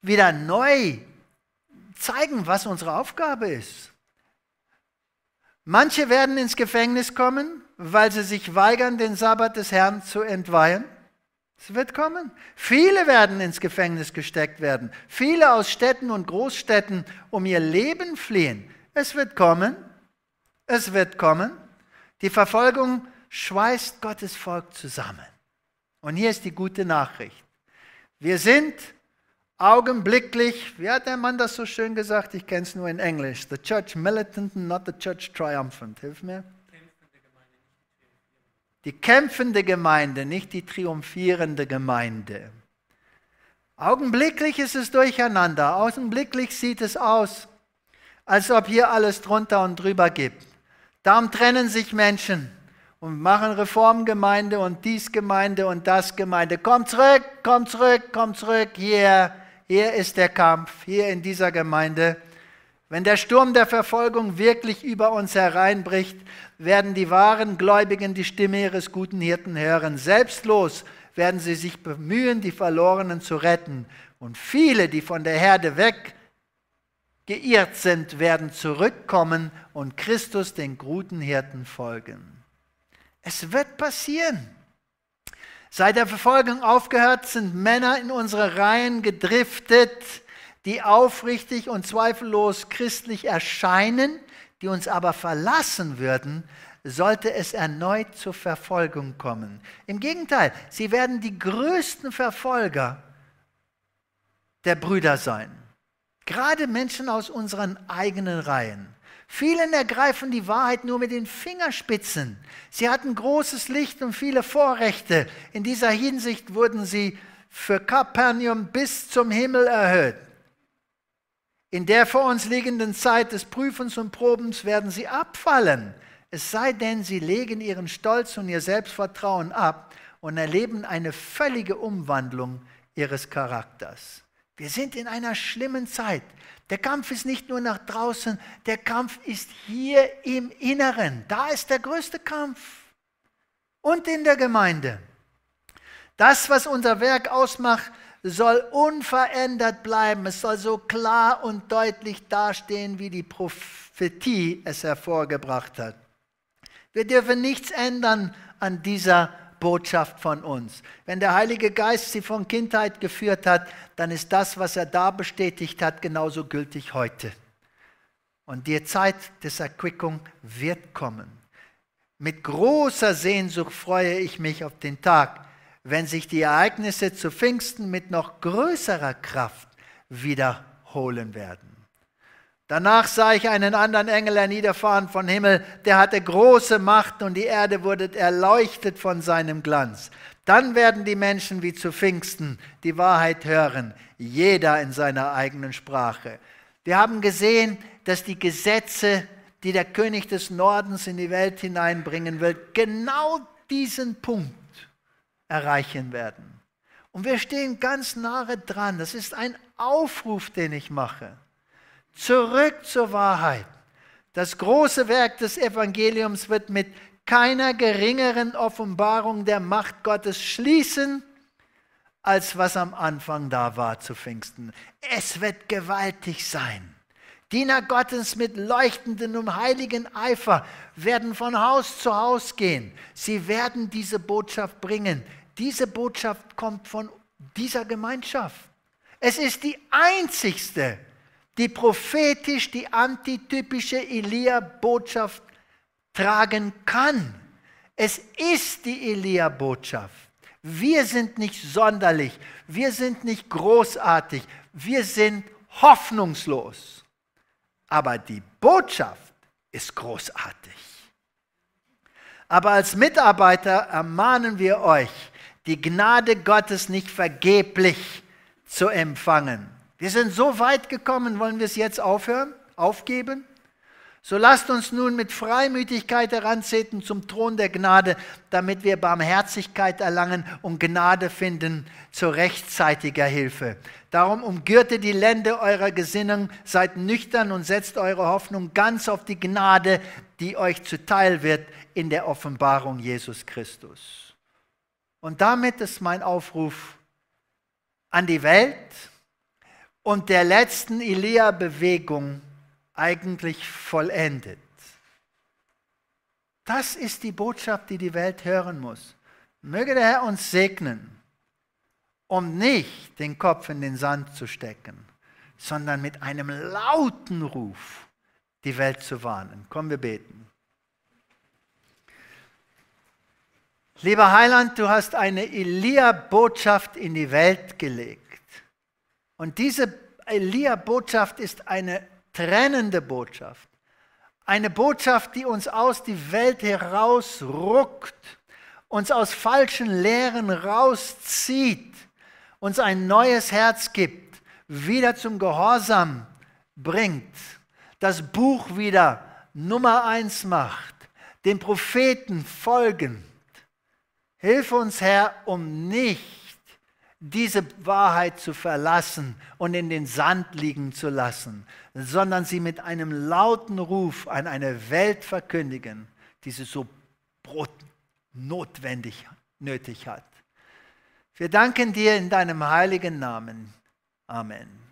wieder neu zeigen, was unsere Aufgabe ist. Manche werden ins Gefängnis kommen, weil sie sich weigern, den Sabbat des Herrn zu entweihen. Es wird kommen. Viele werden ins Gefängnis gesteckt werden. Viele aus Städten und Großstädten um ihr Leben fliehen. Es wird kommen. Es wird kommen. Die Verfolgung schweißt Gottes Volk zusammen. Und hier ist die gute Nachricht. Wir sind Augenblicklich, wie hat der Mann das so schön gesagt? Ich kenne es nur in Englisch. The church militant, not the church triumphant. Hilf mir. Die kämpfende Gemeinde, nicht die triumphierende Gemeinde. Augenblicklich ist es durcheinander. Augenblicklich sieht es aus, als ob hier alles drunter und drüber gibt. Darum trennen sich Menschen und machen Reformgemeinde und dies Gemeinde und das Gemeinde. Komm zurück, komm zurück, komm zurück, hier. Yeah. Hier ist der Kampf, hier in dieser Gemeinde. Wenn der Sturm der Verfolgung wirklich über uns hereinbricht, werden die wahren Gläubigen die Stimme ihres guten Hirten hören. Selbstlos werden sie sich bemühen, die Verlorenen zu retten. Und viele, die von der Herde weg geirrt sind, werden zurückkommen und Christus den guten Hirten folgen. Es wird passieren. Seit der Verfolgung aufgehört sind Männer in unsere Reihen gedriftet, die aufrichtig und zweifellos christlich erscheinen, die uns aber verlassen würden, sollte es erneut zur Verfolgung kommen. Im Gegenteil, sie werden die größten Verfolger der Brüder sein. Gerade Menschen aus unseren eigenen Reihen. Vielen ergreifen die Wahrheit nur mit den Fingerspitzen. Sie hatten großes Licht und viele Vorrechte. In dieser Hinsicht wurden sie für Kapernaum bis zum Himmel erhöht. In der vor uns liegenden Zeit des Prüfens und Probens werden sie abfallen, es sei denn, sie legen ihren Stolz und ihr Selbstvertrauen ab und erleben eine völlige Umwandlung ihres Charakters. Wir sind in einer schlimmen Zeit. Der Kampf ist nicht nur nach draußen, der Kampf ist hier im Inneren. Da ist der größte Kampf. Und in der Gemeinde. Das, was unser Werk ausmacht, soll unverändert bleiben. Es soll so klar und deutlich dastehen, wie die Prophetie es hervorgebracht hat. Wir dürfen nichts ändern an dieser Botschaft von uns. Wenn der Heilige Geist sie von Kindheit geführt hat, dann ist das, was er da bestätigt hat, genauso gültig heute. Und die Zeit des Erquickung wird kommen. Mit großer Sehnsucht freue ich mich auf den Tag, wenn sich die Ereignisse zu Pfingsten mit noch größerer Kraft wiederholen werden. Danach sah ich einen anderen Engel herniederfahren von Himmel, der hatte große Macht und die Erde wurde erleuchtet von seinem Glanz. Dann werden die Menschen wie zu Pfingsten die Wahrheit hören, jeder in seiner eigenen Sprache. Wir haben gesehen, dass die Gesetze, die der König des Nordens in die Welt hineinbringen will, genau diesen Punkt erreichen werden. Und wir stehen ganz nahe dran. Das ist ein Aufruf, den ich mache. Zurück zur Wahrheit. Das große Werk des Evangeliums wird mit keiner geringeren Offenbarung der Macht Gottes schließen, als was am Anfang da war zu Pfingsten. Es wird gewaltig sein. Diener Gottes mit leuchtenden und heiligen Eifer werden von Haus zu Haus gehen. Sie werden diese Botschaft bringen. Diese Botschaft kommt von dieser Gemeinschaft. Es ist die einzigste, die prophetisch die antitypische Elia-Botschaft tragen kann. Es ist die Elia-Botschaft. Wir sind nicht sonderlich, wir sind nicht großartig, wir sind hoffnungslos. Aber die Botschaft ist großartig. Aber als Mitarbeiter ermahnen wir euch, die Gnade Gottes nicht vergeblich zu empfangen wir sind so weit gekommen, wollen wir es jetzt aufhören, aufgeben? So lasst uns nun mit Freimütigkeit herantreten zum Thron der Gnade, damit wir Barmherzigkeit erlangen und Gnade finden zur rechtzeitiger Hilfe. Darum umgürte die Lände eurer Gesinnung, seid nüchtern und setzt eure Hoffnung ganz auf die Gnade, die euch zuteil wird in der Offenbarung Jesus Christus. Und damit ist mein Aufruf an die Welt, und der letzten Elia-Bewegung eigentlich vollendet. Das ist die Botschaft, die die Welt hören muss. Möge der Herr uns segnen, um nicht den Kopf in den Sand zu stecken, sondern mit einem lauten Ruf die Welt zu warnen. Kommen wir beten. Lieber Heiland, du hast eine Elia-Botschaft in die Welt gelegt. Und diese Elia-Botschaft ist eine trennende Botschaft. Eine Botschaft, die uns aus die Welt herausruckt, uns aus falschen Lehren rauszieht, uns ein neues Herz gibt, wieder zum Gehorsam bringt, das Buch wieder Nummer eins macht, den Propheten folgend. Hilf uns, Herr, um nicht diese Wahrheit zu verlassen und in den Sand liegen zu lassen, sondern sie mit einem lauten Ruf an eine Welt verkündigen, die sie so notwendig nötig hat. Wir danken dir in deinem heiligen Namen. Amen.